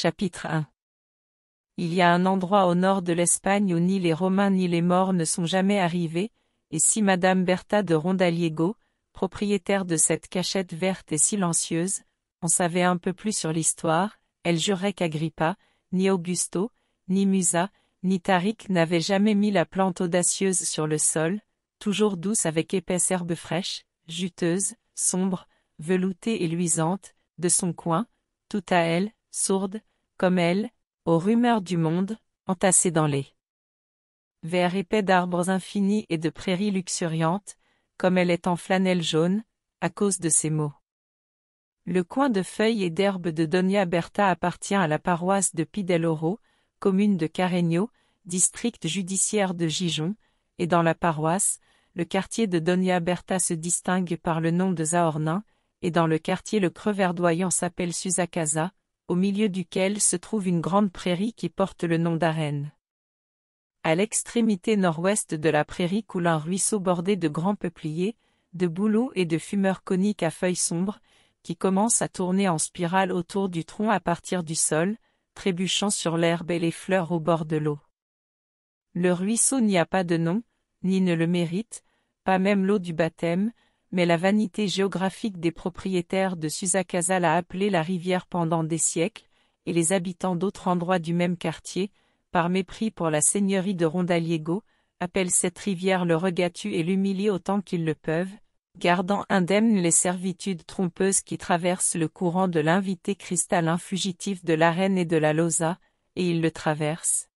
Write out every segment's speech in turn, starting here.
Chapitre 1 Il y a un endroit au nord de l'Espagne où ni les Romains ni les Morts ne sont jamais arrivés, et si Madame Berta de Rondaliego, propriétaire de cette cachette verte et silencieuse, en savait un peu plus sur l'histoire, elle jurait qu'Agrippa, ni Augusto, ni Musa, ni Tariq n'avaient jamais mis la plante audacieuse sur le sol, toujours douce avec épaisse herbe fraîche, juteuse, sombre, veloutée et luisante, de son coin, tout à elle, sourde, comme elle, aux rumeurs du monde, entassée dans les vers épais d'arbres infinis et de prairies luxuriantes, comme elle est en flanelle jaune, à cause de ces mots. Le coin de feuilles et d'herbes de Donia Berta appartient à la paroisse de Pideloro, commune de Carreño, district judiciaire de Gijon, et dans la paroisse, le quartier de Donia Berta se distingue par le nom de Zaornin, et dans le quartier le creux verdoyant s'appelle Susacasa, au milieu duquel se trouve une grande prairie qui porte le nom d'Arène. À l'extrémité nord-ouest de la prairie coule un ruisseau bordé de grands peupliers, de bouleaux et de fumeurs coniques à feuilles sombres, qui commencent à tourner en spirale autour du tronc à partir du sol, trébuchant sur l'herbe et les fleurs au bord de l'eau. Le ruisseau n'y a pas de nom, ni ne le mérite, pas même l'eau du baptême, mais la vanité géographique des propriétaires de Susakaza a appelé la rivière pendant des siècles, et les habitants d'autres endroits du même quartier, par mépris pour la seigneurie de Rondaliego, appellent cette rivière le regattu et l'humilient autant qu'ils le peuvent, gardant indemnes les servitudes trompeuses qui traversent le courant de l'invité cristallin fugitif de l'arène et de la loza, et ils le traversent.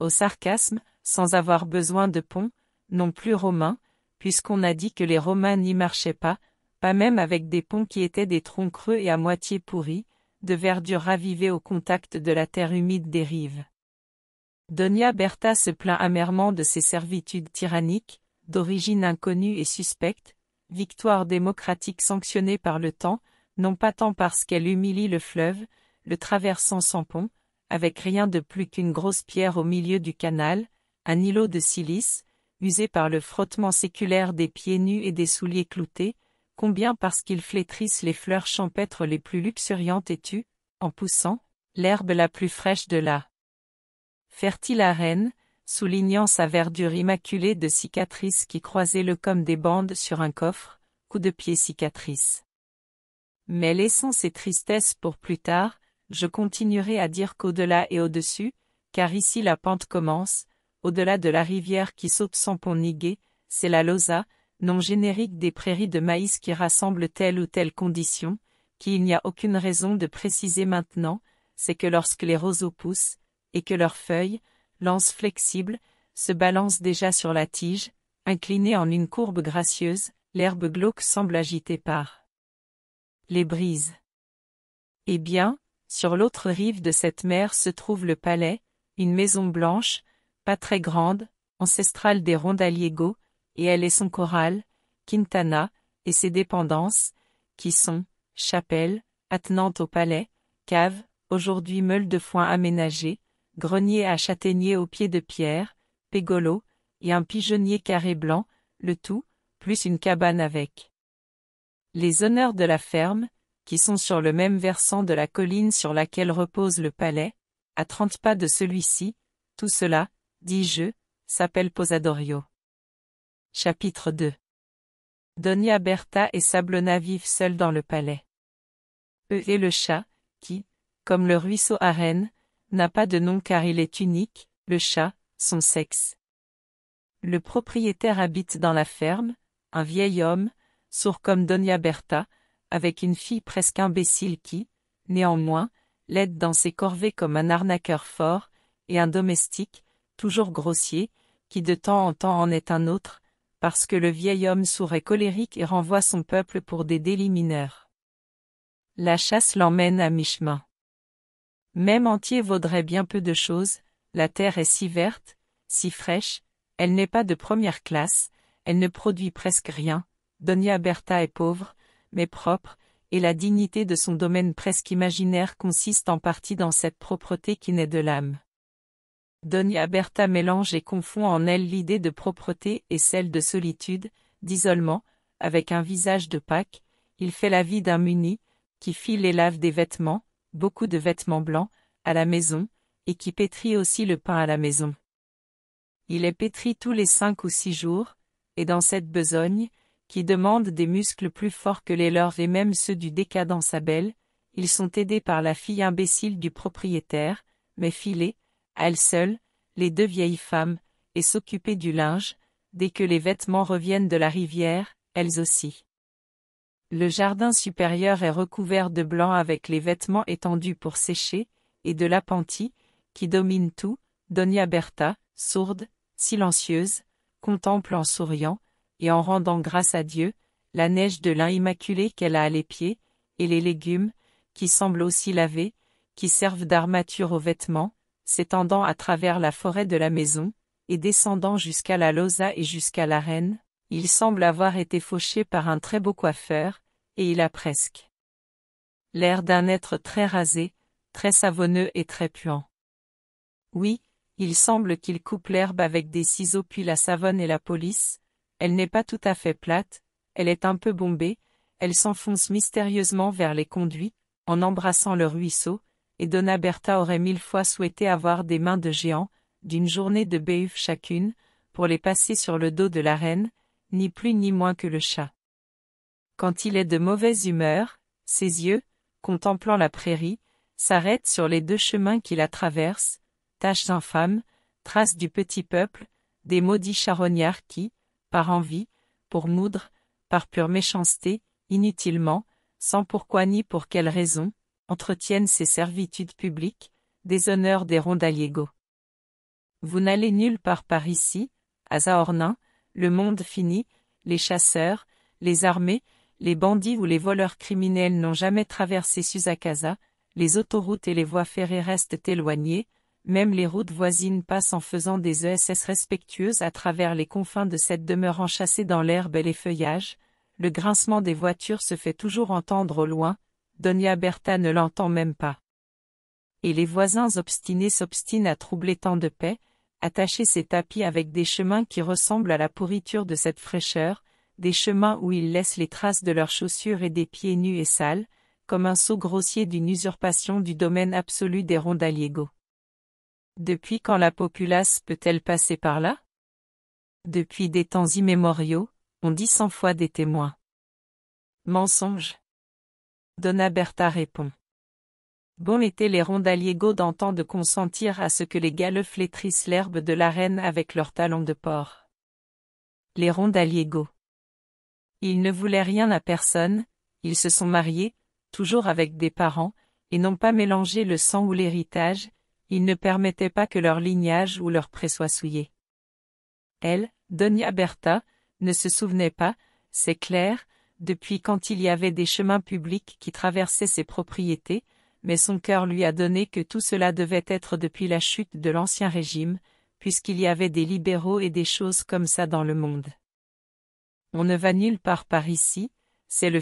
Au sarcasme, sans avoir besoin de pont, non plus romain, puisqu'on a dit que les Romains n'y marchaient pas, pas même avec des ponts qui étaient des troncs creux et à moitié pourris, de verdure ravivée au contact de la terre humide des rives. Donia Berta se plaint amèrement de ces servitudes tyranniques, d'origine inconnue et suspecte, victoire démocratique sanctionnée par le temps, non pas tant parce qu'elle humilie le fleuve, le traversant sans pont, avec rien de plus qu'une grosse pierre au milieu du canal, un îlot de silice, usé par le frottement séculaire des pieds nus et des souliers cloutés, combien parce qu'ils flétrissent les fleurs champêtres les plus luxuriantes et tuent, en poussant, l'herbe la plus fraîche de la fertile arène, soulignant sa verdure immaculée de cicatrices qui croisaient le comme des bandes sur un coffre, coup de pied cicatrice. Mais laissant ces tristesses pour plus tard, je continuerai à dire qu'au-delà et au-dessus, car ici la pente commence, au-delà de la rivière qui saute sans pont nigué, c'est la loza, nom générique des prairies de maïs qui rassemblent telle ou telle condition, qu'il n'y a aucune raison de préciser maintenant, c'est que lorsque les roseaux poussent, et que leurs feuilles, lances flexibles, se balancent déjà sur la tige, inclinées en une courbe gracieuse, l'herbe glauque semble agitée par les brises. Eh bien, sur l'autre rive de cette mer se trouve le palais, une maison blanche, pas très grande, ancestrale des Rondaliego, et elle est son corral, Quintana, et ses dépendances, qui sont, chapelle, attenante au palais, cave, aujourd'hui meule de foin aménagée, grenier à châtaignier au pied de pierre, pégolo, et un pigeonnier carré blanc, le tout, plus une cabane avec. Les honneurs de la ferme, qui sont sur le même versant de la colline sur laquelle repose le palais, à trente pas de celui-ci, tout cela, dit je s'appelle Posadorio. Chapitre 2 Donia Berta et Sablona vivent seuls dans le palais. Eux et le chat, qui, comme le ruisseau arène, n'a pas de nom car il est unique, le chat, son sexe. Le propriétaire habite dans la ferme, un vieil homme, sourd comme Donia Berta, avec une fille presque imbécile qui, néanmoins, l'aide dans ses corvées comme un arnaqueur fort, et un domestique, toujours grossier, qui de temps en temps en est un autre, parce que le vieil homme sourd colérique et renvoie son peuple pour des délits mineurs. La chasse l'emmène à mi-chemin. Même entier vaudrait bien peu de choses, la terre est si verte, si fraîche, elle n'est pas de première classe, elle ne produit presque rien, Donia Berta est pauvre, mais propre, et la dignité de son domaine presque imaginaire consiste en partie dans cette propreté qui naît de l'âme. Donia Berta mélange et confond en elle l'idée de propreté et celle de solitude, d'isolement, avec un visage de Pâques, il fait la vie d'un muni, qui file et lave des vêtements, beaucoup de vêtements blancs, à la maison, et qui pétrit aussi le pain à la maison. Il est pétri tous les cinq ou six jours, et dans cette besogne, qui demande des muscles plus forts que les leurs et même ceux du décadent Sabelle, ils sont aidés par la fille imbécile du propriétaire, mais filée, elles seules, les deux vieilles femmes, et s'occuper du linge, dès que les vêtements reviennent de la rivière, elles aussi. Le jardin supérieur est recouvert de blanc avec les vêtements étendus pour sécher, et de l'appentis, qui domine tout, Donia Bertha, sourde, silencieuse, contemple en souriant, et en rendant grâce à Dieu, la neige de lin immaculé qu'elle a à les pieds, et les légumes, qui semblent aussi lavés, qui servent d'armature aux vêtements, s'étendant à travers la forêt de la maison, et descendant jusqu'à la Loza et jusqu'à la reine, il semble avoir été fauché par un très beau coiffeur, et il a presque l'air d'un être très rasé, très savonneux et très puant. Oui, il semble qu'il coupe l'herbe avec des ciseaux puis la savonne et la police, elle n'est pas tout à fait plate, elle est un peu bombée, elle s'enfonce mystérieusement vers les conduits, en embrassant le ruisseau, et Donna Berta aurait mille fois souhaité avoir des mains de géant, d'une journée de béuf chacune, pour les passer sur le dos de la reine, ni plus ni moins que le chat. Quand il est de mauvaise humeur, ses yeux, contemplant la prairie, s'arrêtent sur les deux chemins qui la traversent, taches infâmes, traces du petit peuple, des maudits charognards qui, par envie, pour moudre, par pure méchanceté, inutilement, sans pourquoi ni pour quelle raison, entretiennent ces servitudes publiques, des honneurs des rondaliego Vous n'allez nulle part par ici, à Zahornin, le monde fini, les chasseurs, les armées, les bandits ou les voleurs criminels n'ont jamais traversé Suzakaza, les autoroutes et les voies ferrées restent éloignées, même les routes voisines passent en faisant des ESS respectueuses à travers les confins de cette demeure enchâssée dans l'herbe et les feuillages, le grincement des voitures se fait toujours entendre au loin, Donia Berta ne l'entend même pas. Et les voisins obstinés s'obstinent à troubler tant de paix, attacher ces tapis avec des chemins qui ressemblent à la pourriture de cette fraîcheur, des chemins où ils laissent les traces de leurs chaussures et des pieds nus et sales, comme un saut grossier d'une usurpation du domaine absolu des Rondaliego. Depuis quand la populace peut-elle passer par là Depuis des temps immémoriaux, on dit cent fois des témoins. Mensonge. Donna Berta répond. Bon étaient les rondaliers d'entendre de consentir à ce que les galeux flétrissent l'herbe de l'arène avec leurs talons de porc. Les rondaliers Ils ne voulaient rien à personne, ils se sont mariés, toujours avec des parents, et n'ont pas mélangé le sang ou l'héritage, ils ne permettaient pas que leur lignage ou leur pré soit souillé. Elle, Donna Bertha, ne se souvenait pas, c'est clair, depuis quand il y avait des chemins publics qui traversaient ses propriétés, mais son cœur lui a donné que tout cela devait être depuis la chute de l'Ancien Régime, puisqu'il y avait des libéraux et des choses comme ça dans le monde. On ne va nulle part par ici, c'est le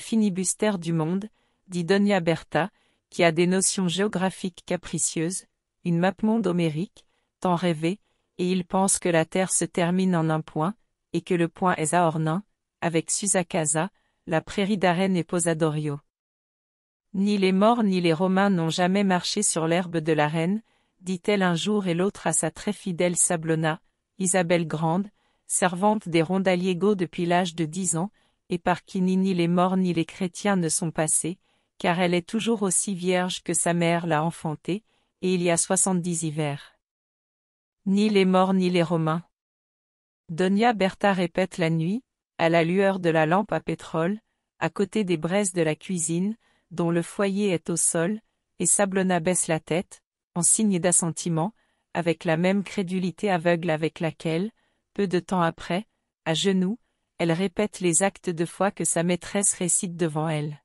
Terre du monde, dit Donia Berta, qui a des notions géographiques capricieuses, une mapmonde homérique, tant rêvée, et il pense que la Terre se termine en un point, et que le point est à Ornin, avec Susakaza, la prairie d'Arène et Posadorio. Ni les morts ni les Romains n'ont jamais marché sur l'herbe de l'arène, dit-elle un jour et l'autre à sa très fidèle Sablona, Isabelle Grande, servante des Rondaliego depuis l'âge de dix ans, et par qui ni, ni les morts ni les chrétiens ne sont passés, car elle est toujours aussi vierge que sa mère l'a enfantée, et il y a soixante-dix hivers. Ni les morts ni les Romains. Donia Berta répète la nuit, à la lueur de la lampe à pétrole, à côté des braises de la cuisine, dont le foyer est au sol, et Sablona baisse la tête, en signe d'assentiment, avec la même crédulité aveugle avec laquelle, peu de temps après, à genoux, elle répète les actes de foi que sa maîtresse récite devant elle.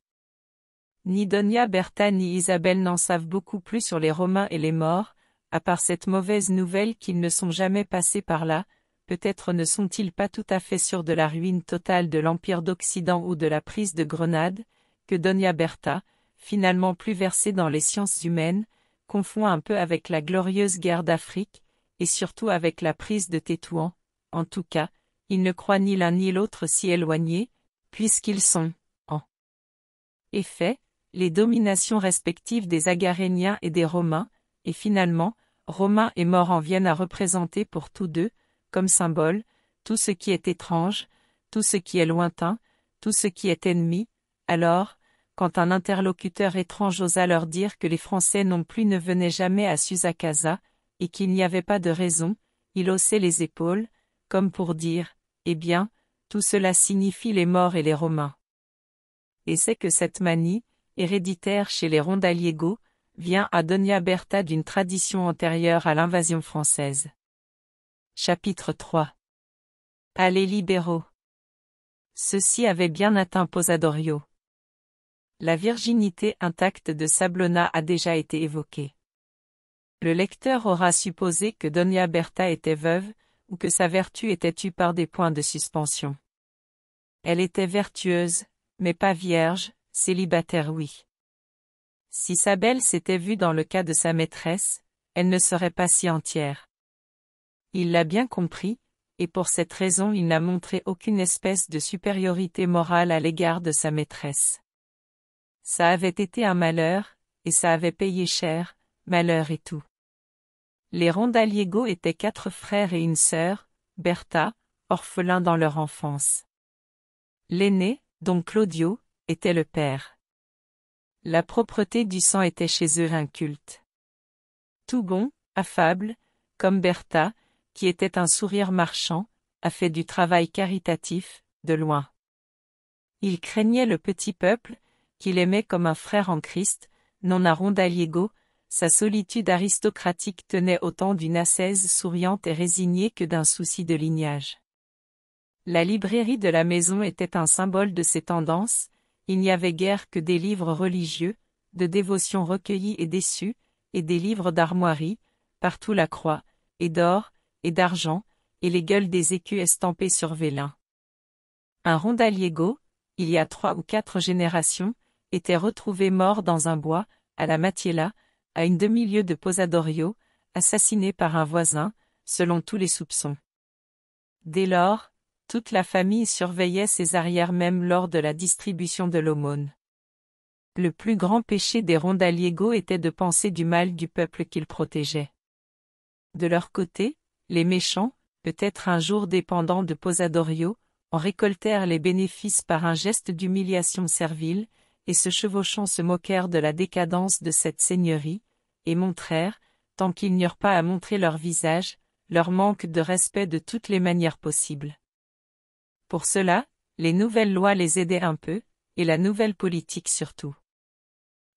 Ni Donia Berta ni Isabelle n'en savent beaucoup plus sur les Romains et les morts, à part cette mauvaise nouvelle qu'ils ne sont jamais passés par là, peut-être ne sont-ils pas tout à fait sûrs de la ruine totale de l'Empire d'Occident ou de la prise de Grenade, que Donia Berta, finalement plus versée dans les sciences humaines, confond un peu avec la glorieuse guerre d'Afrique, et surtout avec la prise de Tétouan, en tout cas, ils ne croient ni l'un ni l'autre si éloignés, puisqu'ils sont, en effet, les dominations respectives des Agaréniens et des Romains, et finalement, Romains et Morts en viennent à représenter pour tous deux, comme symbole, tout ce qui est étrange, tout ce qui est lointain, tout ce qui est ennemi, alors, quand un interlocuteur étrange osa leur dire que les Français non plus ne venaient jamais à Susakaza, et qu'il n'y avait pas de raison, il haussait les épaules, comme pour dire, eh bien, tout cela signifie les morts et les Romains. Et c'est que cette manie, héréditaire chez les rondaliégos, vient à Donia Berta d'une tradition antérieure à l'invasion française. Chapitre 3 Allez libéraux Ceci avait bien atteint Posadorio. La virginité intacte de Sablona a déjà été évoquée. Le lecteur aura supposé que Donia Berta était veuve, ou que sa vertu était tue par des points de suspension. Elle était vertueuse, mais pas vierge, célibataire oui. Si sa belle s'était vue dans le cas de sa maîtresse, elle ne serait pas si entière. Il l'a bien compris, et pour cette raison il n'a montré aucune espèce de supériorité morale à l'égard de sa maîtresse. Ça avait été un malheur, et ça avait payé cher, malheur et tout. Les Rondaliego étaient quatre frères et une sœur, Bertha, orphelins dans leur enfance. L'aîné, donc Claudio, était le père. La propreté du sang était chez eux un culte. bon, affable, comme Bertha, qui était un sourire marchand, a fait du travail caritatif, de loin. Il craignait le petit peuple, qu'il aimait comme un frère en Christ, non un rondaliego, sa solitude aristocratique tenait autant d'une assaise souriante et résignée que d'un souci de lignage. La librairie de la maison était un symbole de ses tendances, il n'y avait guère que des livres religieux, de dévotions recueillies et déçues, et des livres d'armoiries, partout la croix, et d'or, et d'argent, et les gueules des écus estampées sur vélin. Un rondaliego, il y a trois ou quatre générations, était retrouvé mort dans un bois, à la Matiela, à une demi-lieue de Posadorio, assassiné par un voisin, selon tous les soupçons. Dès lors, toute la famille surveillait ses arrières même lors de la distribution de l'aumône. Le plus grand péché des rondaliégos était de penser du mal du peuple qu'ils protégeaient. De leur côté, les méchants, peut-être un jour dépendants de Posadorio, en récoltèrent les bénéfices par un geste d'humiliation servile, et se chevauchant se moquèrent de la décadence de cette seigneurie, et montrèrent, tant qu'ils n'eurent pas à montrer leur visage, leur manque de respect de toutes les manières possibles. Pour cela, les nouvelles lois les aidaient un peu, et la nouvelle politique surtout.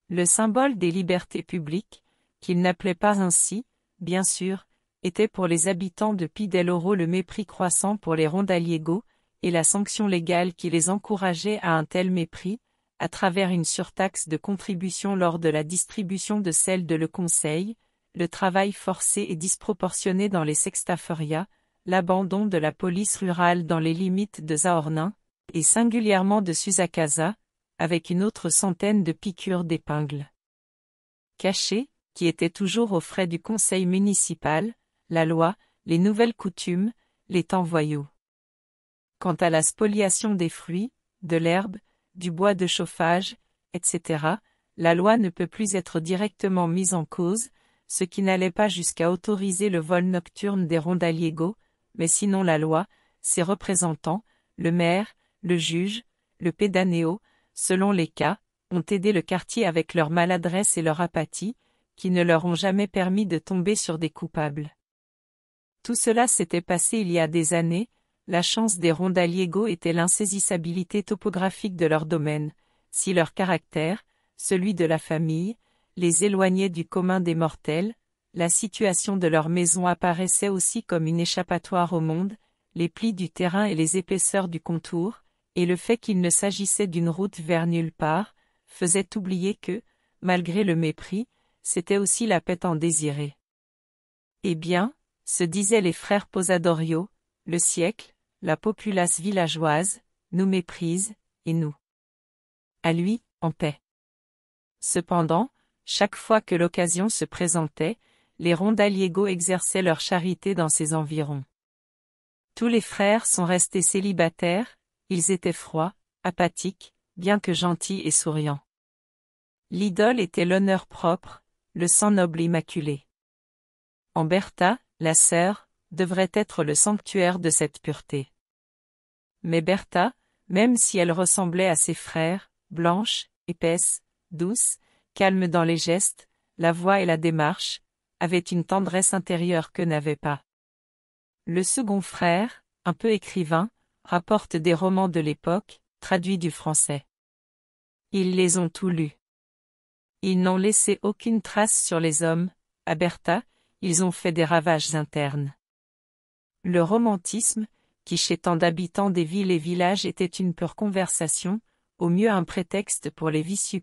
Le symbole des libertés publiques, qu'ils n'appelaient pas ainsi, bien sûr, était pour les habitants de Pideloro le mépris croissant pour les rondaliego et la sanction légale qui les encourageait à un tel mépris, à travers une surtaxe de contribution lors de la distribution de celle de le Conseil, le travail forcé et disproportionné dans les sextaferias, l'abandon de la police rurale dans les limites de Zaornin, et singulièrement de Susakaza, avec une autre centaine de piqûres d'épingles. Caché, qui était toujours aux frais du conseil municipal, la loi, les nouvelles coutumes, les temps voyous. Quant à la spoliation des fruits, de l'herbe, du bois de chauffage, etc., la loi ne peut plus être directement mise en cause, ce qui n'allait pas jusqu'à autoriser le vol nocturne des rondaliégaux, mais sinon la loi, ses représentants, le maire, le juge, le pédanéo, selon les cas, ont aidé le quartier avec leur maladresse et leur apathie, qui ne leur ont jamais permis de tomber sur des coupables. Tout cela s'était passé il y a des années, la chance des rondaliégos était l'insaisissabilité topographique de leur domaine, si leur caractère, celui de la famille, les éloignait du commun des mortels, la situation de leur maison apparaissait aussi comme une échappatoire au monde, les plis du terrain et les épaisseurs du contour, et le fait qu'il ne s'agissait d'une route vers nulle part, faisait oublier que, malgré le mépris, c'était aussi la paix en désirée. Eh bien, se disaient les frères Posadorio, le siècle, la populace villageoise, nous méprise, et nous. À lui, en paix. Cependant, chaque fois que l'occasion se présentait, les rondaliégos exerçaient leur charité dans ses environs. Tous les frères sont restés célibataires, ils étaient froids, apathiques, bien que gentils et souriants. L'idole était l'honneur propre, le sang noble immaculé. En la sœur, devrait être le sanctuaire de cette pureté. Mais Bertha, même si elle ressemblait à ses frères, blanche, épaisse, douce, calme dans les gestes, la voix et la démarche, avait une tendresse intérieure que n'avait pas. Le second frère, un peu écrivain, rapporte des romans de l'époque, traduits du français. Ils les ont tous lus. Ils n'ont laissé aucune trace sur les hommes, à Bertha, ils ont fait des ravages internes. Le romantisme, qui chez tant d'habitants des villes et villages était une pure conversation, au mieux un prétexte pour les vicieux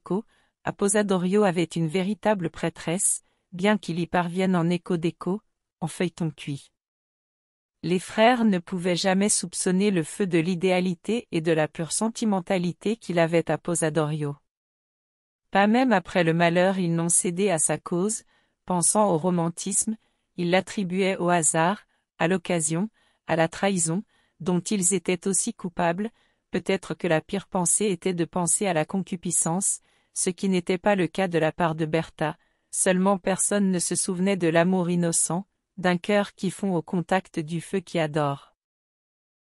à Posadorio avait une véritable prêtresse, bien qu'il y parvienne en écho d'écho, en feuilleton cuit. Les frères ne pouvaient jamais soupçonner le feu de l'idéalité et de la pure sentimentalité qu'il avait à Posadorio. Pas même après le malheur ils n'ont cédé à sa cause, Pensant au romantisme, il l'attribuait au hasard, à l'occasion, à la trahison, dont ils étaient aussi coupables, peut-être que la pire pensée était de penser à la concupiscence, ce qui n'était pas le cas de la part de Bertha, seulement personne ne se souvenait de l'amour innocent, d'un cœur qui fond au contact du feu qui adore.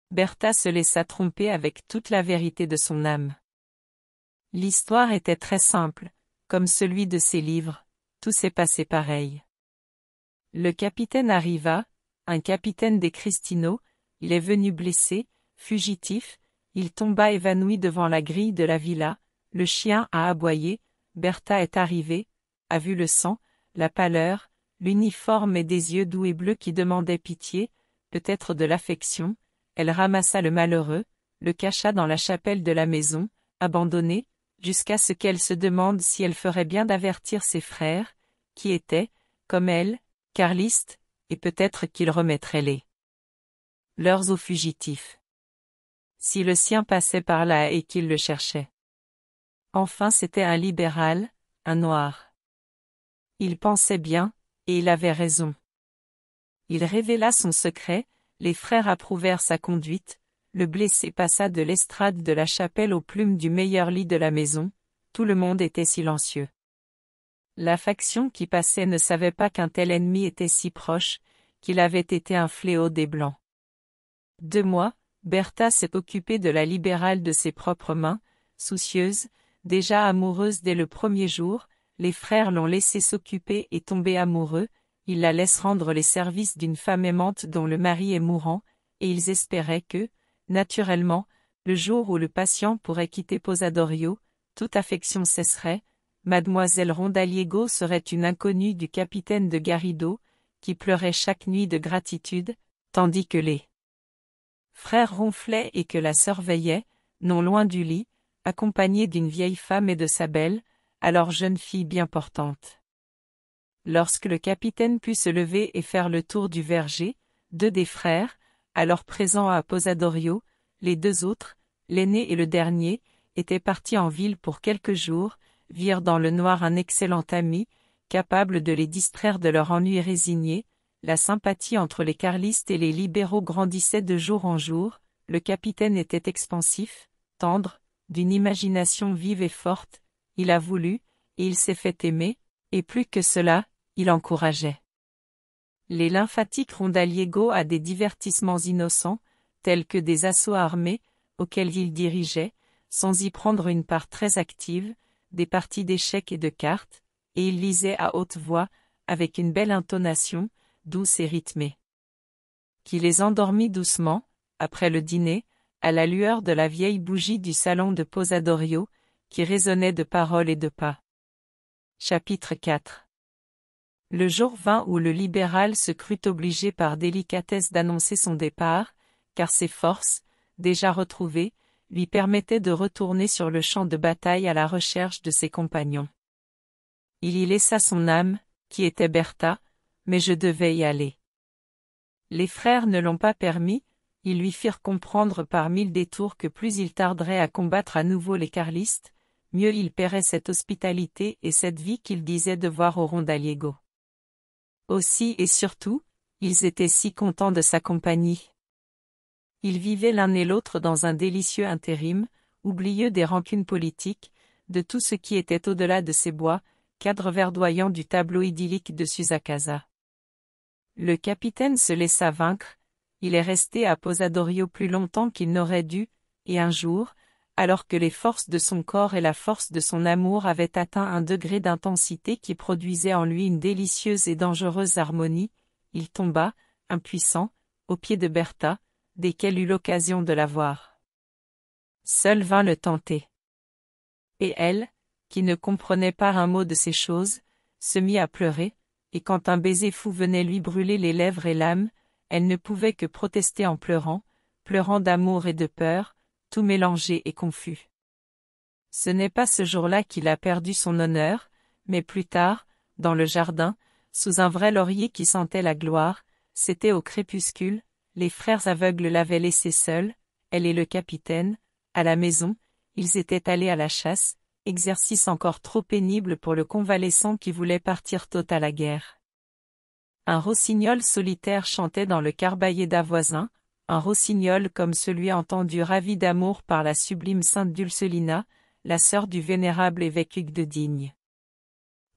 Bertha se laissa tromper avec toute la vérité de son âme. L'histoire était très simple, comme celui de ses livres, tout s'est passé pareil. Le capitaine arriva, un capitaine des Cristinaux, il est venu blessé, fugitif, il tomba évanoui devant la grille de la villa, le chien a aboyé, Bertha est arrivée, a vu le sang, la pâleur, l'uniforme et des yeux doux et bleus qui demandaient pitié, peut-être de l'affection, elle ramassa le malheureux, le cacha dans la chapelle de la maison, abandonnée jusqu'à ce qu'elle se demande si elle ferait bien d'avertir ses frères, qui étaient, comme elle, carlistes, et peut-être qu'ils remettraient les leurs aux fugitifs. Si le sien passait par là et qu'il le cherchait. Enfin c'était un libéral, un noir. Il pensait bien, et il avait raison. Il révéla son secret, les frères approuvèrent sa conduite, le blessé passa de l'estrade de la chapelle aux plumes du meilleur lit de la maison, tout le monde était silencieux. La faction qui passait ne savait pas qu'un tel ennemi était si proche, qu'il avait été un fléau des Blancs. Deux mois, Bertha s'est occupée de la libérale de ses propres mains, soucieuse, déjà amoureuse dès le premier jour, les frères l'ont laissée s'occuper et tomber amoureux, ils la laissent rendre les services d'une femme aimante dont le mari est mourant, et ils espéraient que, Naturellement, le jour où le patient pourrait quitter Posadorio, toute affection cesserait, mademoiselle Rondaliego serait une inconnue du capitaine de Garrido, qui pleurait chaque nuit de gratitude, tandis que les frères ronflaient et que la surveillait, non loin du lit, accompagnée d'une vieille femme et de sa belle, alors jeune fille bien portante. Lorsque le capitaine put se lever et faire le tour du verger, deux des frères, alors présent à Posadorio, les deux autres, l'aîné et le dernier, étaient partis en ville pour quelques jours, virent dans le noir un excellent ami, capable de les distraire de leur ennui résigné, la sympathie entre les carlistes et les libéraux grandissait de jour en jour, le capitaine était expansif, tendre, d'une imagination vive et forte, il a voulu, et il s'est fait aimer, et plus que cela, il encourageait. Les lymphatiques rondaliégaux à des divertissements innocents, tels que des assauts armés, auxquels ils dirigeaient, sans y prendre une part très active, des parties d'échecs et de cartes, et ils lisaient à haute voix, avec une belle intonation, douce et rythmée. Qui les endormit doucement, après le dîner, à la lueur de la vieille bougie du salon de Posadorio, qui résonnait de paroles et de pas. Chapitre 4 le jour vint où le libéral se crut obligé par délicatesse d'annoncer son départ, car ses forces, déjà retrouvées, lui permettaient de retourner sur le champ de bataille à la recherche de ses compagnons. Il y laissa son âme, qui était Bertha, mais je devais y aller. Les frères ne l'ont pas permis, ils lui firent comprendre par mille détours que plus il tarderait à combattre à nouveau les carlistes, mieux il paierait cette hospitalité et cette vie qu'il disait devoir au Rondaliego. Aussi et surtout, ils étaient si contents de sa compagnie. Ils vivaient l'un et l'autre dans un délicieux intérim, oublieux des rancunes politiques, de tout ce qui était au-delà de ces bois, cadre verdoyant du tableau idyllique de Susakaza. Le capitaine se laissa vaincre, il est resté à Posadorio plus longtemps qu'il n'aurait dû, et un jour, alors que les forces de son corps et la force de son amour avaient atteint un degré d'intensité qui produisait en lui une délicieuse et dangereuse harmonie, il tomba, impuissant, aux pieds de Bertha, dès qu'elle eut l'occasion de la voir. Seul vint le tenter. Et elle, qui ne comprenait pas un mot de ces choses, se mit à pleurer, et quand un baiser fou venait lui brûler les lèvres et l'âme, elle ne pouvait que protester en pleurant, pleurant d'amour et de peur, tout mélangé et confus. Ce n'est pas ce jour-là qu'il a perdu son honneur, mais plus tard, dans le jardin, sous un vrai laurier qui sentait la gloire, c'était au crépuscule, les frères aveugles l'avaient laissé seul, elle et le capitaine, à la maison, ils étaient allés à la chasse, exercice encore trop pénible pour le convalescent qui voulait partir tôt à la guerre. Un rossignol solitaire chantait dans le carbaillé voisin, un rossignol comme celui entendu ravi d'amour par la sublime sainte Dulcelina, la sœur du vénérable évêque Hugues de Digne.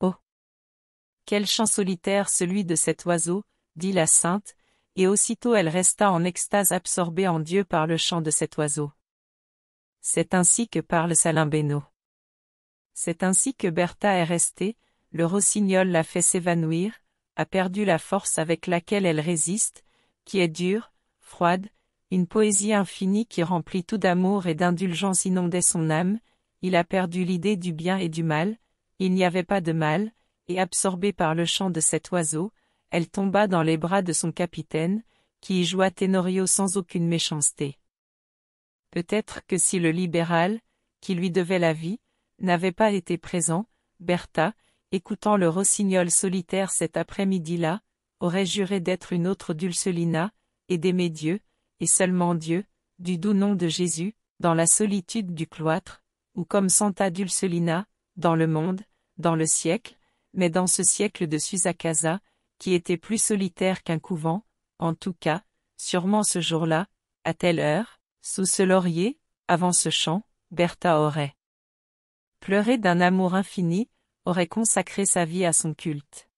Oh Quel chant solitaire celui de cet oiseau, dit la sainte, et aussitôt elle resta en extase absorbée en Dieu par le chant de cet oiseau. C'est ainsi que parle Salimbeno. C'est ainsi que Bertha est restée, le rossignol l'a fait s'évanouir, a perdu la force avec laquelle elle résiste, qui est dure, froide, une poésie infinie qui remplit tout d'amour et d'indulgence inondait son âme, il a perdu l'idée du bien et du mal, il n'y avait pas de mal, et absorbée par le chant de cet oiseau, elle tomba dans les bras de son capitaine, qui y joua Tenorio sans aucune méchanceté. Peut-être que si le libéral, qui lui devait la vie, n'avait pas été présent, Bertha, écoutant le rossignol solitaire cet après-midi-là, aurait juré d'être une autre Dulcelina, et d'aimer Dieu, et seulement Dieu, du doux nom de Jésus, dans la solitude du cloître, ou comme Santa Dulcelina, dans le monde, dans le siècle, mais dans ce siècle de Susacasa, qui était plus solitaire qu'un couvent, en tout cas, sûrement ce jour-là, à telle heure, sous ce laurier, avant ce chant, Bertha aurait pleuré d'un amour infini, aurait consacré sa vie à son culte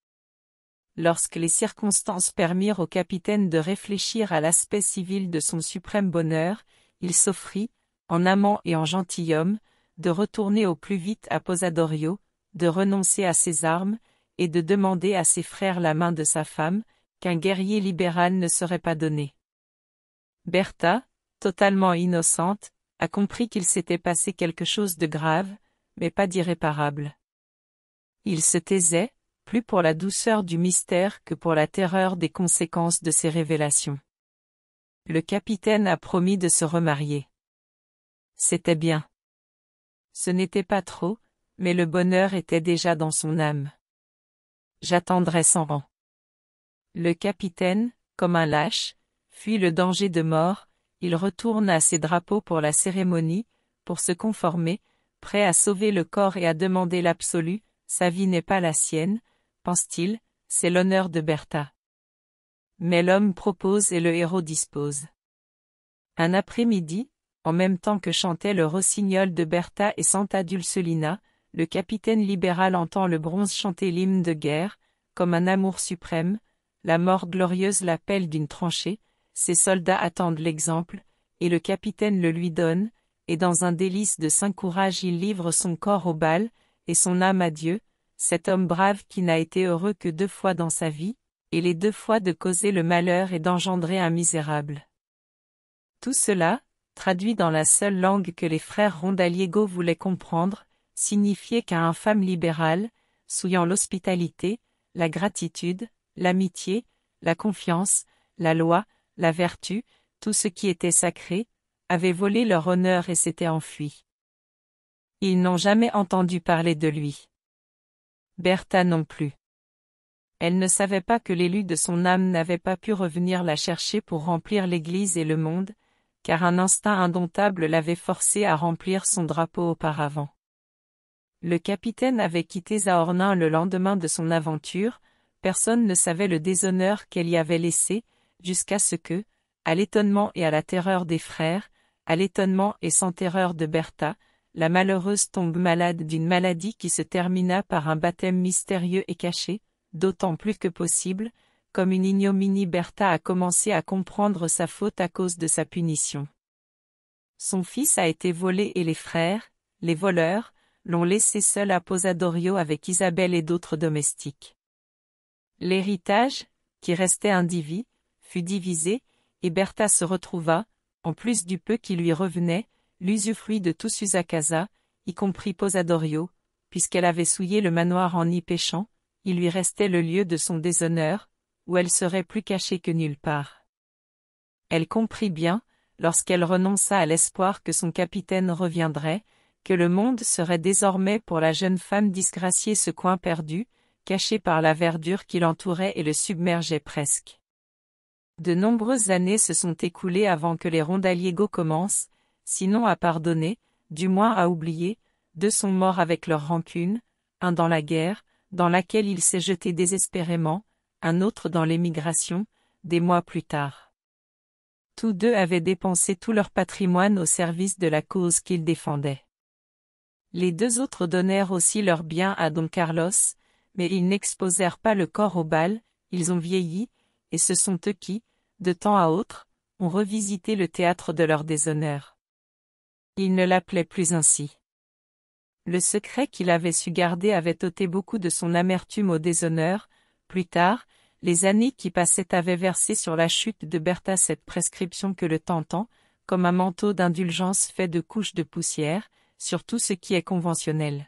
lorsque les circonstances permirent au capitaine de réfléchir à l'aspect civil de son suprême bonheur, il s'offrit, en amant et en gentilhomme, de retourner au plus vite à Posadorio, de renoncer à ses armes, et de demander à ses frères la main de sa femme, qu'un guerrier libéral ne serait pas donné. Bertha, totalement innocente, a compris qu'il s'était passé quelque chose de grave, mais pas d'irréparable. Il se taisait, plus pour la douceur du mystère que pour la terreur des conséquences de ses révélations. Le capitaine a promis de se remarier. C'était bien. Ce n'était pas trop, mais le bonheur était déjà dans son âme. J'attendrai sans rang. Le capitaine, comme un lâche, fuit le danger de mort, il retourne à ses drapeaux pour la cérémonie, pour se conformer, prêt à sauver le corps et à demander l'absolu, sa vie n'est pas la sienne, pense-t-il, c'est l'honneur de Bertha. Mais l'homme propose et le héros dispose. Un après-midi, en même temps que chantait le rossignol de Bertha et Santa Dulcelina, le capitaine libéral entend le bronze chanter l'hymne de guerre, comme un amour suprême, la mort glorieuse l'appelle d'une tranchée, ses soldats attendent l'exemple, et le capitaine le lui donne, et dans un délice de saint courage il livre son corps au bal, et son âme à Dieu, cet homme brave qui n'a été heureux que deux fois dans sa vie, et les deux fois de causer le malheur et d'engendrer un misérable. Tout cela, traduit dans la seule langue que les frères Rondaliego voulaient comprendre, signifiait un infâme libéral, souillant l'hospitalité, la gratitude, l'amitié, la confiance, la loi, la vertu, tout ce qui était sacré, avait volé leur honneur et s'était enfui. Ils n'ont jamais entendu parler de lui. Bertha non plus. Elle ne savait pas que l'élu de son âme n'avait pas pu revenir la chercher pour remplir l'Église et le monde, car un instinct indomptable l'avait forcée à remplir son drapeau auparavant. Le capitaine avait quitté Zahornin le lendemain de son aventure, personne ne savait le déshonneur qu'elle y avait laissé, jusqu'à ce que, à l'étonnement et à la terreur des frères, à l'étonnement et sans terreur de Bertha, la malheureuse tombe malade d'une maladie qui se termina par un baptême mystérieux et caché, d'autant plus que possible, comme une ignominie Bertha a commencé à comprendre sa faute à cause de sa punition. Son fils a été volé et les frères, les voleurs, l'ont laissé seul à Posadorio avec Isabelle et d'autres domestiques. L'héritage, qui restait indivis, fut divisé, et Bertha se retrouva, en plus du peu qui lui revenait, l'usufruit de tous Susakasa, y compris Posadorio, puisqu'elle avait souillé le manoir en y pêchant, il lui restait le lieu de son déshonneur, où elle serait plus cachée que nulle part. Elle comprit bien, lorsqu'elle renonça à l'espoir que son capitaine reviendrait, que le monde serait désormais pour la jeune femme disgraciée ce coin perdu, caché par la verdure qui l'entourait et le submergeait presque. De nombreuses années se sont écoulées avant que les rondaliers commencent, sinon à pardonner, du moins à oublier, deux sont morts avec leur rancune, un dans la guerre, dans laquelle il s'est jeté désespérément, un autre dans l'émigration, des mois plus tard. Tous deux avaient dépensé tout leur patrimoine au service de la cause qu'ils défendaient. Les deux autres donnèrent aussi leurs biens à Don Carlos, mais ils n'exposèrent pas le corps au bal, ils ont vieilli, et ce sont eux qui, de temps à autre, ont revisité le théâtre de leur déshonneur. Il ne l'appelait plus ainsi. Le secret qu'il avait su garder avait ôté beaucoup de son amertume au déshonneur. Plus tard, les années qui passaient avaient versé sur la chute de Bertha cette prescription que le tentant, comme un manteau d'indulgence fait de couches de poussière, sur tout ce qui est conventionnel.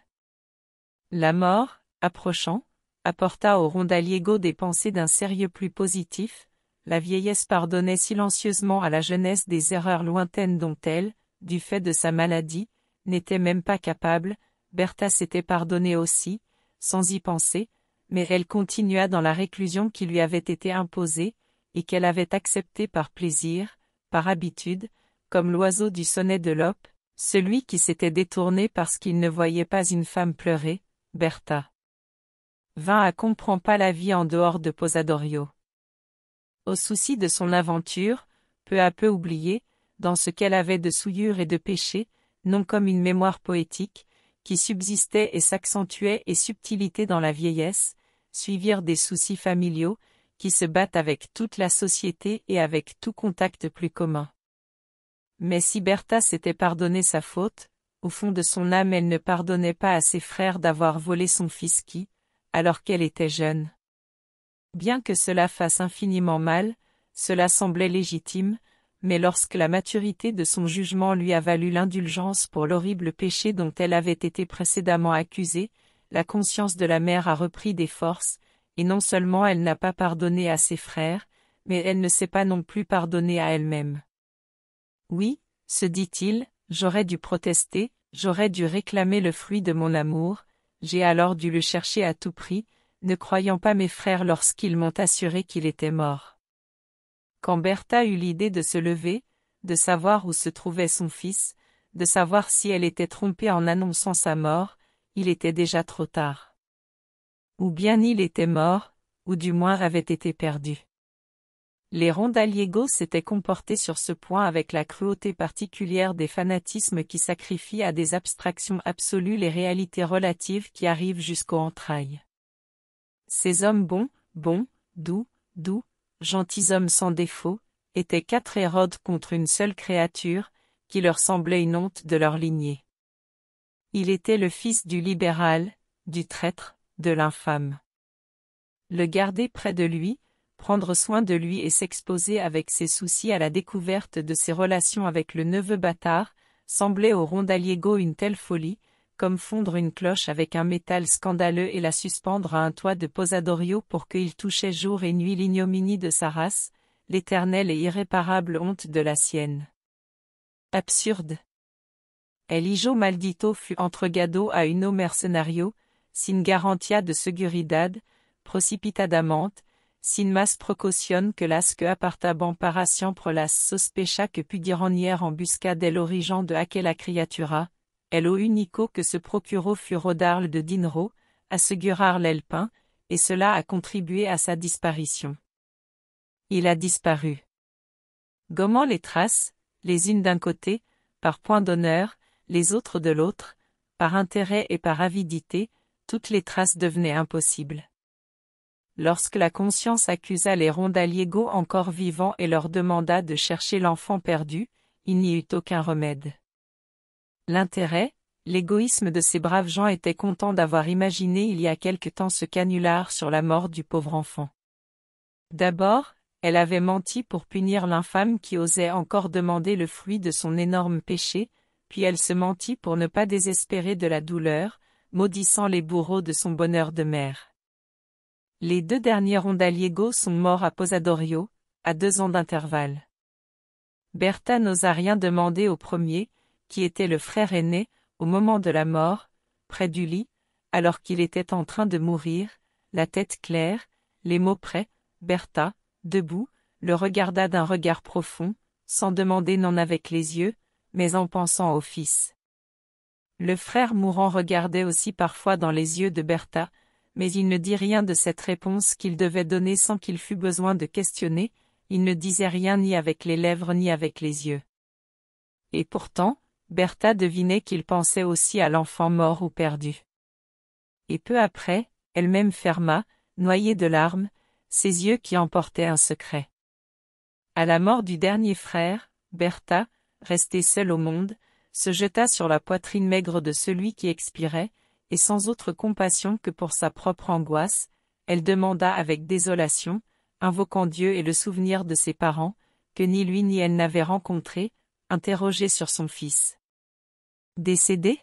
La mort, approchant, apporta au rondaliego des pensées d'un sérieux plus positif, la vieillesse pardonnait silencieusement à la jeunesse des erreurs lointaines dont elle, du fait de sa maladie, n'était même pas capable, Bertha s'était pardonnée aussi, sans y penser, mais elle continua dans la réclusion qui lui avait été imposée, et qu'elle avait acceptée par plaisir, par habitude, comme l'oiseau du sonnet de l'Ope, celui qui s'était détourné parce qu'il ne voyait pas une femme pleurer, Bertha. Vint à comprendre pas la vie en dehors de Posadorio. Au souci de son aventure, peu à peu oubliée, dans ce qu'elle avait de souillure et de péché, non comme une mémoire poétique, qui subsistait et s'accentuait et subtilité dans la vieillesse, suivirent des soucis familiaux, qui se battent avec toute la société et avec tout contact plus commun. Mais si Bertha s'était pardonné sa faute, au fond de son âme elle ne pardonnait pas à ses frères d'avoir volé son fils qui, alors qu'elle était jeune. Bien que cela fasse infiniment mal, cela semblait légitime, mais lorsque la maturité de son jugement lui a valu l'indulgence pour l'horrible péché dont elle avait été précédemment accusée, la conscience de la mère a repris des forces, et non seulement elle n'a pas pardonné à ses frères, mais elle ne s'est pas non plus pardonnée à elle-même. Oui, se dit-il, j'aurais dû protester, j'aurais dû réclamer le fruit de mon amour, j'ai alors dû le chercher à tout prix, ne croyant pas mes frères lorsqu'ils m'ont assuré qu'il était mort. Quand Bertha eut l'idée de se lever, de savoir où se trouvait son fils, de savoir si elle était trompée en annonçant sa mort, il était déjà trop tard. Ou bien il était mort, ou du moins avait été perdu. Les rondaliégos s'étaient comportés sur ce point avec la cruauté particulière des fanatismes qui sacrifient à des abstractions absolues les réalités relatives qui arrivent jusqu'aux entrailles. Ces hommes bons, bons, doux, doux, gentilshommes sans défaut, étaient quatre Hérodes contre une seule créature, qui leur semblait une honte de leur lignée. Il était le fils du libéral, du traître, de l'infâme. Le garder près de lui, prendre soin de lui et s'exposer avec ses soucis à la découverte de ses relations avec le neveu bâtard, semblait au Rondaliego une telle folie, comme fondre une cloche avec un métal scandaleux et la suspendre à un toit de Posadorio pour qu'il touchait jour et nuit l'ignominie de sa race, l'éternelle et irréparable honte de la sienne. Absurde. El maldito fut entregado a uno mercenario, sin garantia de seguridad, d'amante, sin mas precaution que las que apartaban para siempre las sospecha que pudieran hier en busca del origen de aquella criatura, elle au unico que ce procuro fut Rodarle de dinero, assegurar l'Elpin, et cela a contribué à sa disparition. Il a disparu. Gommant les traces, les unes d'un côté, par point d'honneur, les autres de l'autre, par intérêt et par avidité, toutes les traces devenaient impossibles. Lorsque la conscience accusa les Rondaliego encore vivants et leur demanda de chercher l'enfant perdu, il n'y eut aucun remède. L'intérêt, l'égoïsme de ces braves gens était content d'avoir imaginé il y a quelque temps ce canular sur la mort du pauvre enfant. D'abord, elle avait menti pour punir l'infâme qui osait encore demander le fruit de son énorme péché, puis elle se mentit pour ne pas désespérer de la douleur, maudissant les bourreaux de son bonheur de mère. Les deux derniers rondaliégos sont morts à Posadorio, à deux ans d'intervalle. Bertha n'osa rien demander au premier, qui était le frère aîné, au moment de la mort, près du lit, alors qu'il était en train de mourir, la tête claire, les mots près, Bertha, debout, le regarda d'un regard profond, sans demander non avec les yeux, mais en pensant au fils. Le frère mourant regardait aussi parfois dans les yeux de Bertha, mais il ne dit rien de cette réponse qu'il devait donner sans qu'il fût besoin de questionner, il ne disait rien ni avec les lèvres ni avec les yeux. Et pourtant, Bertha devinait qu'il pensait aussi à l'enfant mort ou perdu. Et peu après, elle-même ferma, noyée de larmes, ses yeux qui emportaient un secret. À la mort du dernier frère, Bertha, restée seule au monde, se jeta sur la poitrine maigre de celui qui expirait, et sans autre compassion que pour sa propre angoisse, elle demanda avec désolation, invoquant Dieu et le souvenir de ses parents, que ni lui ni elle n'avaient rencontrés, interrogé sur son fils. Décédé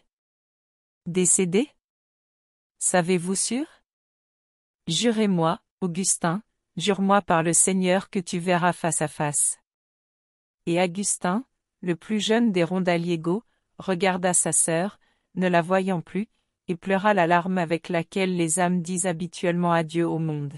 Décédé Savez-vous sûr Jurez-moi, Augustin, jure-moi par le Seigneur que tu verras face à face. Et Augustin, le plus jeune des rondaliégos, regarda sa sœur, ne la voyant plus, et pleura la larme avec laquelle les âmes disent habituellement adieu au monde.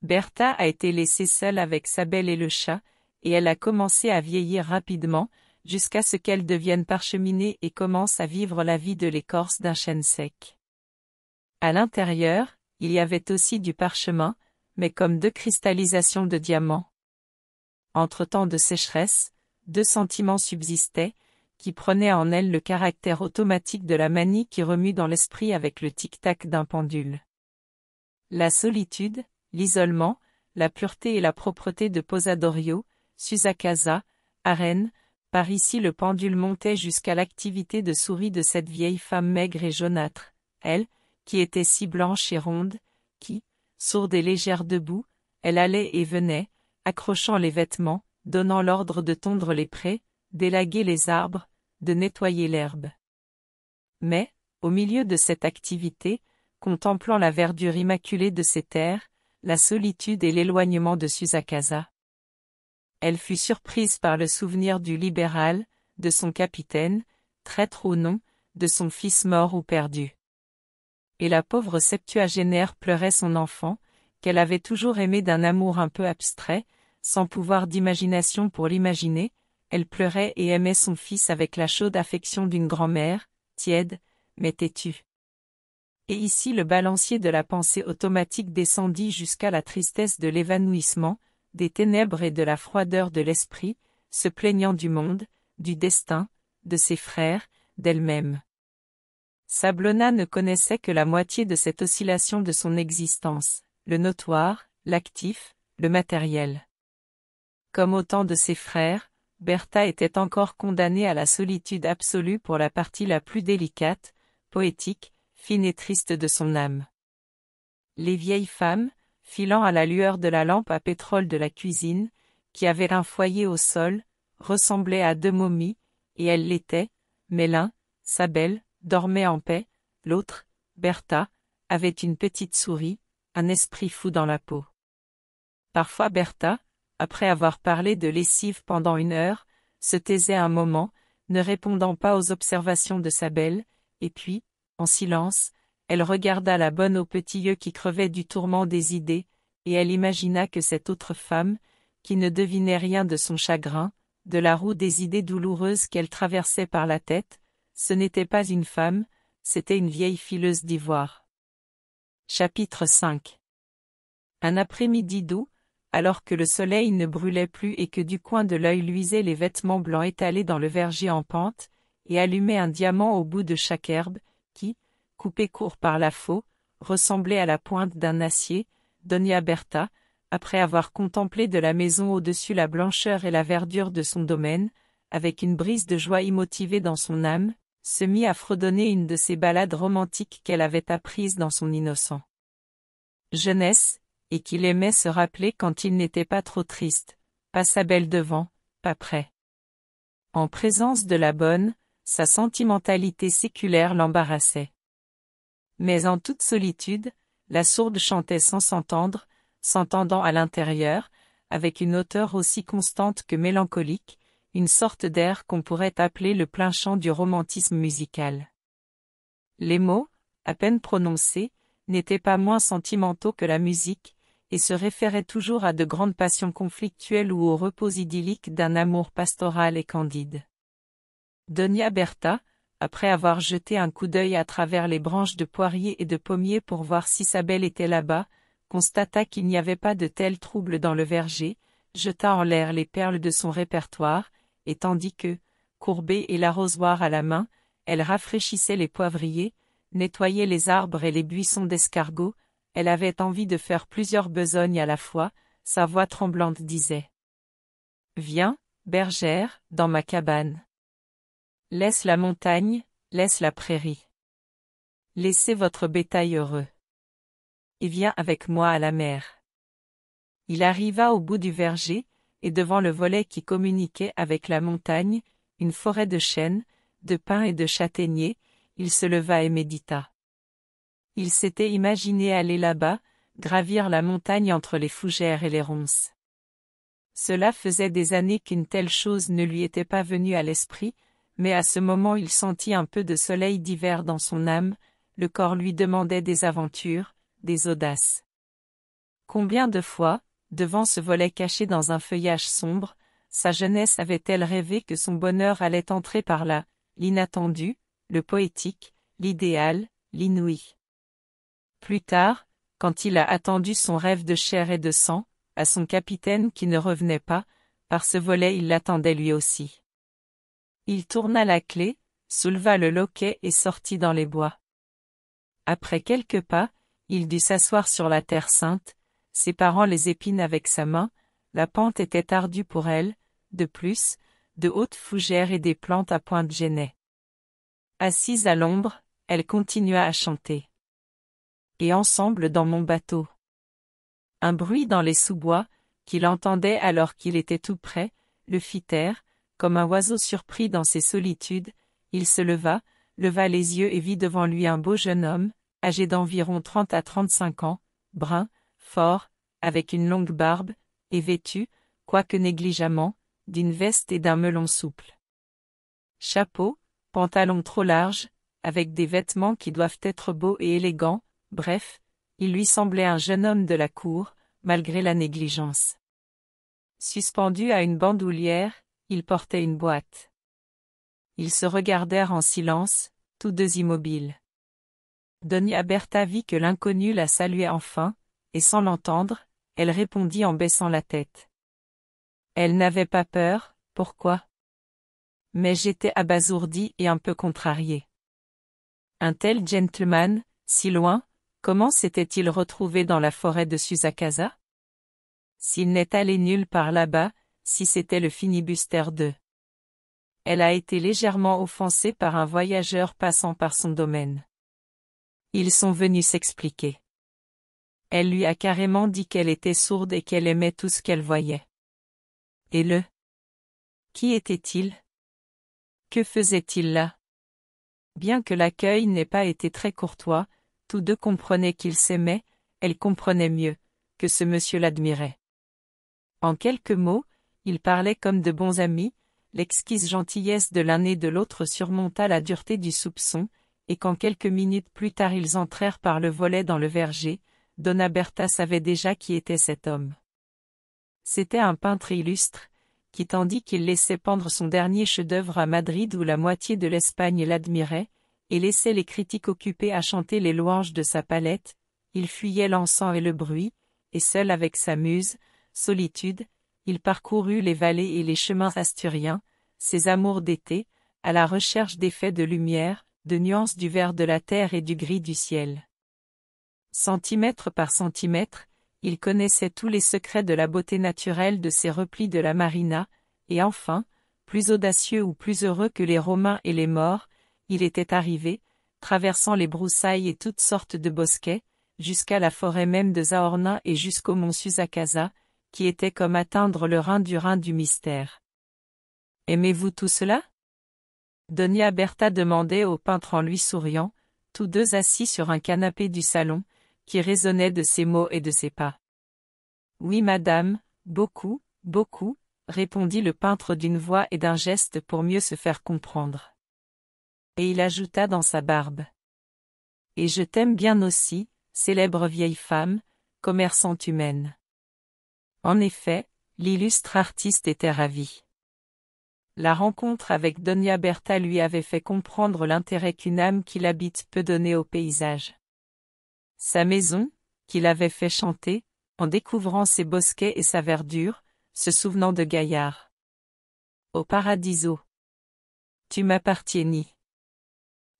Bertha a été laissée seule avec sa belle et le chat, et elle a commencé à vieillir rapidement, jusqu'à ce qu'elle devienne parcheminée et commence à vivre la vie de l'écorce d'un chêne sec. À l'intérieur, il y avait aussi du parchemin, mais comme deux cristallisations de diamants. Entre temps de sécheresse, deux sentiments subsistaient, qui prenaient en elle le caractère automatique de la manie qui remue dans l'esprit avec le tic-tac d'un pendule. La solitude, l'isolement, la pureté et la propreté de Posadorio, Susakaza, à Rennes, par ici le pendule montait jusqu'à l'activité de souris de cette vieille femme maigre et jaunâtre, elle, qui était si blanche et ronde, qui, sourde et légère debout, elle allait et venait, accrochant les vêtements, donnant l'ordre de tondre les prés, d'élaguer les arbres, de nettoyer l'herbe. Mais, au milieu de cette activité, contemplant la verdure immaculée de ces terres, la solitude et l'éloignement de Susakaza, elle fut surprise par le souvenir du libéral, de son capitaine, traître ou non, de son fils mort ou perdu. Et la pauvre septuagénaire pleurait son enfant, qu'elle avait toujours aimé d'un amour un peu abstrait, sans pouvoir d'imagination pour l'imaginer, elle pleurait et aimait son fils avec la chaude affection d'une grand-mère, tiède, mais têtue. Et ici le balancier de la pensée automatique descendit jusqu'à la tristesse de l'évanouissement, des ténèbres et de la froideur de l'esprit, se plaignant du monde, du destin, de ses frères, d'elle-même. Sablona ne connaissait que la moitié de cette oscillation de son existence, le notoire, l'actif, le matériel. Comme autant de ses frères, Bertha était encore condamnée à la solitude absolue pour la partie la plus délicate, poétique, fine et triste de son âme. Les vieilles femmes, filant à la lueur de la lampe à pétrole de la cuisine, qui avait un foyer au sol, ressemblait à deux momies, et elle l'était, mais l'un, sa belle, dormait en paix, l'autre, Bertha, avait une petite souris, un esprit fou dans la peau. Parfois Bertha, après avoir parlé de lessive pendant une heure, se taisait un moment, ne répondant pas aux observations de sa belle, et puis, en silence, elle regarda la bonne aux petits yeux qui crevait du tourment des idées, et elle imagina que cette autre femme, qui ne devinait rien de son chagrin, de la roue des idées douloureuses qu'elle traversait par la tête, ce n'était pas une femme, c'était une vieille fileuse d'ivoire. Chapitre 5 Un après-midi doux, alors que le soleil ne brûlait plus et que du coin de l'œil luisaient les vêtements blancs étalés dans le verger en pente, et allumaient un diamant au bout de chaque herbe, qui, coupé court par la faux, ressemblait à la pointe d'un acier, Donia Berta, après avoir contemplé de la maison au-dessus la blancheur et la verdure de son domaine, avec une brise de joie immotivée dans son âme, se mit à fredonner une de ces balades romantiques qu'elle avait apprises dans son innocent jeunesse, et qu'il aimait se rappeler quand il n'était pas trop triste, pas sa belle devant, pas près. En présence de la bonne, sa sentimentalité séculaire l'embarrassait. Mais en toute solitude, la sourde chantait sans s'entendre, s'entendant à l'intérieur, avec une hauteur aussi constante que mélancolique, une sorte d'air qu'on pourrait appeler le plein chant du romantisme musical. Les mots, à peine prononcés, n'étaient pas moins sentimentaux que la musique, et se référaient toujours à de grandes passions conflictuelles ou au repos idyllique d'un amour pastoral et candide. Donia Bertha, après avoir jeté un coup d'œil à travers les branches de poiriers et de pommiers pour voir si sa belle était là-bas, constata qu'il n'y avait pas de tels troubles dans le verger, jeta en l'air les perles de son répertoire, et tandis que, courbée et l'arrosoir à la main, elle rafraîchissait les poivriers, nettoyait les arbres et les buissons d'escargots, elle avait envie de faire plusieurs besognes à la fois, sa voix tremblante disait. Viens, bergère, dans ma cabane. Laisse la montagne, laisse la prairie. Laissez votre bétail heureux. Et viens avec moi à la mer. Il arriva au bout du verger, et devant le volet qui communiquait avec la montagne, une forêt de chênes, de pins et de châtaigniers, il se leva et médita. Il s'était imaginé aller là-bas, gravir la montagne entre les fougères et les ronces. Cela faisait des années qu'une telle chose ne lui était pas venue à l'esprit, mais à ce moment il sentit un peu de soleil d'hiver dans son âme, le corps lui demandait des aventures, des audaces. Combien de fois, devant ce volet caché dans un feuillage sombre, sa jeunesse avait-elle rêvé que son bonheur allait entrer par là, l'inattendu, le poétique, l'idéal, l'inouï. Plus tard, quand il a attendu son rêve de chair et de sang, à son capitaine qui ne revenait pas, par ce volet il l'attendait lui aussi. Il tourna la clé, souleva le loquet et sortit dans les bois. Après quelques pas, il dut s'asseoir sur la terre sainte, séparant les épines avec sa main, la pente était ardue pour elle, de plus, de hautes fougères et des plantes à pointe gênaient. Assise à l'ombre, elle continua à chanter. Et ensemble dans mon bateau. Un bruit dans les sous-bois, qu'il entendait alors qu'il était tout près, le fit taire, comme un oiseau surpris dans ses solitudes, il se leva, leva les yeux et vit devant lui un beau jeune homme, âgé d'environ trente à trente-cinq ans, brun, fort, avec une longue barbe, et vêtu, quoique négligemment, d'une veste et d'un melon souple. Chapeau, pantalon trop large, avec des vêtements qui doivent être beaux et élégants, bref, il lui semblait un jeune homme de la cour, malgré la négligence. Suspendu à une bandoulière, il portait une boîte. Ils se regardèrent en silence, tous deux immobiles. Donia Berta vit que l'inconnu la saluait enfin, et sans l'entendre, elle répondit en baissant la tête. Elle n'avait pas peur, pourquoi Mais j'étais abasourdi et un peu contrarié. Un tel gentleman, si loin, comment s'était-il retrouvé dans la forêt de Suzakaza S'il n'est allé nulle part là-bas, si c'était le finibuster 2. Elle a été légèrement offensée par un voyageur passant par son domaine. Ils sont venus s'expliquer. Elle lui a carrément dit qu'elle était sourde et qu'elle aimait tout ce qu'elle voyait. Et le Qui était-il Que faisait-il là Bien que l'accueil n'ait pas été très courtois, tous deux comprenaient qu'ils s'aimaient, elle comprenait mieux, que ce monsieur l'admirait. En quelques mots, ils parlaient comme de bons amis, l'exquise gentillesse de l'un et de l'autre surmonta la dureté du soupçon, et quand quelques minutes plus tard ils entrèrent par le volet dans le verger, Donna Berta savait déjà qui était cet homme. C'était un peintre illustre, qui tandis qu'il laissait pendre son dernier chef-d'œuvre à Madrid où la moitié de l'Espagne l'admirait, et laissait les critiques occupés à chanter les louanges de sa palette, il fuyait l'encens et le bruit, et seul avec sa muse, solitude, il parcourut les vallées et les chemins asturiens, ses amours d'été, à la recherche d'effets de lumière, de nuances du vert de la terre et du gris du ciel. Centimètre par centimètre, il connaissait tous les secrets de la beauté naturelle de ces replis de la marina, et enfin, plus audacieux ou plus heureux que les Romains et les morts, il était arrivé, traversant les broussailles et toutes sortes de bosquets, jusqu'à la forêt même de Zaorna et jusqu'au mont Susakaza, qui était comme atteindre le rein du rein du mystère. Aimez-vous tout cela Donia Bertha demandait au peintre en lui souriant, tous deux assis sur un canapé du salon, qui résonnait de ses mots et de ses pas. Oui, madame, beaucoup, beaucoup, répondit le peintre d'une voix et d'un geste pour mieux se faire comprendre. Et il ajouta dans sa barbe. Et je t'aime bien aussi, célèbre vieille femme, commerçante humaine. En effet, l'illustre artiste était ravi. La rencontre avec Donia Berta lui avait fait comprendre l'intérêt qu'une âme qui l'habite peut donner au paysage. Sa maison, qu'il avait fait chanter, en découvrant ses bosquets et sa verdure, se souvenant de Gaillard. Au paradiso. Tu m'appartiens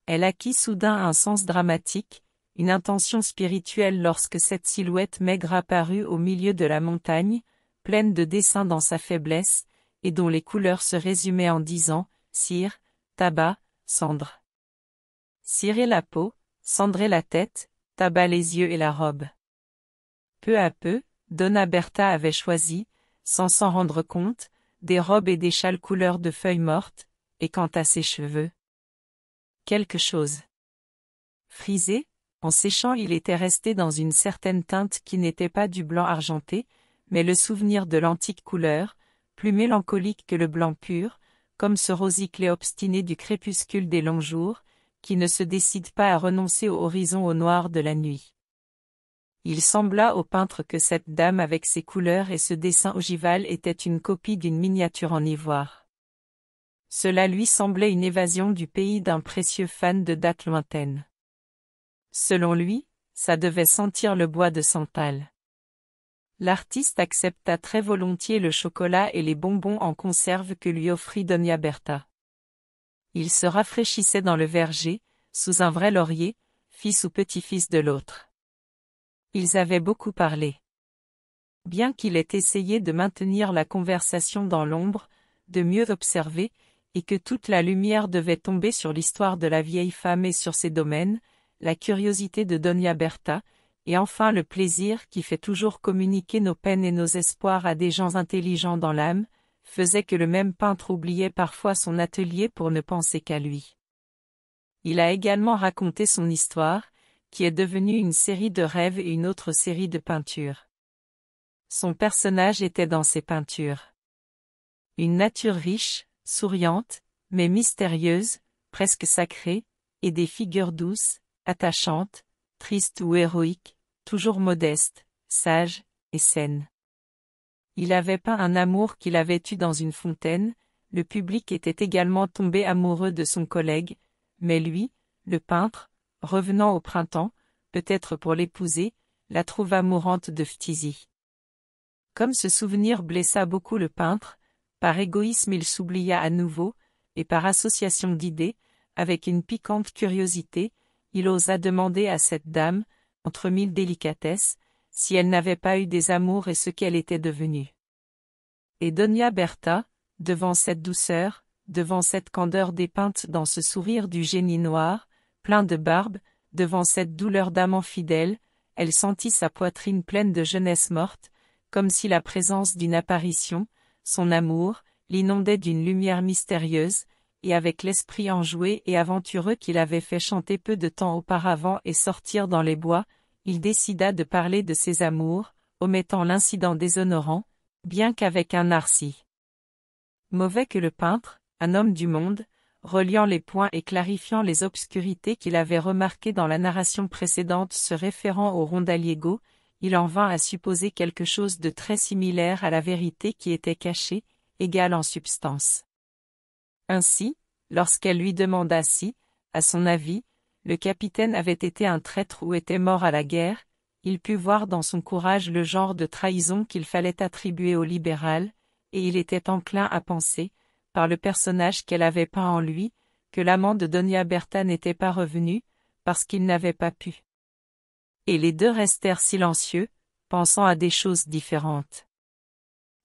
Elle acquit soudain un sens dramatique, une intention spirituelle lorsque cette silhouette maigre apparut au milieu de la montagne, pleine de dessins dans sa faiblesse, et dont les couleurs se résumaient en disant « cire, tabac, cendre ». Cirer la peau, cendrer la tête, tabac les yeux et la robe. Peu à peu, Donna Berta avait choisi, sans s'en rendre compte, des robes et des châles couleur de feuilles mortes, et quant à ses cheveux. Quelque chose. Frisé, en séchant il était resté dans une certaine teinte qui n'était pas du blanc argenté, mais le souvenir de l'antique couleur, plus mélancolique que le blanc pur, comme ce rosiclé obstiné du crépuscule des longs jours, qui ne se décide pas à renoncer au horizon au noir de la nuit. Il sembla au peintre que cette dame avec ses couleurs et ce dessin ogival était une copie d'une miniature en ivoire. Cela lui semblait une évasion du pays d'un précieux fan de dates lointaines. Selon lui, ça devait sentir le bois de santal. L'artiste accepta très volontiers le chocolat et les bonbons en conserve que lui offrit Donia Berta. Il se rafraîchissait dans le verger, sous un vrai laurier, fils ou petit-fils de l'autre. Ils avaient beaucoup parlé. Bien qu'il ait essayé de maintenir la conversation dans l'ombre, de mieux observer, et que toute la lumière devait tomber sur l'histoire de la vieille femme et sur ses domaines, la curiosité de Donia Berta, et enfin le plaisir qui fait toujours communiquer nos peines et nos espoirs à des gens intelligents dans l'âme, faisait que le même peintre oubliait parfois son atelier pour ne penser qu'à lui. Il a également raconté son histoire, qui est devenue une série de rêves et une autre série de peintures. Son personnage était dans ses peintures. Une nature riche, souriante, mais mystérieuse, presque sacrée, et des figures douces, attachante, triste ou héroïque, toujours modeste, sage, et saine. Il avait peint un amour qu'il avait eu dans une fontaine, le public était également tombé amoureux de son collègue, mais lui, le peintre, revenant au printemps, peut-être pour l'épouser, la trouva mourante de Phtisie. Comme ce souvenir blessa beaucoup le peintre, par égoïsme il s'oublia à nouveau, et par association d'idées, avec une piquante curiosité, il osa demander à cette dame, entre mille délicatesses, si elle n'avait pas eu des amours et ce qu'elle était devenue. Et Donia Berta, devant cette douceur, devant cette candeur dépeinte dans ce sourire du génie noir, plein de barbe, devant cette douleur d'amant fidèle, elle sentit sa poitrine pleine de jeunesse morte, comme si la présence d'une apparition, son amour, l'inondait d'une lumière mystérieuse, et avec l'esprit enjoué et aventureux qu'il avait fait chanter peu de temps auparavant et sortir dans les bois, il décida de parler de ses amours, omettant l'incident déshonorant, bien qu'avec un narci. mauvais que le peintre, un homme du monde, reliant les points et clarifiant les obscurités qu'il avait remarquées dans la narration précédente se référant au rondaliego, il en vint à supposer quelque chose de très similaire à la vérité qui était cachée, égale en substance. Ainsi, lorsqu'elle lui demanda si, à son avis, le capitaine avait été un traître ou était mort à la guerre, il put voir dans son courage le genre de trahison qu'il fallait attribuer au libéral, et il était enclin à penser, par le personnage qu'elle avait peint en lui, que l'amant de Donia Berta n'était pas revenu, parce qu'il n'avait pas pu. Et les deux restèrent silencieux, pensant à des choses différentes.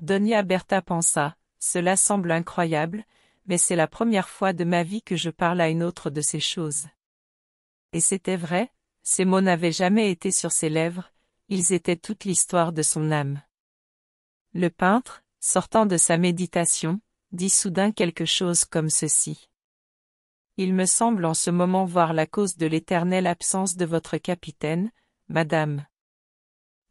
Donia Berta pensa, cela semble incroyable, mais c'est la première fois de ma vie que je parle à une autre de ces choses. Et c'était vrai, ces mots n'avaient jamais été sur ses lèvres, ils étaient toute l'histoire de son âme. Le peintre, sortant de sa méditation, dit soudain quelque chose comme ceci. Il me semble en ce moment voir la cause de l'éternelle absence de votre capitaine, madame.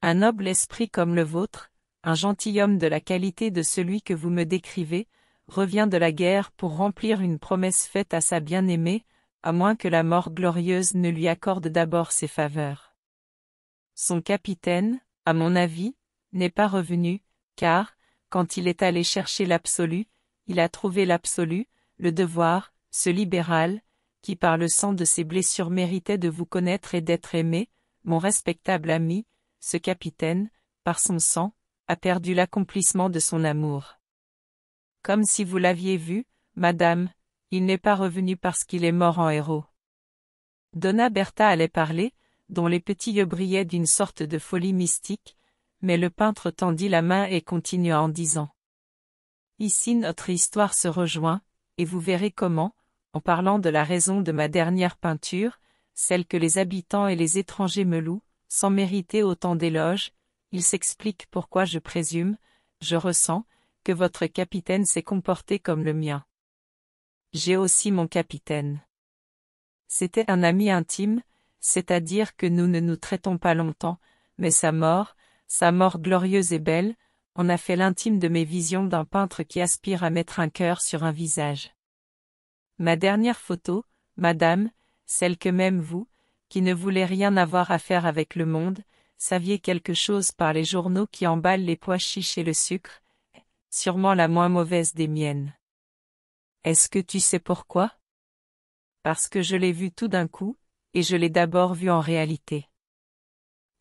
Un noble esprit comme le vôtre, un gentilhomme de la qualité de celui que vous me décrivez, revient de la guerre pour remplir une promesse faite à sa bien-aimée, à moins que la mort glorieuse ne lui accorde d'abord ses faveurs. Son capitaine, à mon avis, n'est pas revenu, car, quand il est allé chercher l'absolu, il a trouvé l'absolu, le devoir, ce libéral, qui par le sang de ses blessures méritait de vous connaître et d'être aimé, mon respectable ami, ce capitaine, par son sang, a perdu l'accomplissement de son amour. Comme si vous l'aviez vu, madame, il n'est pas revenu parce qu'il est mort en héros. Donna Berta allait parler, dont les petits yeux brillaient d'une sorte de folie mystique, mais le peintre tendit la main et continua en disant. Ici notre histoire se rejoint, et vous verrez comment, en parlant de la raison de ma dernière peinture, celle que les habitants et les étrangers me louent, sans mériter autant d'éloges, il s'explique pourquoi je présume, je ressens, votre capitaine s'est comporté comme le mien. J'ai aussi mon capitaine. C'était un ami intime, c'est-à-dire que nous ne nous traitons pas longtemps, mais sa mort, sa mort glorieuse et belle, en a fait l'intime de mes visions d'un peintre qui aspire à mettre un cœur sur un visage. Ma dernière photo, madame, celle que même vous, qui ne voulez rien avoir à faire avec le monde, saviez quelque chose par les journaux qui emballent les pois chiches et le sucre, sûrement la moins mauvaise des miennes. Est-ce que tu sais pourquoi Parce que je l'ai vue tout d'un coup, et je l'ai d'abord vue en réalité.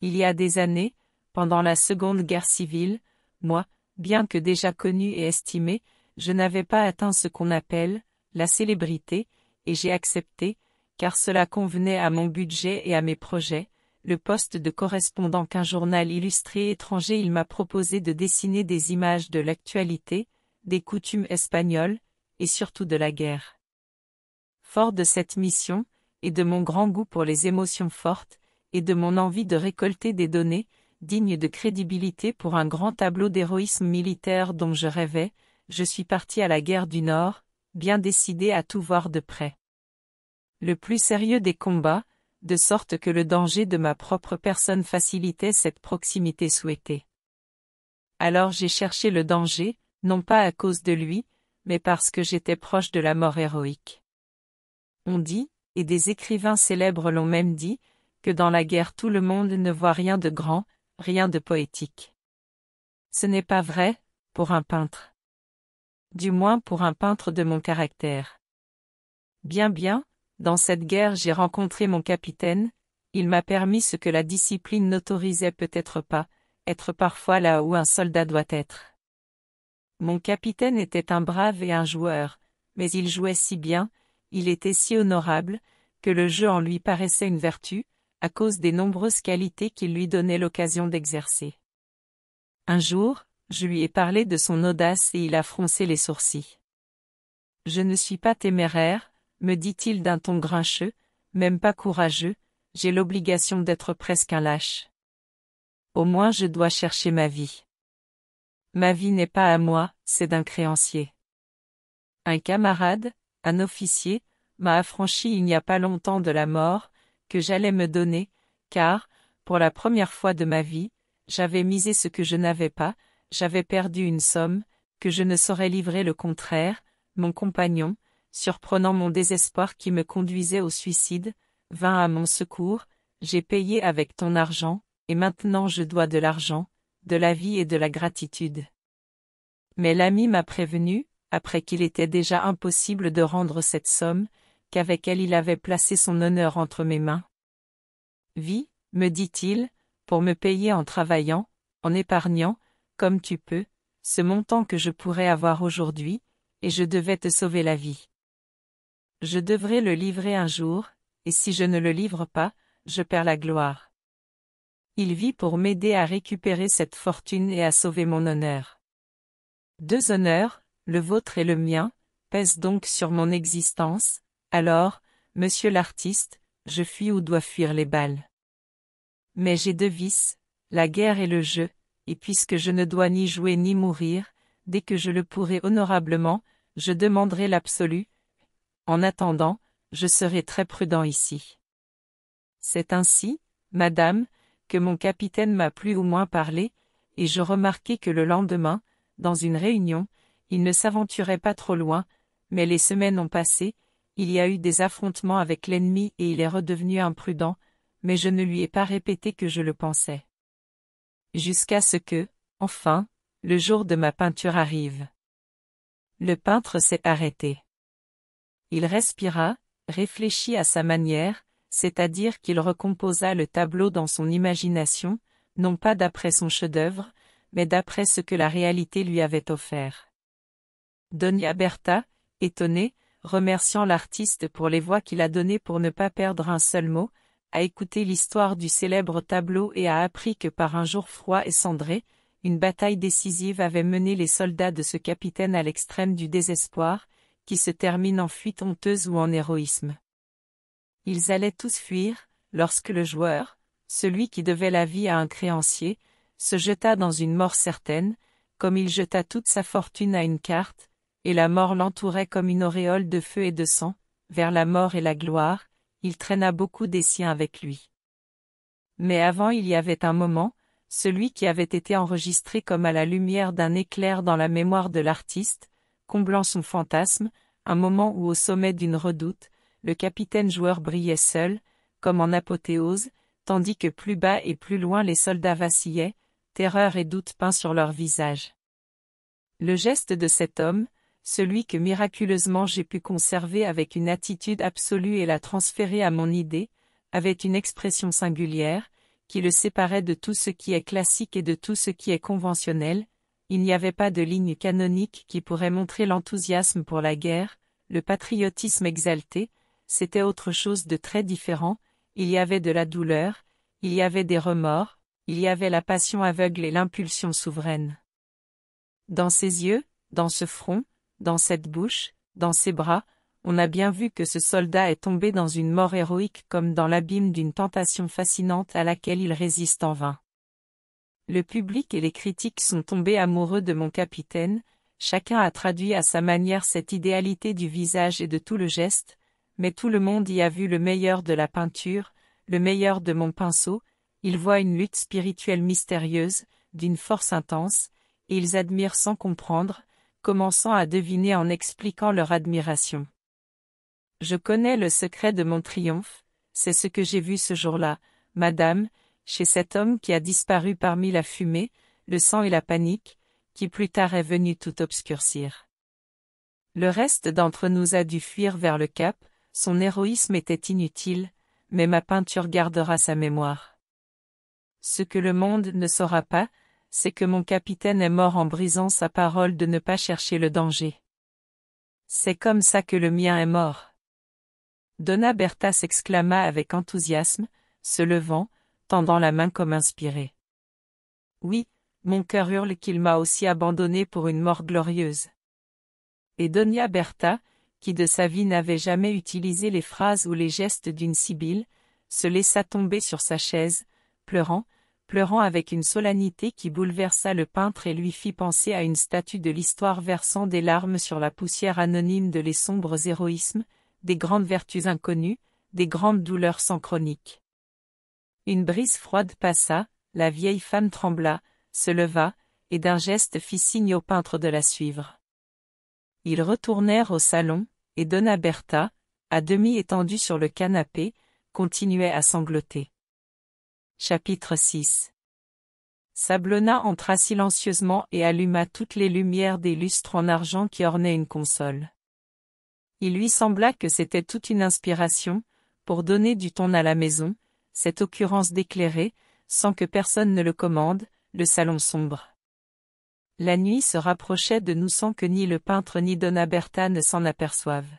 Il y a des années, pendant la Seconde Guerre civile, moi, bien que déjà connu et estimé, je n'avais pas atteint ce qu'on appelle la célébrité, et j'ai accepté, car cela convenait à mon budget et à mes projets, le poste de correspondant qu'un journal illustré étranger il m'a proposé de dessiner des images de l'actualité, des coutumes espagnoles, et surtout de la guerre. Fort de cette mission, et de mon grand goût pour les émotions fortes, et de mon envie de récolter des données, dignes de crédibilité pour un grand tableau d'héroïsme militaire dont je rêvais, je suis parti à la guerre du Nord, bien décidé à tout voir de près. Le plus sérieux des combats, de sorte que le danger de ma propre personne facilitait cette proximité souhaitée. Alors j'ai cherché le danger, non pas à cause de lui, mais parce que j'étais proche de la mort héroïque. On dit, et des écrivains célèbres l'ont même dit, que dans la guerre tout le monde ne voit rien de grand, rien de poétique. Ce n'est pas vrai, pour un peintre. Du moins pour un peintre de mon caractère. Bien bien, dans cette guerre j'ai rencontré mon capitaine, il m'a permis ce que la discipline n'autorisait peut-être pas, être parfois là où un soldat doit être. Mon capitaine était un brave et un joueur, mais il jouait si bien, il était si honorable, que le jeu en lui paraissait une vertu, à cause des nombreuses qualités qu'il lui donnait l'occasion d'exercer. Un jour, je lui ai parlé de son audace et il a froncé les sourcils. Je ne suis pas téméraire, me dit-il d'un ton grincheux, même pas courageux, j'ai l'obligation d'être presque un lâche. Au moins je dois chercher ma vie. Ma vie n'est pas à moi, c'est d'un créancier. Un camarade, un officier, m'a affranchi il n'y a pas longtemps de la mort, que j'allais me donner, car, pour la première fois de ma vie, j'avais misé ce que je n'avais pas, j'avais perdu une somme, que je ne saurais livrer le contraire, mon compagnon, surprenant mon désespoir qui me conduisait au suicide, vint à mon secours, j'ai payé avec ton argent, et maintenant je dois de l'argent, de la vie et de la gratitude. Mais l'ami m'a prévenu, après qu'il était déjà impossible de rendre cette somme, qu'avec elle il avait placé son honneur entre mes mains. Vie, me dit-il, pour me payer en travaillant, en épargnant, comme tu peux, ce montant que je pourrais avoir aujourd'hui, et je devais te sauver la vie. Je devrais le livrer un jour, et si je ne le livre pas, je perds la gloire. Il vit pour m'aider à récupérer cette fortune et à sauver mon honneur. Deux honneurs, le vôtre et le mien, pèsent donc sur mon existence, alors, monsieur l'artiste, je fuis ou dois fuir les balles. Mais j'ai deux vices, la guerre et le jeu, et puisque je ne dois ni jouer ni mourir, dès que je le pourrai honorablement, je demanderai l'absolu, en attendant, je serai très prudent ici. C'est ainsi, madame, que mon capitaine m'a plus ou moins parlé, et je remarquai que le lendemain, dans une réunion, il ne s'aventurait pas trop loin, mais les semaines ont passé, il y a eu des affrontements avec l'ennemi et il est redevenu imprudent, mais je ne lui ai pas répété que je le pensais. Jusqu'à ce que, enfin, le jour de ma peinture arrive. Le peintre s'est arrêté. Il respira, réfléchit à sa manière, c'est-à-dire qu'il recomposa le tableau dans son imagination, non pas d'après son chef-d'œuvre, mais d'après ce que la réalité lui avait offert. Donia Berta, étonnée, remerciant l'artiste pour les voix qu'il a données pour ne pas perdre un seul mot, a écouté l'histoire du célèbre tableau et a appris que par un jour froid et cendré, une bataille décisive avait mené les soldats de ce capitaine à l'extrême du désespoir, qui se termine en fuite honteuse ou en héroïsme. Ils allaient tous fuir, lorsque le joueur, celui qui devait la vie à un créancier, se jeta dans une mort certaine, comme il jeta toute sa fortune à une carte, et la mort l'entourait comme une auréole de feu et de sang, vers la mort et la gloire, il traîna beaucoup des siens avec lui. Mais avant il y avait un moment, celui qui avait été enregistré comme à la lumière d'un éclair dans la mémoire de l'artiste, comblant son fantasme, un moment où au sommet d'une redoute, le capitaine joueur brillait seul, comme en apothéose, tandis que plus bas et plus loin les soldats vacillaient, terreur et doute peints sur leurs visages. Le geste de cet homme, celui que miraculeusement j'ai pu conserver avec une attitude absolue et la transférer à mon idée, avait une expression singulière, qui le séparait de tout ce qui est classique et de tout ce qui est conventionnel, il n'y avait pas de ligne canonique qui pourrait montrer l'enthousiasme pour la guerre, le patriotisme exalté, c'était autre chose de très différent, il y avait de la douleur, il y avait des remords, il y avait la passion aveugle et l'impulsion souveraine. Dans ses yeux, dans ce front, dans cette bouche, dans ses bras, on a bien vu que ce soldat est tombé dans une mort héroïque comme dans l'abîme d'une tentation fascinante à laquelle il résiste en vain. Le public et les critiques sont tombés amoureux de mon capitaine, chacun a traduit à sa manière cette idéalité du visage et de tout le geste, mais tout le monde y a vu le meilleur de la peinture, le meilleur de mon pinceau, ils voient une lutte spirituelle mystérieuse, d'une force intense, et ils admirent sans comprendre, commençant à deviner en expliquant leur admiration. Je connais le secret de mon triomphe, c'est ce que j'ai vu ce jour-là, madame, chez cet homme qui a disparu parmi la fumée, le sang et la panique, qui plus tard est venu tout obscurcir. Le reste d'entre nous a dû fuir vers le cap, son héroïsme était inutile, mais ma peinture gardera sa mémoire. Ce que le monde ne saura pas, c'est que mon capitaine est mort en brisant sa parole de ne pas chercher le danger. C'est comme ça que le mien est mort. Donna Berta s'exclama avec enthousiasme, se levant, tendant la main comme inspirée. « Oui, mon cœur hurle qu'il m'a aussi abandonné pour une mort glorieuse. Et Donia Bertha, qui de sa vie n'avait jamais utilisé les phrases ou les gestes d'une sibylle, se laissa tomber sur sa chaise, pleurant, pleurant avec une solennité qui bouleversa le peintre et lui fit penser à une statue de l'histoire versant des larmes sur la poussière anonyme de les sombres héroïsmes, des grandes vertus inconnues, des grandes douleurs sans chronique. Une brise froide passa, la vieille femme trembla, se leva, et d'un geste fit signe au peintre de la suivre. Ils retournèrent au salon, et Donna Berta, à demi étendue sur le canapé, continuait à sangloter. Chapitre 6 Sablona entra silencieusement et alluma toutes les lumières des lustres en argent qui ornaient une console. Il lui sembla que c'était toute une inspiration, pour donner du ton à la maison, cette occurrence d'éclairer, sans que personne ne le commande, le salon sombre. La nuit se rapprochait de nous sans que ni le peintre ni Donna Berta ne s'en aperçoivent.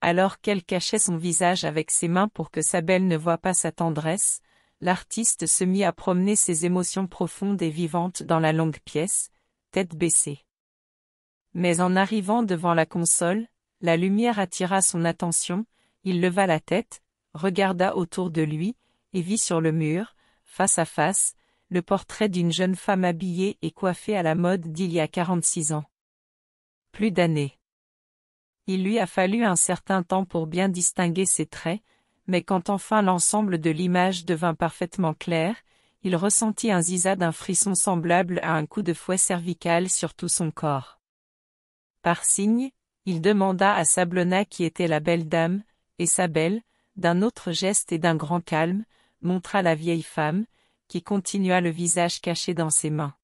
Alors qu'elle cachait son visage avec ses mains pour que sa belle ne voie pas sa tendresse, l'artiste se mit à promener ses émotions profondes et vivantes dans la longue pièce, tête baissée. Mais en arrivant devant la console, la lumière attira son attention, il leva la tête, regarda autour de lui, et vit sur le mur, face à face, le portrait d'une jeune femme habillée et coiffée à la mode d'il y a quarante-six ans. Plus d'années. Il lui a fallu un certain temps pour bien distinguer ses traits, mais quand enfin l'ensemble de l'image devint parfaitement clair, il ressentit un zisa d'un frisson semblable à un coup de fouet cervical sur tout son corps. Par signe, il demanda à Sablona qui était la belle dame, et sa belle, d'un autre geste et d'un grand calme, montra la vieille femme, qui continua le visage caché dans ses mains.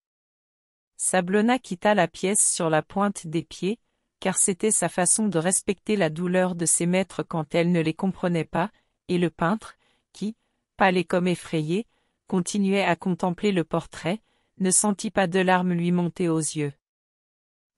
Sablona quitta la pièce sur la pointe des pieds, car c'était sa façon de respecter la douleur de ses maîtres quand elle ne les comprenait pas, et le peintre, qui, pâle comme effrayé, continuait à contempler le portrait, ne sentit pas de larmes lui monter aux yeux.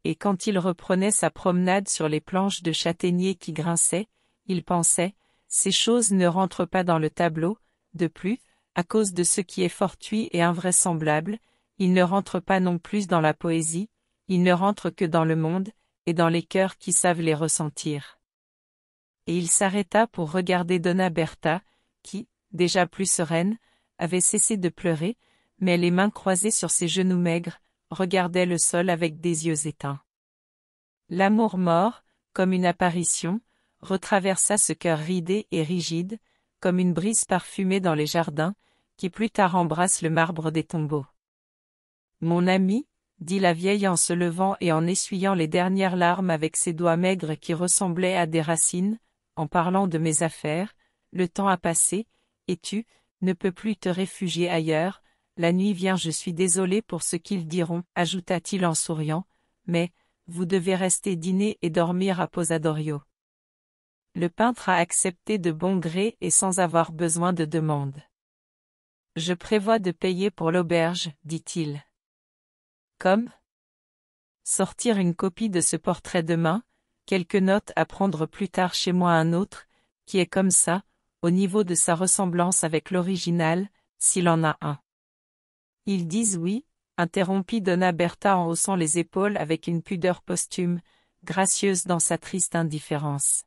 Et quand il reprenait sa promenade sur les planches de châtaignier qui grinçaient, il pensait, ces choses ne rentrent pas dans le tableau, de plus, à cause de ce qui est fortuit et invraisemblable, il ne rentre pas non plus dans la poésie, ils ne rentrent que dans le monde, et dans les cœurs qui savent les ressentir. Et il s'arrêta pour regarder Donna Bertha, qui, déjà plus sereine, avait cessé de pleurer, mais les mains croisées sur ses genoux maigres, regardait le sol avec des yeux éteints. L'amour mort, comme une apparition, retraversa ce cœur ridé et rigide, comme une brise parfumée dans les jardins, qui plus tard embrasse le marbre des tombeaux. Mon ami, dit la vieille en se levant et en essuyant les dernières larmes avec ses doigts maigres qui ressemblaient à des racines, en parlant de mes affaires, le temps a passé, et tu, ne peux plus te réfugier ailleurs, la nuit vient je suis désolé pour ce qu'ils diront, ajouta-t-il en souriant, mais, vous devez rester dîner et dormir à Posadorio. Le peintre a accepté de bon gré et sans avoir besoin de demande. Je prévois de payer pour l'auberge, dit-il. Comme Sortir une copie de ce portrait demain, quelques notes à prendre plus tard chez moi un autre, qui est comme ça, au niveau de sa ressemblance avec l'original, s'il en a un. Ils disent oui, interrompit Donna Bertha en haussant les épaules avec une pudeur posthume, gracieuse dans sa triste indifférence.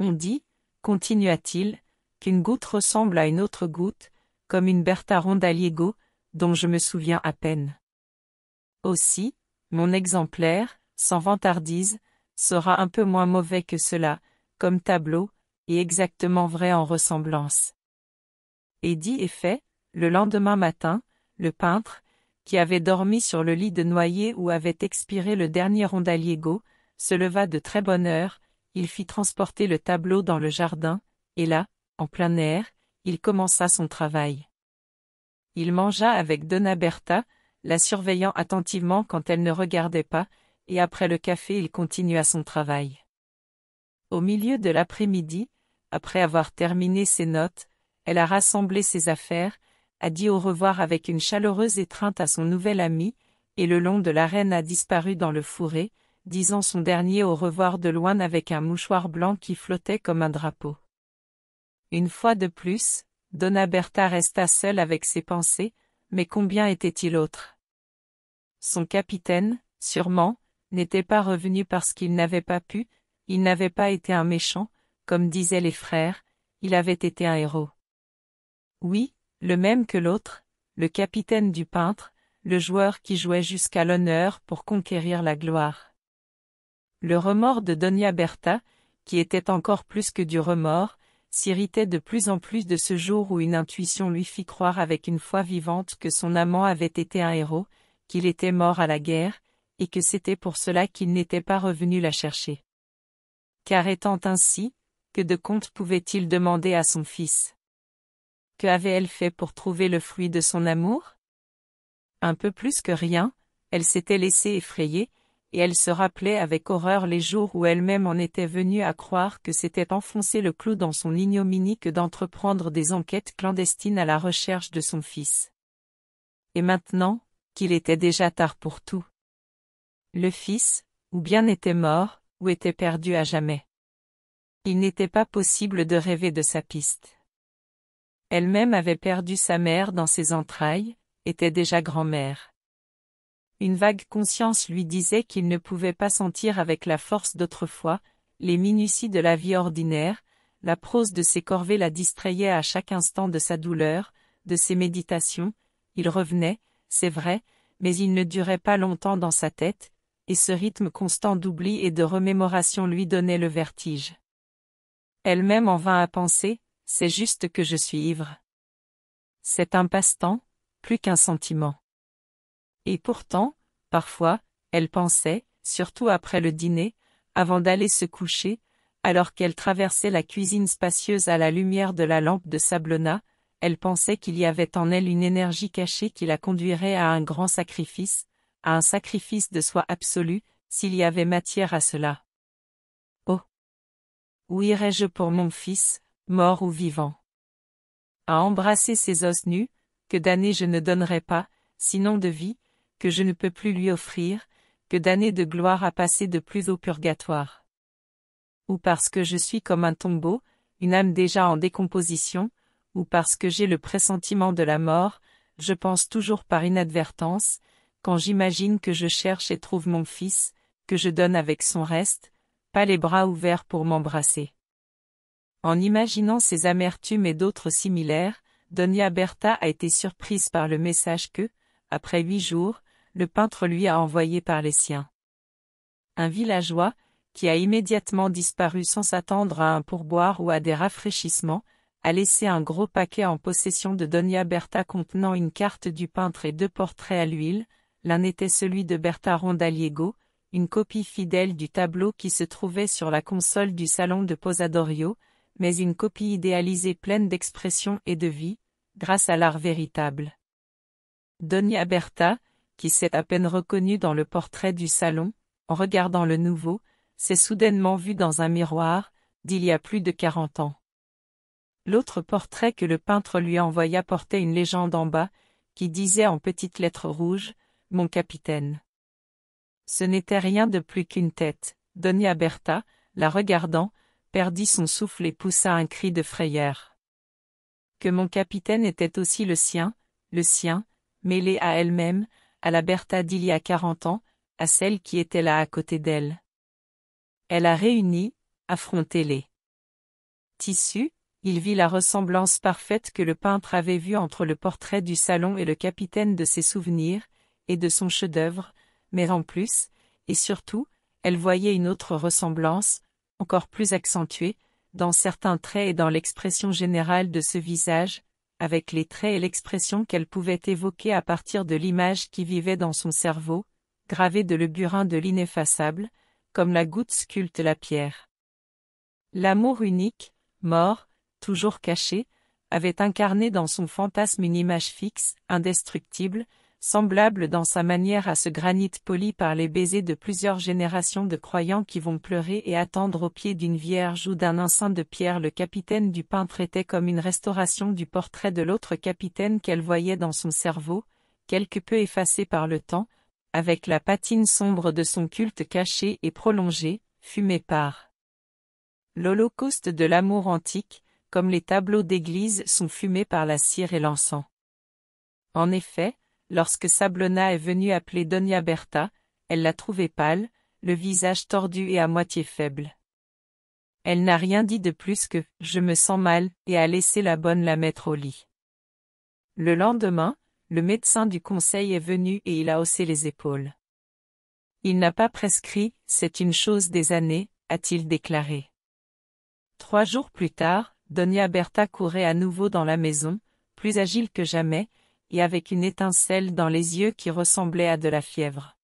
On dit, continua-t-il, qu'une goutte ressemble à une autre goutte, comme une Bertha Rondaliego, dont je me souviens à peine. Aussi, mon exemplaire, sans vantardise, sera un peu moins mauvais que cela, comme tableau, et exactement vrai en ressemblance. Et dit et fait, le lendemain matin, le peintre, qui avait dormi sur le lit de noyer où avait expiré le dernier Rondaliego, se leva de très bonne heure, il fit transporter le tableau dans le jardin, et là, en plein air, il commença son travail. Il mangea avec Donna Bertha, la surveillant attentivement quand elle ne regardait pas, et après le café il continua son travail. Au milieu de l'après-midi, après avoir terminé ses notes, elle a rassemblé ses affaires, a dit au revoir avec une chaleureuse étreinte à son nouvel ami, et le long de l'arène a disparu dans le fourré, disant son dernier au revoir de loin avec un mouchoir blanc qui flottait comme un drapeau. Une fois de plus, Donna Berta resta seule avec ses pensées, mais combien était-il autre Son capitaine, sûrement, n'était pas revenu parce qu'il n'avait pas pu, il n'avait pas été un méchant, comme disaient les frères, il avait été un héros. Oui, le même que l'autre, le capitaine du peintre, le joueur qui jouait jusqu'à l'honneur pour conquérir la gloire. Le remords de Donia Berta, qui était encore plus que du remords, s'irritait de plus en plus de ce jour où une intuition lui fit croire avec une foi vivante que son amant avait été un héros, qu'il était mort à la guerre, et que c'était pour cela qu'il n'était pas revenu la chercher. Car étant ainsi, que de compte pouvait-il demander à son fils Que avait-elle fait pour trouver le fruit de son amour Un peu plus que rien, elle s'était laissée effrayer, et elle se rappelait avec horreur les jours où elle-même en était venue à croire que c'était enfoncer le clou dans son ignominie que d'entreprendre des enquêtes clandestines à la recherche de son fils. Et maintenant, qu'il était déjà tard pour tout. Le fils, ou bien était mort, ou était perdu à jamais. Il n'était pas possible de rêver de sa piste. Elle-même avait perdu sa mère dans ses entrailles, était déjà grand-mère. Une vague conscience lui disait qu'il ne pouvait pas sentir avec la force d'autrefois, les minuties de la vie ordinaire, la prose de ses corvées la distrayait à chaque instant de sa douleur, de ses méditations, il revenait, c'est vrai, mais il ne durait pas longtemps dans sa tête, et ce rythme constant d'oubli et de remémoration lui donnait le vertige. Elle-même en vint à penser, c'est juste que je suis ivre. C'est un passe-temps, plus qu'un sentiment. Et pourtant, parfois, elle pensait, surtout après le dîner, avant d'aller se coucher, alors qu'elle traversait la cuisine spacieuse à la lumière de la lampe de Sablona, elle pensait qu'il y avait en elle une énergie cachée qui la conduirait à un grand sacrifice, à un sacrifice de soi absolu, s'il y avait matière à cela. Oh Où irais-je pour mon fils, mort ou vivant À embrasser ces os nus, que d'années je ne donnerais pas, sinon de vie, que je ne peux plus lui offrir, que d'années de gloire à passer de plus au purgatoire. Ou parce que je suis comme un tombeau, une âme déjà en décomposition, ou parce que j'ai le pressentiment de la mort, je pense toujours par inadvertance, quand j'imagine que je cherche et trouve mon fils, que je donne avec son reste, pas les bras ouverts pour m'embrasser. En imaginant ces amertumes et d'autres similaires, Donia Berta a été surprise par le message que, après huit jours, le peintre lui a envoyé par les siens. Un villageois, qui a immédiatement disparu sans s'attendre à un pourboire ou à des rafraîchissements, a laissé un gros paquet en possession de Donia Berta contenant une carte du peintre et deux portraits à l'huile, l'un était celui de Berta Rondaliego, une copie fidèle du tableau qui se trouvait sur la console du salon de Posadorio, mais une copie idéalisée pleine d'expression et de vie, grâce à l'art véritable. Donia Berta, qui s'est à peine reconnu dans le portrait du salon, en regardant le nouveau, s'est soudainement vu dans un miroir, d'il y a plus de quarante ans. L'autre portrait que le peintre lui envoya portait une légende en bas, qui disait en petites lettres rouges, « Mon capitaine ». Ce n'était rien de plus qu'une tête, donnée à Bertha, la regardant, perdit son souffle et poussa un cri de frayeur. Que mon capitaine était aussi le sien, le sien, mêlé à elle-même, à la Bertha d'il y a quarante ans, à celle qui était là à côté d'elle. Elle a réuni, affronté les tissus, il vit la ressemblance parfaite que le peintre avait vue entre le portrait du salon et le capitaine de ses souvenirs, et de son chef-d'œuvre, mais en plus, et surtout, elle voyait une autre ressemblance, encore plus accentuée, dans certains traits et dans l'expression générale de ce visage, avec les traits et l'expression qu'elle pouvait évoquer à partir de l'image qui vivait dans son cerveau, gravée de le burin de l'ineffaçable, comme la goutte sculpte la pierre. L'amour unique, mort, toujours caché, avait incarné dans son fantasme une image fixe, indestructible, semblable dans sa manière à ce granit poli par les baisers de plusieurs générations de croyants qui vont pleurer et attendre au pied d'une vierge ou d'un enceint de pierre le capitaine du peintre était comme une restauration du portrait de l'autre capitaine qu'elle voyait dans son cerveau, quelque peu effacé par le temps, avec la patine sombre de son culte caché et prolongé, fumé par l'Holocauste de l'amour antique, comme les tableaux d'église sont fumés par la cire et l'encens. En effet, Lorsque Sablona est venue appeler Donia Berta, elle l'a trouvée pâle, le visage tordu et à moitié faible. Elle n'a rien dit de plus que « je me sens mal » et a laissé la bonne la mettre au lit. Le lendemain, le médecin du conseil est venu et il a haussé les épaules. Il n'a pas prescrit, c'est une chose des années, a-t-il déclaré. Trois jours plus tard, Donia Berta courait à nouveau dans la maison, plus agile que jamais, et avec une étincelle dans les yeux qui ressemblait à de la fièvre.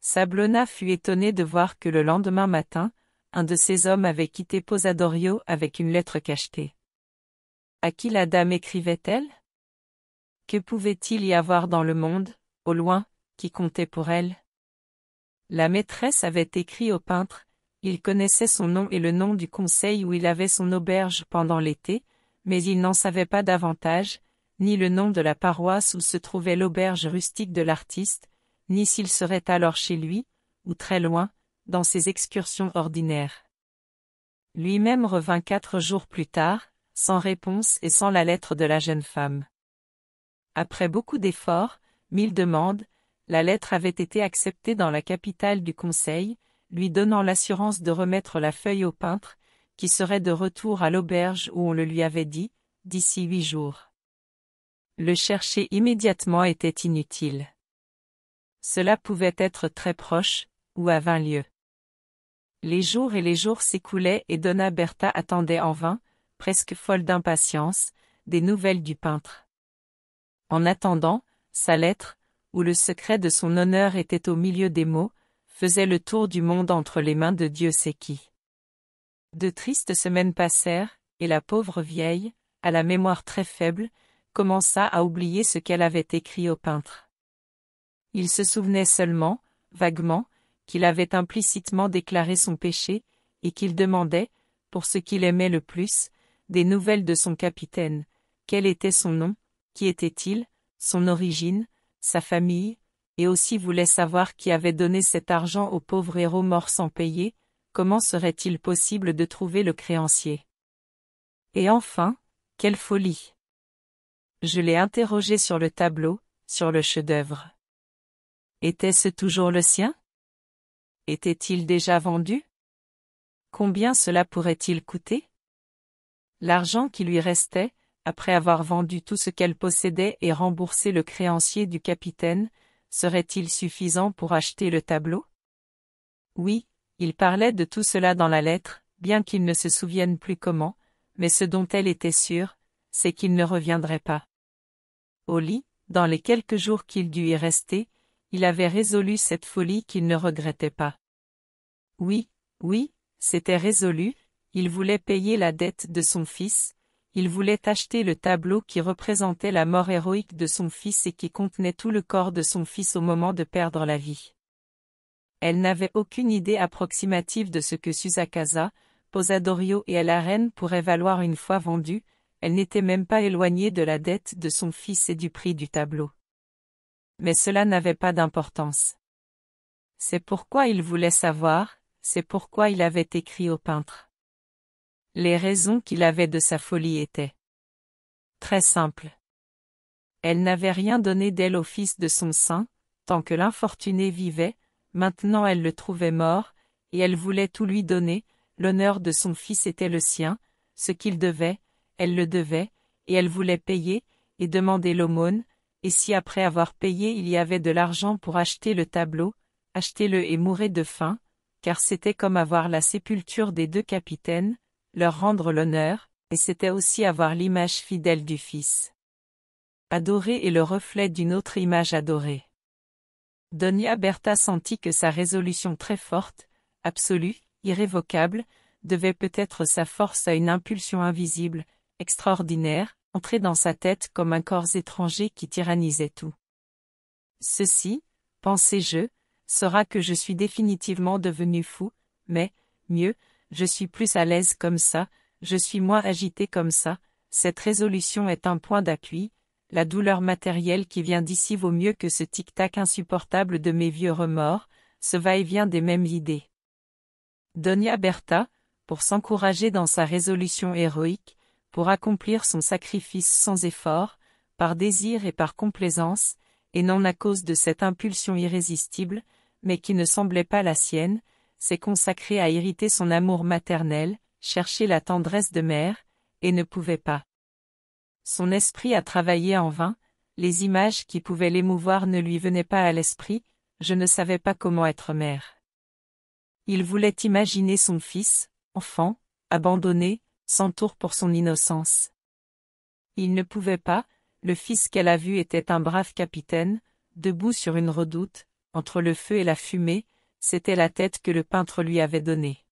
Sablona fut étonné de voir que le lendemain matin, un de ses hommes avait quitté Posadorio avec une lettre cachetée. À qui la dame écrivait-elle Que pouvait-il y avoir dans le monde, au loin, qui comptait pour elle La maîtresse avait écrit au peintre, il connaissait son nom et le nom du conseil où il avait son auberge pendant l'été, mais il n'en savait pas davantage, ni le nom de la paroisse où se trouvait l'auberge rustique de l'artiste, ni s'il serait alors chez lui, ou très loin, dans ses excursions ordinaires. Lui-même revint quatre jours plus tard, sans réponse et sans la lettre de la jeune femme. Après beaucoup d'efforts, mille demandes, la lettre avait été acceptée dans la capitale du Conseil, lui donnant l'assurance de remettre la feuille au peintre, qui serait de retour à l'auberge où on le lui avait dit, d'ici huit jours. Le chercher immédiatement était inutile. Cela pouvait être très proche, ou à vingt lieues. Les jours et les jours s'écoulaient et Donna Berta attendait en vain, presque folle d'impatience, des nouvelles du peintre. En attendant, sa lettre, où le secret de son honneur était au milieu des mots, faisait le tour du monde entre les mains de Dieu sait qui. De tristes semaines passèrent, et la pauvre vieille, à la mémoire très faible, commença à oublier ce qu'elle avait écrit au peintre. Il se souvenait seulement, vaguement, qu'il avait implicitement déclaré son péché, et qu'il demandait, pour ce qu'il aimait le plus, des nouvelles de son capitaine. Quel était son nom, qui était-il, son origine, sa famille, et aussi voulait savoir qui avait donné cet argent au pauvre héros mort sans payer, comment serait-il possible de trouver le créancier Et enfin, quelle folie je l'ai interrogé sur le tableau, sur le chef-d'œuvre. Était-ce toujours le sien Était-il déjà vendu Combien cela pourrait-il coûter L'argent qui lui restait, après avoir vendu tout ce qu'elle possédait et remboursé le créancier du capitaine, serait-il suffisant pour acheter le tableau Oui, il parlait de tout cela dans la lettre, bien qu'il ne se souvienne plus comment, mais ce dont elle était sûre, c'est qu'il ne reviendrait pas. Au lit, dans les quelques jours qu'il dut y rester, il avait résolu cette folie qu'il ne regrettait pas. Oui, oui, c'était résolu, il voulait payer la dette de son fils, il voulait acheter le tableau qui représentait la mort héroïque de son fils et qui contenait tout le corps de son fils au moment de perdre la vie. Elle n'avait aucune idée approximative de ce que Susakasa, Posadorio et reine pourraient valoir une fois vendus, elle n'était même pas éloignée de la dette de son fils et du prix du tableau. Mais cela n'avait pas d'importance. C'est pourquoi il voulait savoir, c'est pourquoi il avait écrit au peintre. Les raisons qu'il avait de sa folie étaient très simples. Elle n'avait rien donné d'elle au fils de son sein, tant que l'infortuné vivait, maintenant elle le trouvait mort, et elle voulait tout lui donner, l'honneur de son fils était le sien, ce qu'il devait, elle le devait, et elle voulait payer, et demander l'aumône, et si après avoir payé il y avait de l'argent pour acheter le tableau, acheter le et mourrez de faim, car c'était comme avoir la sépulture des deux capitaines, leur rendre l'honneur, et c'était aussi avoir l'image fidèle du Fils. Adoré est le reflet d'une autre image adorée. Donia Berta sentit que sa résolution très forte, absolue, irrévocable, devait peut-être sa force à une impulsion invisible, extraordinaire, entré dans sa tête comme un corps étranger qui tyrannisait tout. Ceci, pensais-je, sera que je suis définitivement devenu fou, mais, mieux, je suis plus à l'aise comme ça, je suis moins agité comme ça, cette résolution est un point d'appui, la douleur matérielle qui vient d'ici vaut mieux que ce tic-tac insupportable de mes vieux remords, ce va-et-vient des mêmes idées. Donia Berta, pour s'encourager dans sa résolution héroïque, pour accomplir son sacrifice sans effort, par désir et par complaisance, et non à cause de cette impulsion irrésistible, mais qui ne semblait pas la sienne, s'est consacré à irriter son amour maternel, chercher la tendresse de mère, et ne pouvait pas. Son esprit a travaillé en vain, les images qui pouvaient l'émouvoir ne lui venaient pas à l'esprit, je ne savais pas comment être mère. Il voulait imaginer son fils, enfant, abandonné, s'entoure pour son innocence. Il ne pouvait pas, le fils qu'elle a vu était un brave capitaine, debout sur une redoute, entre le feu et la fumée, c'était la tête que le peintre lui avait donnée.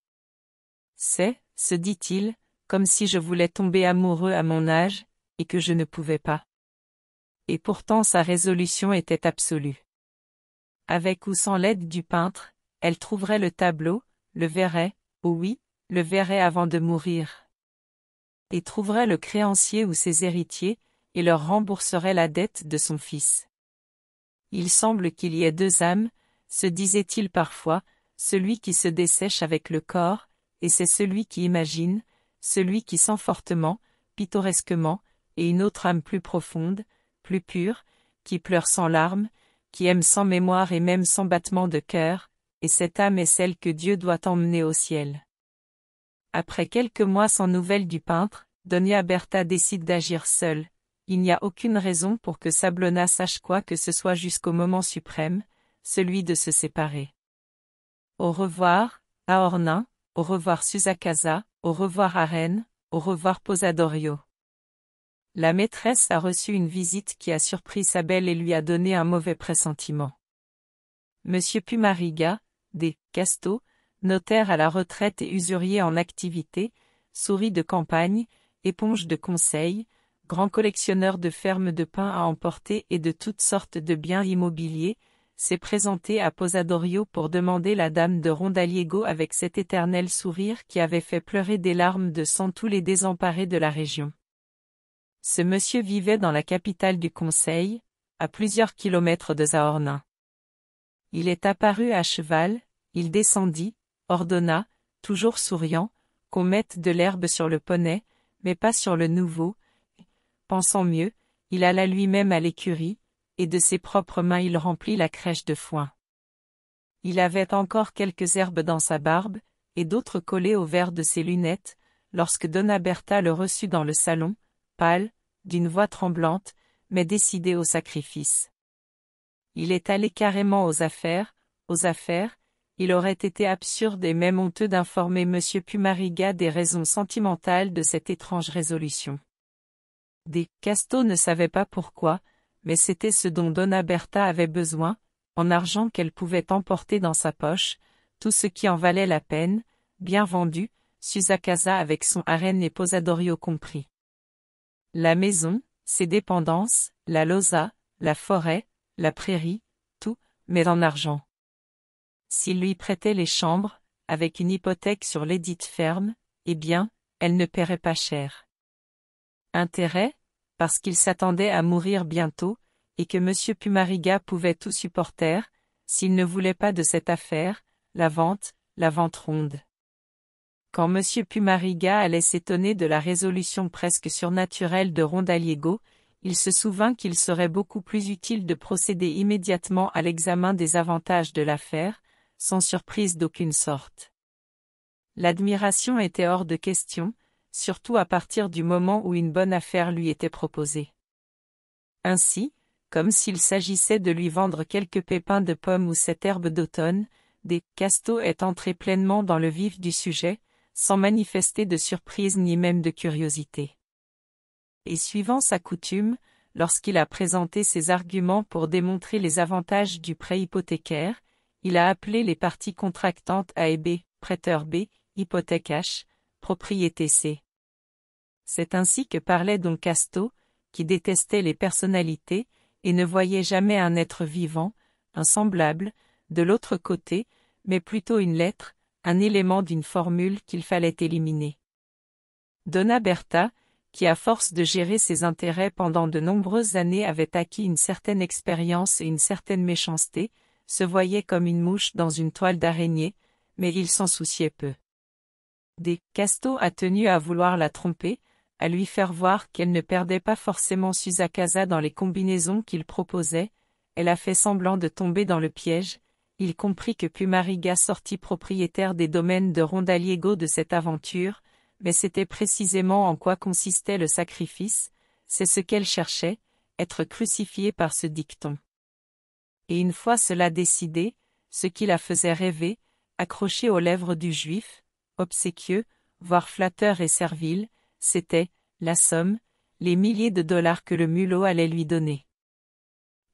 C'est, se dit-il, comme si je voulais tomber amoureux à mon âge, et que je ne pouvais pas. Et pourtant sa résolution était absolue. Avec ou sans l'aide du peintre, elle trouverait le tableau, le verrait, oh oui, le verrait avant de mourir et trouverait le créancier ou ses héritiers, et leur rembourserait la dette de son fils. Il semble qu'il y ait deux âmes, se disait-il parfois, celui qui se dessèche avec le corps, et c'est celui qui imagine, celui qui sent fortement, pittoresquement, et une autre âme plus profonde, plus pure, qui pleure sans larmes, qui aime sans mémoire et même sans battement de cœur, et cette âme est celle que Dieu doit emmener au ciel. Après quelques mois sans nouvelles du peintre, Donia Berta décide d'agir seule. Il n'y a aucune raison pour que Sablona sache quoi que ce soit jusqu'au moment suprême, celui de se séparer. Au revoir, à au revoir Susakaza, au revoir Arène, au revoir Posadorio. La maîtresse a reçu une visite qui a surpris sa belle et lui a donné un mauvais pressentiment. Monsieur Pumariga, des Casto, notaire à la retraite et usurier en activité, souris de campagne, éponge de conseil, grand collectionneur de fermes de pain à emporter et de toutes sortes de biens immobiliers, s'est présenté à Posadorio pour demander la dame de Rondaliego avec cet éternel sourire qui avait fait pleurer des larmes de sang tous les désemparés de la région. Ce monsieur vivait dans la capitale du Conseil, à plusieurs kilomètres de Zahornin. Il est apparu à cheval, il descendit, ordonna, toujours souriant, qu'on mette de l'herbe sur le poney, mais pas sur le nouveau. Pensant mieux, il alla lui-même à l'écurie, et de ses propres mains il remplit la crèche de foin. Il avait encore quelques herbes dans sa barbe, et d'autres collées au verre de ses lunettes, lorsque Donna Bertha le reçut dans le salon, pâle, d'une voix tremblante, mais décidé au sacrifice. Il est allé carrément aux affaires, aux affaires, il aurait été absurde et même honteux d'informer M. Pumariga des raisons sentimentales de cette étrange résolution. Des Casto ne savait pas pourquoi, mais c'était ce dont Donna Berta avait besoin, en argent qu'elle pouvait emporter dans sa poche, tout ce qui en valait la peine, bien vendu, Susakasa avec son arène et Posadorio compris. La maison, ses dépendances, la loza, la forêt, la prairie, tout, mais en argent. S'il lui prêtait les chambres, avec une hypothèque sur l'édite ferme, eh bien, elle ne paierait pas cher. Intérêt, parce qu'il s'attendait à mourir bientôt, et que M. Pumariga pouvait tout supporter, s'il ne voulait pas de cette affaire, la vente, la vente ronde. Quand M. Pumariga allait s'étonner de la résolution presque surnaturelle de Rondaliego, il se souvint qu'il serait beaucoup plus utile de procéder immédiatement à l'examen des avantages de l'affaire, sans surprise d'aucune sorte. L'admiration était hors de question, surtout à partir du moment où une bonne affaire lui était proposée. Ainsi, comme s'il s'agissait de lui vendre quelques pépins de pommes ou cette herbe d'automne, des Casto est entré pleinement dans le vif du sujet, sans manifester de surprise ni même de curiosité. Et suivant sa coutume, lorsqu'il a présenté ses arguments pour démontrer les avantages du prêt hypothécaire, il a appelé les parties contractantes A et B, prêteur B, hypothèque H, propriété C. C'est ainsi que parlait Don Casto, qui détestait les personnalités, et ne voyait jamais un être vivant, un semblable, de l'autre côté, mais plutôt une lettre, un élément d'une formule qu'il fallait éliminer. Donna Berta, qui à force de gérer ses intérêts pendant de nombreuses années avait acquis une certaine expérience et une certaine méchanceté, se voyait comme une mouche dans une toile d'araignée, mais il s'en souciait peu. Des Casto a tenu à vouloir la tromper, à lui faire voir qu'elle ne perdait pas forcément Suzakaza dans les combinaisons qu'il proposait, elle a fait semblant de tomber dans le piège, il comprit que Pumariga sortit propriétaire des domaines de Rondaliego de cette aventure, mais c'était précisément en quoi consistait le sacrifice, c'est ce qu'elle cherchait, être crucifiée par ce dicton et une fois cela décidé, ce qui la faisait rêver, accroché aux lèvres du juif, obséquieux, voire flatteur et servile, c'était, la somme, les milliers de dollars que le mulot allait lui donner.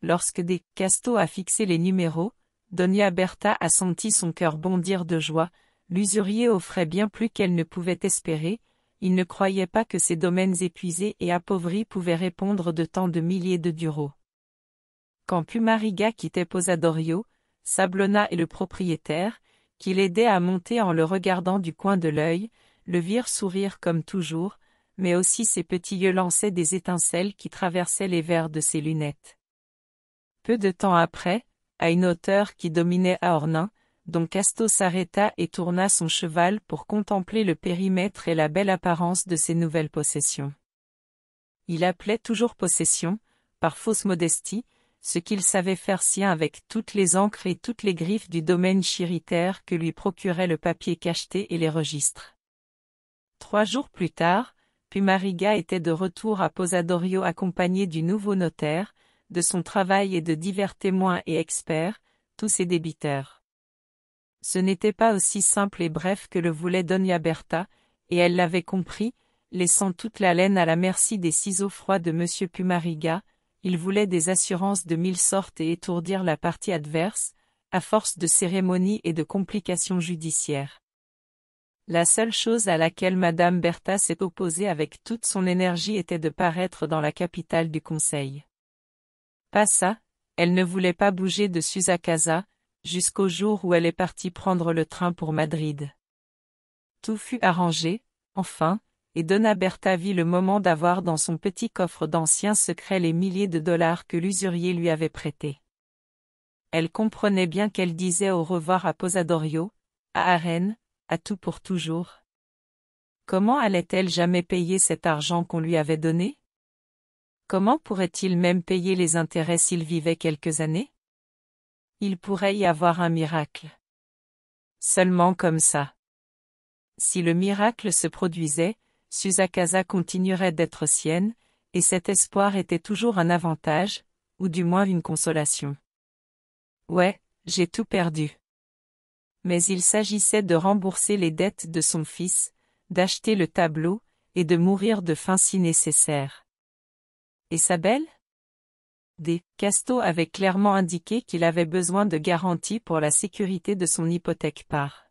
Lorsque des castaux a fixé les numéros, Donia Berta a senti son cœur bondir de joie, l'usurier offrait bien plus qu'elle ne pouvait espérer, il ne croyait pas que ses domaines épuisés et appauvris pouvaient répondre de tant de milliers de duros. Quand Pumariga quittait Posadorio, Sablona et le propriétaire, qui l'aidaient à monter en le regardant du coin de l'œil, le virent sourire comme toujours, mais aussi ses petits yeux lançaient des étincelles qui traversaient les verres de ses lunettes. Peu de temps après, à une hauteur qui dominait Aornin, Don Casto s'arrêta et tourna son cheval pour contempler le périmètre et la belle apparence de ses nouvelles possessions. Il appelait toujours possession, par fausse modestie, ce qu'il savait faire sien avec toutes les encres et toutes les griffes du domaine chiritaire que lui procurait le papier cacheté et les registres. Trois jours plus tard, Pumariga était de retour à Posadorio accompagné du nouveau notaire, de son travail et de divers témoins et experts, tous ses débiteurs. Ce n'était pas aussi simple et bref que le voulait Donia Berta, et elle l'avait compris, laissant toute la laine à la merci des ciseaux froids de M. Pumariga, il voulait des assurances de mille sortes et étourdir la partie adverse, à force de cérémonies et de complications judiciaires. La seule chose à laquelle Madame Bertha s'est opposée avec toute son énergie était de paraître dans la capitale du Conseil. Pas ça, elle ne voulait pas bouger de Susacasa, jusqu'au jour où elle est partie prendre le train pour Madrid. Tout fut arrangé, enfin, et donna berta vit le moment d'avoir dans son petit coffre d'anciens secrets les milliers de dollars que l'usurier lui avait prêtés. Elle comprenait bien qu'elle disait au revoir à Posadorio, à Arène, à tout pour toujours. Comment allait-elle jamais payer cet argent qu'on lui avait donné Comment pourrait-il même payer les intérêts s'il vivait quelques années Il pourrait y avoir un miracle. Seulement comme ça. Si le miracle se produisait, Susakasa continuerait d'être sienne, et cet espoir était toujours un avantage, ou du moins une consolation. Ouais, j'ai tout perdu. Mais il s'agissait de rembourser les dettes de son fils, d'acheter le tableau, et de mourir de faim si nécessaire. Et sa belle D. Casto avait clairement indiqué qu'il avait besoin de garanties pour la sécurité de son hypothèque par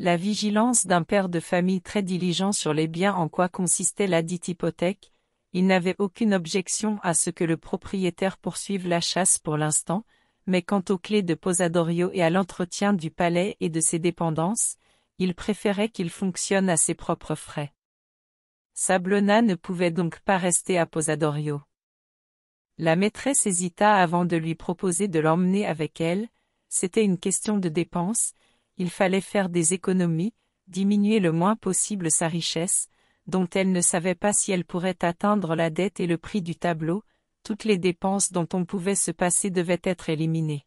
la vigilance d'un père de famille très diligent sur les biens en quoi consistait la dite hypothèque, il n'avait aucune objection à ce que le propriétaire poursuive la chasse pour l'instant, mais quant aux clés de Posadorio et à l'entretien du palais et de ses dépendances, il préférait qu'il fonctionne à ses propres frais. Sablona ne pouvait donc pas rester à Posadorio. La maîtresse hésita avant de lui proposer de l'emmener avec elle, c'était une question de dépense, il fallait faire des économies, diminuer le moins possible sa richesse, dont elle ne savait pas si elle pourrait atteindre la dette et le prix du tableau, toutes les dépenses dont on pouvait se passer devaient être éliminées.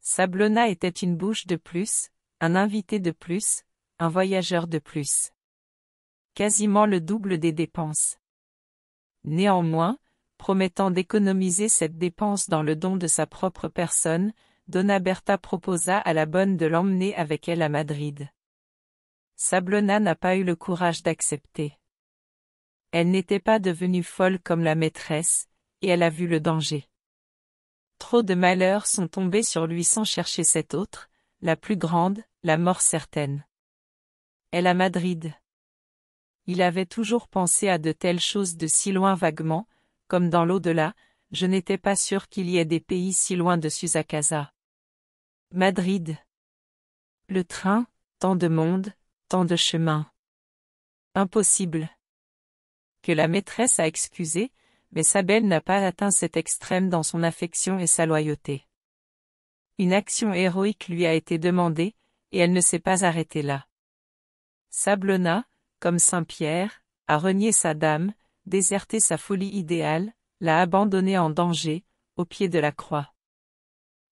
Sablona était une bouche de plus, un invité de plus, un voyageur de plus. Quasiment le double des dépenses. Néanmoins, promettant d'économiser cette dépense dans le don de sa propre personne, Donna Berta proposa à la bonne de l'emmener avec elle à Madrid. Sablona n'a pas eu le courage d'accepter. Elle n'était pas devenue folle comme la maîtresse, et elle a vu le danger. Trop de malheurs sont tombés sur lui sans chercher cette autre, la plus grande, la mort certaine. Elle à Madrid. Il avait toujours pensé à de telles choses de si loin vaguement, comme dans l'au-delà, je n'étais pas sûr qu'il y ait des pays si loin de Suzakaza. Madrid. Le train, tant de monde, tant de chemin. Impossible. Que la maîtresse a excusé, mais sa belle n'a pas atteint cet extrême dans son affection et sa loyauté. Une action héroïque lui a été demandée, et elle ne s'est pas arrêtée là. Sablona, comme Saint-Pierre, a renié sa dame, déserté sa folie idéale, l'a abandonnée en danger, au pied de la croix.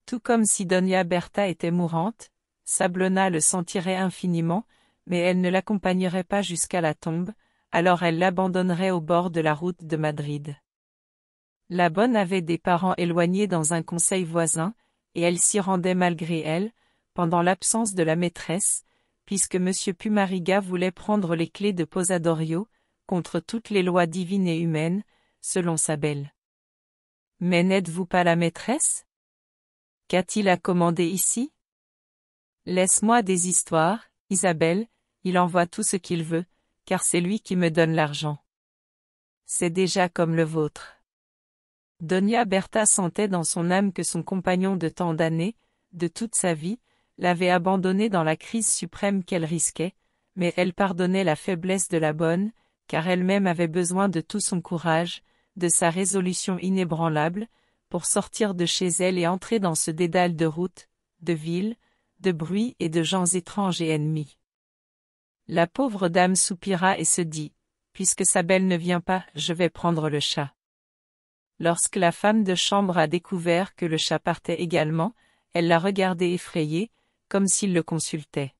Tout comme si Donia Berta était mourante, Sablona le sentirait infiniment, mais elle ne l'accompagnerait pas jusqu'à la tombe, alors elle l'abandonnerait au bord de la route de Madrid. La bonne avait des parents éloignés dans un conseil voisin, et elle s'y rendait malgré elle, pendant l'absence de la maîtresse, puisque M. Pumariga voulait prendre les clés de Posadorio, contre toutes les lois divines et humaines, selon sa belle. Mais n'êtes-vous pas la maîtresse Qu'a-t-il à commander ici Laisse-moi des histoires, Isabelle, il envoie tout ce qu'il veut, car c'est lui qui me donne l'argent. C'est déjà comme le vôtre. Donia Berta sentait dans son âme que son compagnon de tant d'années, de toute sa vie, l'avait abandonnée dans la crise suprême qu'elle risquait, mais elle pardonnait la faiblesse de la bonne, car elle-même avait besoin de tout son courage, de sa résolution inébranlable, pour sortir de chez elle et entrer dans ce dédale de routes, de villes, de bruits et de gens étranges et ennemis. La pauvre dame soupira et se dit, puisque sa belle ne vient pas, je vais prendre le chat. Lorsque la femme de chambre a découvert que le chat partait également, elle l'a regardé effrayée, comme s'il le consultait.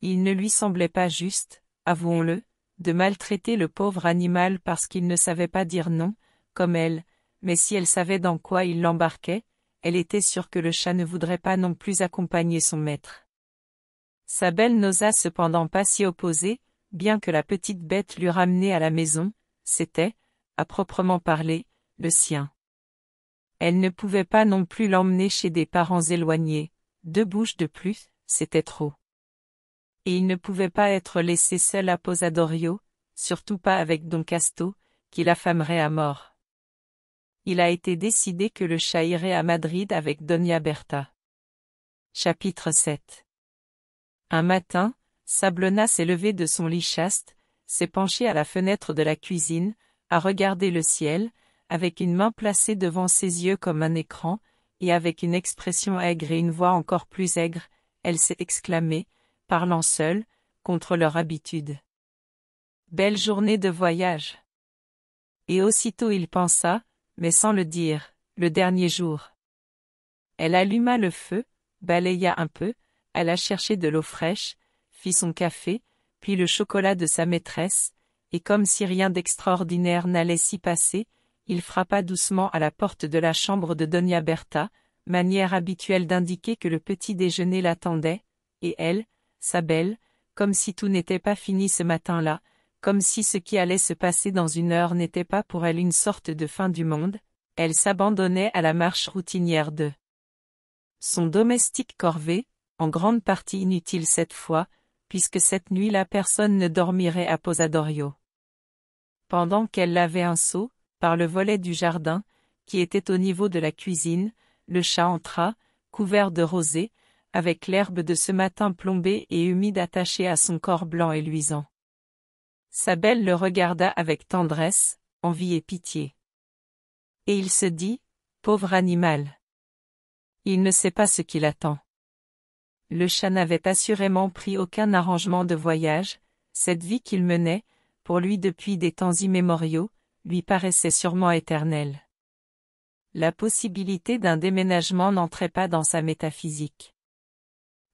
Il ne lui semblait pas juste, avouons-le, de maltraiter le pauvre animal parce qu'il ne savait pas dire non, comme elle, mais si elle savait dans quoi il l'embarquait, elle était sûre que le chat ne voudrait pas non plus accompagner son maître. Sa belle n'osa cependant pas s'y opposer, bien que la petite bête l'eût ramené à la maison, c'était, à proprement parler, le sien. Elle ne pouvait pas non plus l'emmener chez des parents éloignés, deux bouches de plus, c'était trop. Et il ne pouvait pas être laissé seul à Posadorio, surtout pas avec Don Casto, qui l'affamerait à mort il a été décidé que le chat irait à Madrid avec Donia Berta. Chapitre 7 Un matin, Sablona s'est levée de son lit chaste, s'est penchée à la fenêtre de la cuisine, a regardé le ciel, avec une main placée devant ses yeux comme un écran, et avec une expression aigre et une voix encore plus aigre, elle s'est exclamée, parlant seule, contre leur habitude. Belle journée de voyage. Et aussitôt il pensa, mais sans le dire, le dernier jour. Elle alluma le feu, balaya un peu, alla chercher de l'eau fraîche, fit son café, puis le chocolat de sa maîtresse, et comme si rien d'extraordinaire n'allait s'y passer, il frappa doucement à la porte de la chambre de Donia Berta, manière habituelle d'indiquer que le petit déjeuner l'attendait, et elle, sa belle, comme si tout n'était pas fini ce matin-là, comme si ce qui allait se passer dans une heure n'était pas pour elle une sorte de fin du monde, elle s'abandonnait à la marche routinière de son domestique corvée, en grande partie inutile cette fois, puisque cette nuit-là personne ne dormirait à Posadorio. Pendant qu'elle lavait un seau, par le volet du jardin, qui était au niveau de la cuisine, le chat entra, couvert de rosée, avec l'herbe de ce matin plombée et humide attachée à son corps blanc et luisant. Sa belle le regarda avec tendresse, envie et pitié. Et il se dit, pauvre animal. Il ne sait pas ce qu'il attend. Le chat n'avait assurément pris aucun arrangement de voyage, cette vie qu'il menait, pour lui depuis des temps immémoriaux, lui paraissait sûrement éternelle. La possibilité d'un déménagement n'entrait pas dans sa métaphysique.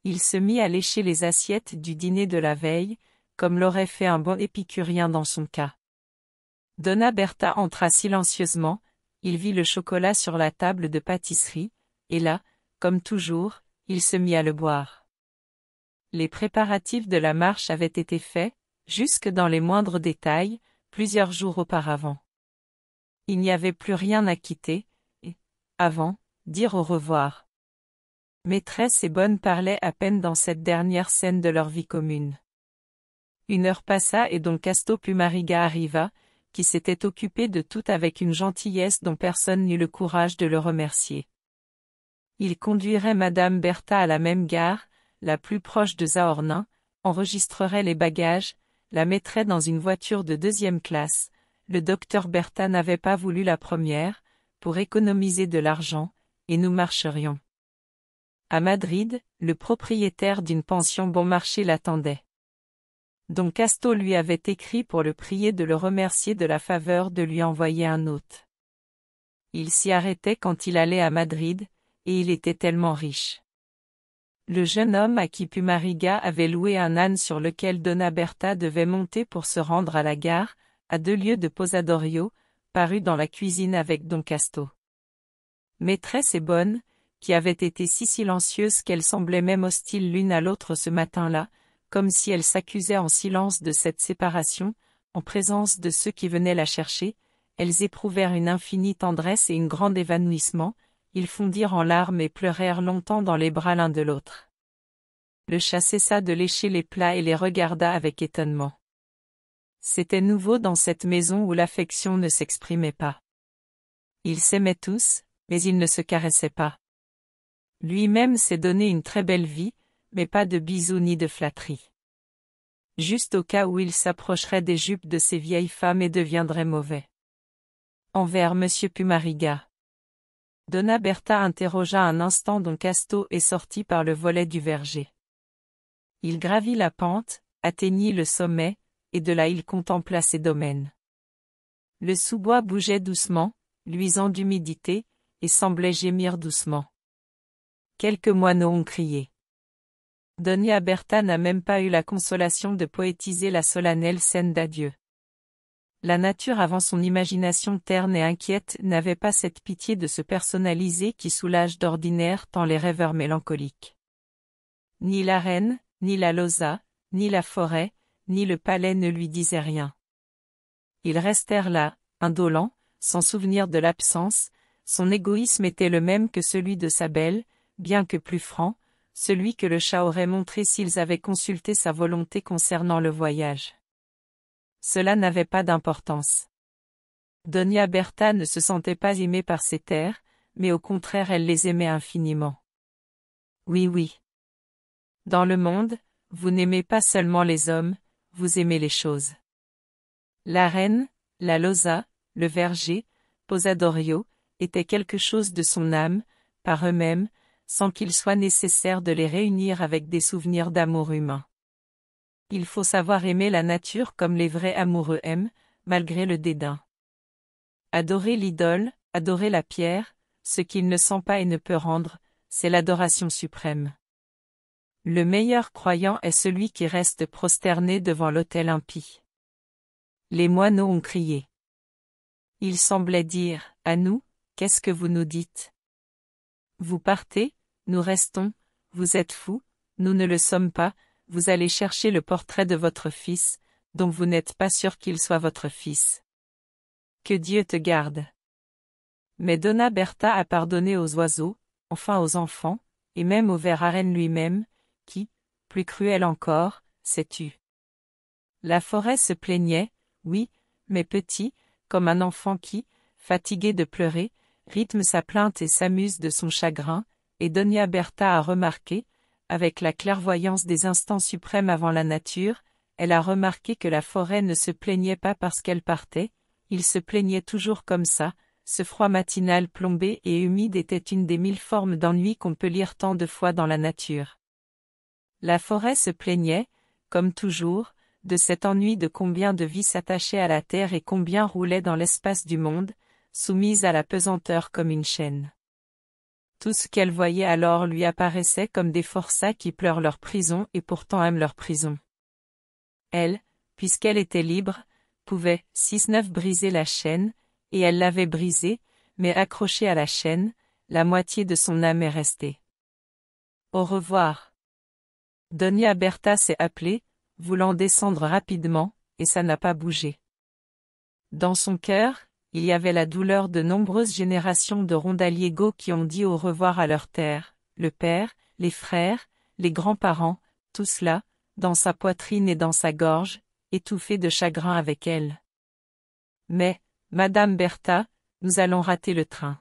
Il se mit à lécher les assiettes du dîner de la veille, comme l'aurait fait un bon épicurien dans son cas. Donna Berta entra silencieusement, il vit le chocolat sur la table de pâtisserie, et là, comme toujours, il se mit à le boire. Les préparatifs de la marche avaient été faits, jusque dans les moindres détails, plusieurs jours auparavant. Il n'y avait plus rien à quitter, et, avant, dire au revoir. Maîtresse et bonne parlaient à peine dans cette dernière scène de leur vie commune. Une heure passa et Don Casto Pumariga arriva, qui s'était occupé de tout avec une gentillesse dont personne n'eut le courage de le remercier. Il conduirait Madame Bertha à la même gare, la plus proche de Zaornin, enregistrerait les bagages, la mettrait dans une voiture de deuxième classe. Le docteur Bertha n'avait pas voulu la première, pour économiser de l'argent, et nous marcherions. À Madrid, le propriétaire d'une pension bon marché l'attendait. Don Casto lui avait écrit pour le prier de le remercier de la faveur de lui envoyer un hôte. Il s'y arrêtait quand il allait à Madrid, et il était tellement riche. Le jeune homme à qui Pumariga avait loué un âne sur lequel Dona Berta devait monter pour se rendre à la gare, à deux lieues de Posadorio, parut dans la cuisine avec Don Casto. Maîtresse et bonne, qui avaient été si silencieuses qu'elles semblaient même hostiles l'une à l'autre ce matin-là, comme si elles s'accusait en silence de cette séparation, en présence de ceux qui venaient la chercher, elles éprouvèrent une infinie tendresse et un grand évanouissement, ils fondirent en larmes et pleurèrent longtemps dans les bras l'un de l'autre. Le chat cessa de lécher les plats et les regarda avec étonnement. C'était nouveau dans cette maison où l'affection ne s'exprimait pas. Ils s'aimaient tous, mais ils ne se caressaient pas. Lui-même s'est donné une très belle vie, mais pas de bisous ni de flatteries. Juste au cas où il s'approcherait des jupes de ces vieilles femmes et deviendrait mauvais. Envers M. Pumariga. Donna Berta interrogea un instant Don Casto et sortit par le volet du verger. Il gravit la pente, atteignit le sommet, et de là il contempla ses domaines. Le sous-bois bougeait doucement, luisant d'humidité, et semblait gémir doucement. Quelques moineaux ont crié. Donia Berta n'a même pas eu la consolation de poétiser la solennelle scène d'adieu. La nature avant son imagination terne et inquiète n'avait pas cette pitié de se personnaliser qui soulage d'ordinaire tant les rêveurs mélancoliques. Ni la reine, ni la loza, ni la forêt, ni le palais ne lui disaient rien. Ils restèrent là, indolents, sans souvenir de l'absence, son égoïsme était le même que celui de sa belle, bien que plus franc, celui que le chat aurait montré s'ils avaient consulté sa volonté concernant le voyage. Cela n'avait pas d'importance. Donia Bertha ne se sentait pas aimée par ces terres, mais au contraire elle les aimait infiniment. Oui oui. Dans le monde, vous n'aimez pas seulement les hommes, vous aimez les choses. La reine, la loza, le verger, Posadorio, étaient quelque chose de son âme, par eux-mêmes, sans qu'il soit nécessaire de les réunir avec des souvenirs d'amour humain. Il faut savoir aimer la nature comme les vrais amoureux aiment, malgré le dédain. Adorer l'idole, adorer la pierre, ce qu'il ne sent pas et ne peut rendre, c'est l'adoration suprême. Le meilleur croyant est celui qui reste prosterné devant l'autel impie. Les moineaux ont crié. Ils semblaient dire, à nous, qu'est-ce que vous nous dites Vous partez, nous restons, vous êtes fous, nous ne le sommes pas, vous allez chercher le portrait de votre fils, dont vous n'êtes pas sûr qu'il soit votre fils. Que Dieu te garde. Mais Donna Bertha a pardonné aux oiseaux, enfin aux enfants, et même au ver arène lui-même, qui, plus cruel encore, s'est tu. La forêt se plaignait, oui, mais petit, comme un enfant qui, fatigué de pleurer, rythme sa plainte et s'amuse de son chagrin, et Donia Berta a remarqué, avec la clairvoyance des instants suprêmes avant la nature, elle a remarqué que la forêt ne se plaignait pas parce qu'elle partait, il se plaignait toujours comme ça, ce froid matinal plombé et humide était une des mille formes d'ennui qu'on peut lire tant de fois dans la nature. La forêt se plaignait, comme toujours, de cet ennui de combien de vies s'attachaient à la terre et combien roulaient dans l'espace du monde, soumise à la pesanteur comme une chaîne. Tout ce qu'elle voyait alors lui apparaissait comme des forçats qui pleurent leur prison et pourtant aiment leur prison. Elle, puisqu'elle était libre, pouvait, six-neuf, briser la chaîne, et elle l'avait brisée, mais accrochée à la chaîne, la moitié de son âme est restée. Au revoir. Donia Berta s'est appelée, voulant descendre rapidement, et ça n'a pas bougé. Dans son cœur, il y avait la douleur de nombreuses générations de rondaliégos qui ont dit au revoir à leur terre, le père, les frères, les grands-parents, tout cela, dans sa poitrine et dans sa gorge, étouffé de chagrin avec elle. Mais, Madame Bertha, nous allons rater le train.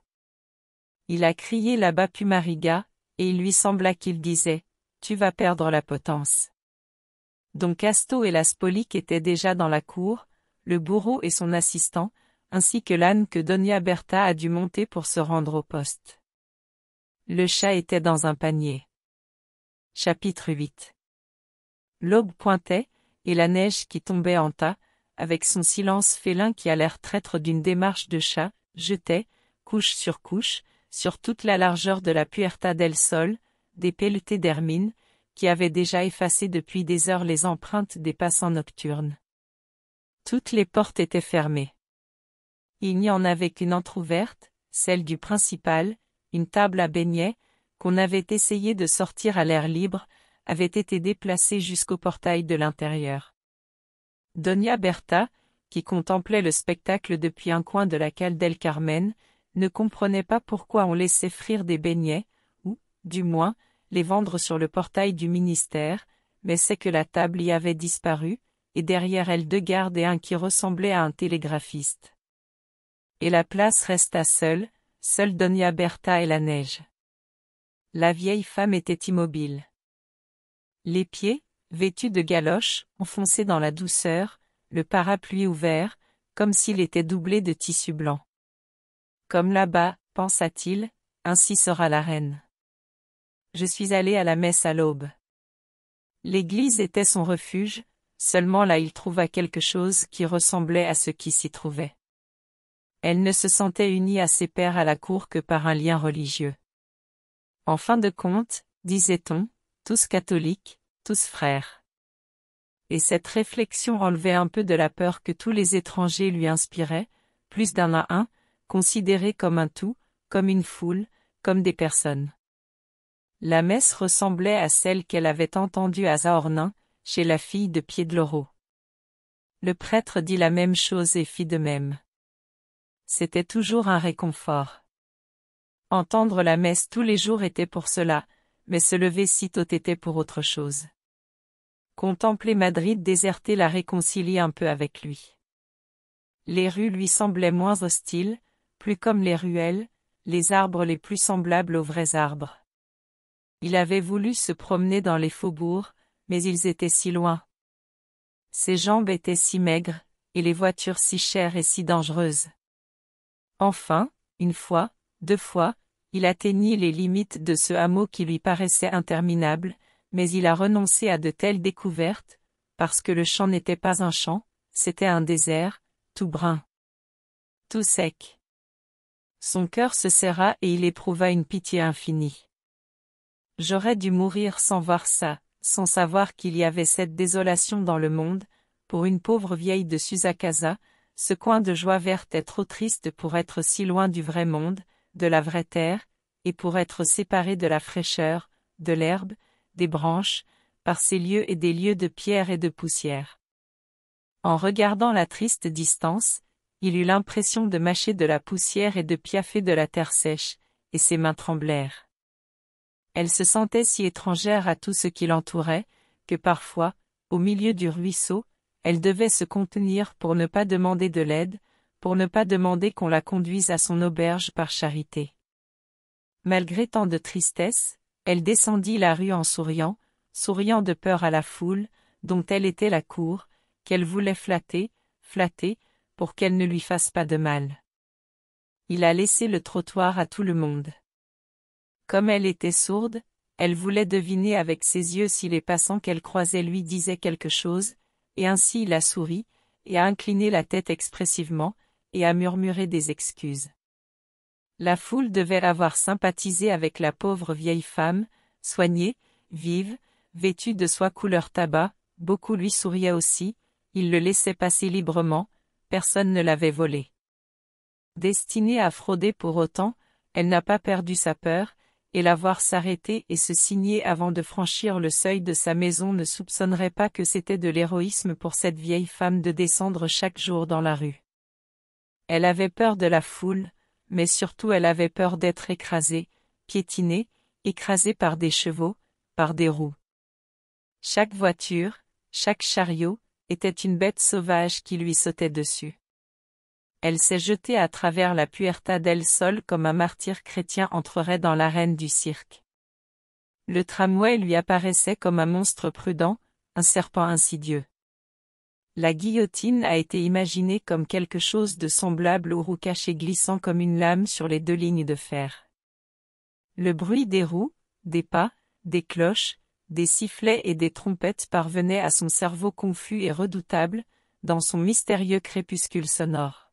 Il a crié là-bas Pumariga, et il lui sembla qu'il disait, tu vas perdre la potence. Donc Casto et la Spolique étaient déjà dans la cour, le bourreau et son assistant, ainsi que l'âne que Donia Berta a dû monter pour se rendre au poste. Le chat était dans un panier. Chapitre 8 L'aube pointait, et la neige qui tombait en tas, avec son silence félin qui a l'air traître d'une démarche de chat, jetait, couche sur couche, sur toute la largeur de la Puerta del Sol, des pelletées d'hermine, qui avaient déjà effacé depuis des heures les empreintes des passants nocturnes. Toutes les portes étaient fermées. Il n'y en avait qu'une entr'ouverte, celle du principal, une table à beignets, qu'on avait essayé de sortir à l'air libre, avait été déplacée jusqu'au portail de l'intérieur. Donia Berta, qui contemplait le spectacle depuis un coin de la cale del Carmen, ne comprenait pas pourquoi on laissait frire des beignets, ou, du moins, les vendre sur le portail du ministère, mais c'est que la table y avait disparu, et derrière elle deux gardes et un qui ressemblait à un télégraphiste. Et la place resta seule, seule Donia Berta et la neige. La vieille femme était immobile. Les pieds, vêtus de galoches, enfoncés dans la douceur, le parapluie ouvert, comme s'il était doublé de tissu blanc. Comme là-bas, pensa-t-il, ainsi sera la reine. Je suis allé à la messe à l'aube. L'église était son refuge, seulement là il trouva quelque chose qui ressemblait à ce qui s'y trouvait elle ne se sentait unie à ses pères à la cour que par un lien religieux. En fin de compte, disait-on, tous catholiques, tous frères. Et cette réflexion enlevait un peu de la peur que tous les étrangers lui inspiraient, plus d'un à un, considérés comme un tout, comme une foule, comme des personnes. La messe ressemblait à celle qu'elle avait entendue à Zaornin, chez la fille de Pied Le prêtre dit la même chose et fit de même c'était toujours un réconfort. Entendre la messe tous les jours était pour cela, mais se lever si tôt était pour autre chose. Contempler Madrid désertée la réconcilie un peu avec lui. Les rues lui semblaient moins hostiles, plus comme les ruelles, les arbres les plus semblables aux vrais arbres. Il avait voulu se promener dans les faubourgs, mais ils étaient si loin. Ses jambes étaient si maigres, et les voitures si chères et si dangereuses. Enfin, une fois, deux fois, il atteignit les limites de ce hameau qui lui paraissait interminable, mais il a renoncé à de telles découvertes, parce que le champ n'était pas un champ, c'était un désert, tout brun, tout sec. Son cœur se serra et il éprouva une pitié infinie. J'aurais dû mourir sans voir ça, sans savoir qu'il y avait cette désolation dans le monde, pour une pauvre vieille de Susakasa, ce coin de joie verte est trop triste pour être si loin du vrai monde, de la vraie terre, et pour être séparé de la fraîcheur, de l'herbe, des branches, par ces lieux et des lieux de pierre et de poussière. En regardant la triste distance, il eut l'impression de mâcher de la poussière et de piaffer de la terre sèche, et ses mains tremblèrent. Elle se sentait si étrangère à tout ce qui l'entourait, que parfois, au milieu du ruisseau, elle devait se contenir pour ne pas demander de l'aide, pour ne pas demander qu'on la conduise à son auberge par charité. Malgré tant de tristesse, elle descendit la rue en souriant, souriant de peur à la foule, dont elle était la cour, qu'elle voulait flatter, flatter, pour qu'elle ne lui fasse pas de mal. Il a laissé le trottoir à tout le monde. Comme elle était sourde, elle voulait deviner avec ses yeux si les passants qu'elle croisait lui disaient quelque chose, et ainsi il a souri, et a incliné la tête expressivement, et a murmuré des excuses. La foule devait avoir sympathisé avec la pauvre vieille femme, soignée, vive, vêtue de soie couleur tabac, beaucoup lui souriaient aussi, il le laissait passer librement, personne ne l'avait volé. Destinée à frauder pour autant, elle n'a pas perdu sa peur, et la voir s'arrêter et se signer avant de franchir le seuil de sa maison ne soupçonnerait pas que c'était de l'héroïsme pour cette vieille femme de descendre chaque jour dans la rue. Elle avait peur de la foule, mais surtout elle avait peur d'être écrasée, piétinée, écrasée par des chevaux, par des roues. Chaque voiture, chaque chariot, était une bête sauvage qui lui sautait dessus elle s'est jetée à travers la Puerta del Sol comme un martyr chrétien entrerait dans l'arène du cirque. Le tramway lui apparaissait comme un monstre prudent, un serpent insidieux. La guillotine a été imaginée comme quelque chose de semblable aux roues cachées glissant comme une lame sur les deux lignes de fer. Le bruit des roues, des pas, des cloches, des sifflets et des trompettes parvenait à son cerveau confus et redoutable, dans son mystérieux crépuscule sonore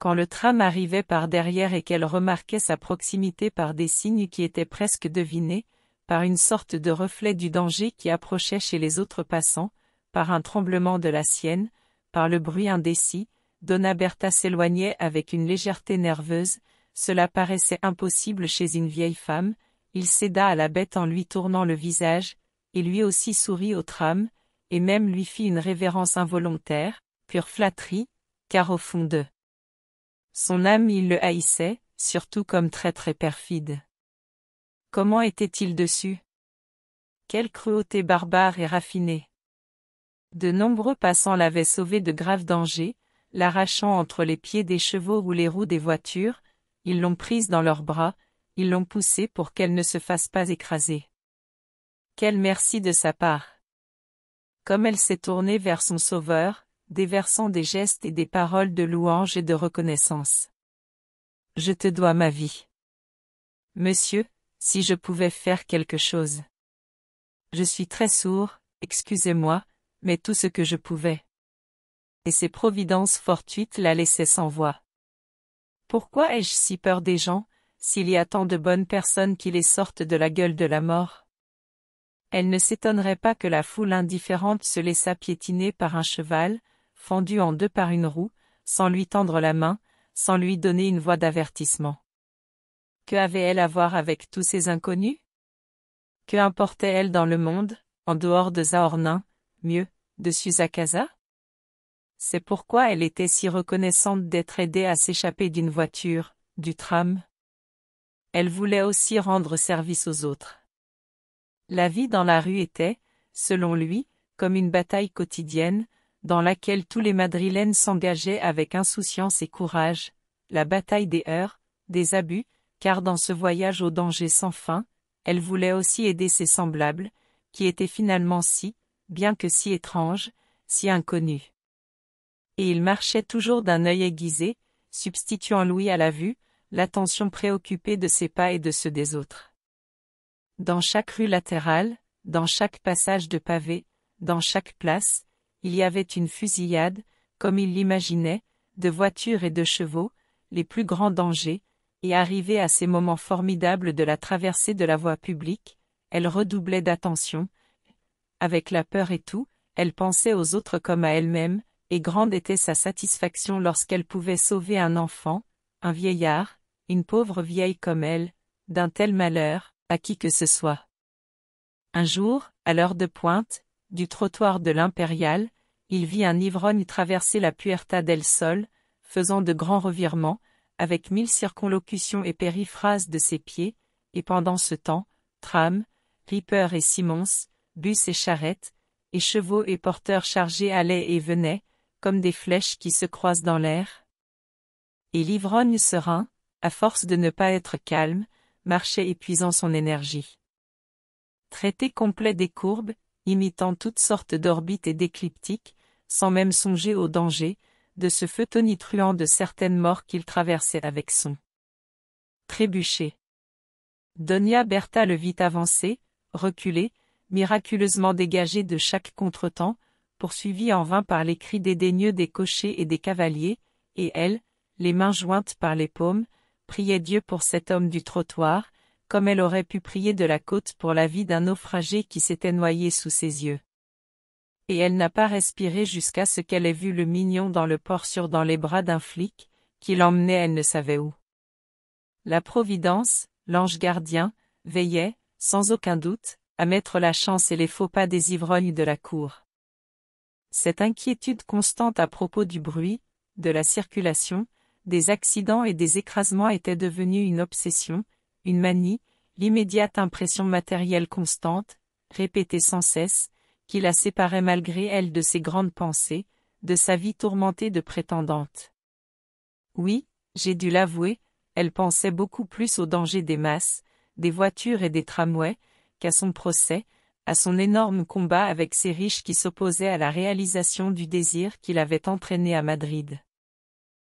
quand le tram arrivait par derrière et qu'elle remarquait sa proximité par des signes qui étaient presque devinés, par une sorte de reflet du danger qui approchait chez les autres passants, par un tremblement de la sienne, par le bruit indécis, Donna Berta s'éloignait avec une légèreté nerveuse, cela paraissait impossible chez une vieille femme, il céda à la bête en lui tournant le visage, et lui aussi sourit au tram, et même lui fit une révérence involontaire, pure flatterie, car au fond d'eux son âme il le haïssait, surtout comme très très perfide. Comment était-il dessus Quelle cruauté barbare et raffinée De nombreux passants l'avaient sauvé de graves dangers, l'arrachant entre les pieds des chevaux ou les roues des voitures, ils l'ont prise dans leurs bras, ils l'ont poussée pour qu'elle ne se fasse pas écraser. Quelle merci de sa part Comme elle s'est tournée vers son sauveur, déversant des gestes et des paroles de louange et de reconnaissance. Je te dois ma vie. Monsieur, si je pouvais faire quelque chose. Je suis très sourd, excusez-moi, mais tout ce que je pouvais. Et ces providences fortuites la laissaient sans voix. Pourquoi ai-je si peur des gens, s'il y a tant de bonnes personnes qui les sortent de la gueule de la mort Elle ne s'étonnerait pas que la foule indifférente se laissât piétiner par un cheval, Fendue en deux par une roue, sans lui tendre la main, sans lui donner une voix d'avertissement. Que avait-elle à voir avec tous ces inconnus Que importait-elle dans le monde, en dehors de Zahornin, mieux, de Suzakaza C'est pourquoi elle était si reconnaissante d'être aidée à s'échapper d'une voiture, du tram. Elle voulait aussi rendre service aux autres. La vie dans la rue était, selon lui, comme une bataille quotidienne, dans laquelle tous les Madrilènes s'engageaient avec insouciance et courage, la bataille des heurts, des abus, car dans ce voyage au danger sans fin, elle voulait aussi aider ses semblables, qui étaient finalement si, bien que si étranges, si inconnus. Et il marchait toujours d'un œil aiguisé, substituant Louis à la vue, l'attention préoccupée de ses pas et de ceux des autres. Dans chaque rue latérale, dans chaque passage de pavé, dans chaque place, il y avait une fusillade, comme il l'imaginait, de voitures et de chevaux, les plus grands dangers, et arrivée à ces moments formidables de la traversée de la voie publique, elle redoublait d'attention, avec la peur et tout, elle pensait aux autres comme à elle-même, et grande était sa satisfaction lorsqu'elle pouvait sauver un enfant, un vieillard, une pauvre vieille comme elle, d'un tel malheur, à qui que ce soit. Un jour, à l'heure de pointe, du trottoir de l'Impérial, il vit un ivrogne traverser la Puerta del Sol, faisant de grands revirements, avec mille circonlocutions et périphrases de ses pieds, et pendant ce temps, Tram, rippers et simons, bus et charrettes, et chevaux et porteurs chargés allaient et venaient, comme des flèches qui se croisent dans l'air. Et l'ivrogne serein, à force de ne pas être calme, marchait épuisant son énergie. Traité complet des courbes, imitant toutes sortes d'orbites et d'écliptiques, sans même songer au danger, de ce feu tonitruant de certaines morts qu'il traversait avec son trébuchet. Donia Berta le vit avancer, reculer, miraculeusement dégagé de chaque contretemps, poursuivi en vain par les cris dédaigneux des cochers et des cavaliers, et elle, les mains jointes par les paumes, priait Dieu pour cet homme du trottoir, comme elle aurait pu prier de la côte pour la vie d'un naufragé qui s'était noyé sous ses yeux. Et elle n'a pas respiré jusqu'à ce qu'elle ait vu le mignon dans le port sur dans les bras d'un flic, qui l'emmenait elle ne savait où. La Providence, l'ange gardien, veillait, sans aucun doute, à mettre la chance et les faux pas des ivrognes de la cour. Cette inquiétude constante à propos du bruit, de la circulation, des accidents et des écrasements était devenue une obsession, une manie, l'immédiate impression matérielle constante, répétée sans cesse, qui la séparait malgré elle de ses grandes pensées, de sa vie tourmentée de prétendante. Oui, j'ai dû l'avouer, elle pensait beaucoup plus au danger des masses, des voitures et des tramways, qu'à son procès, à son énorme combat avec ses riches qui s'opposaient à la réalisation du désir qu'il avait entraîné à Madrid.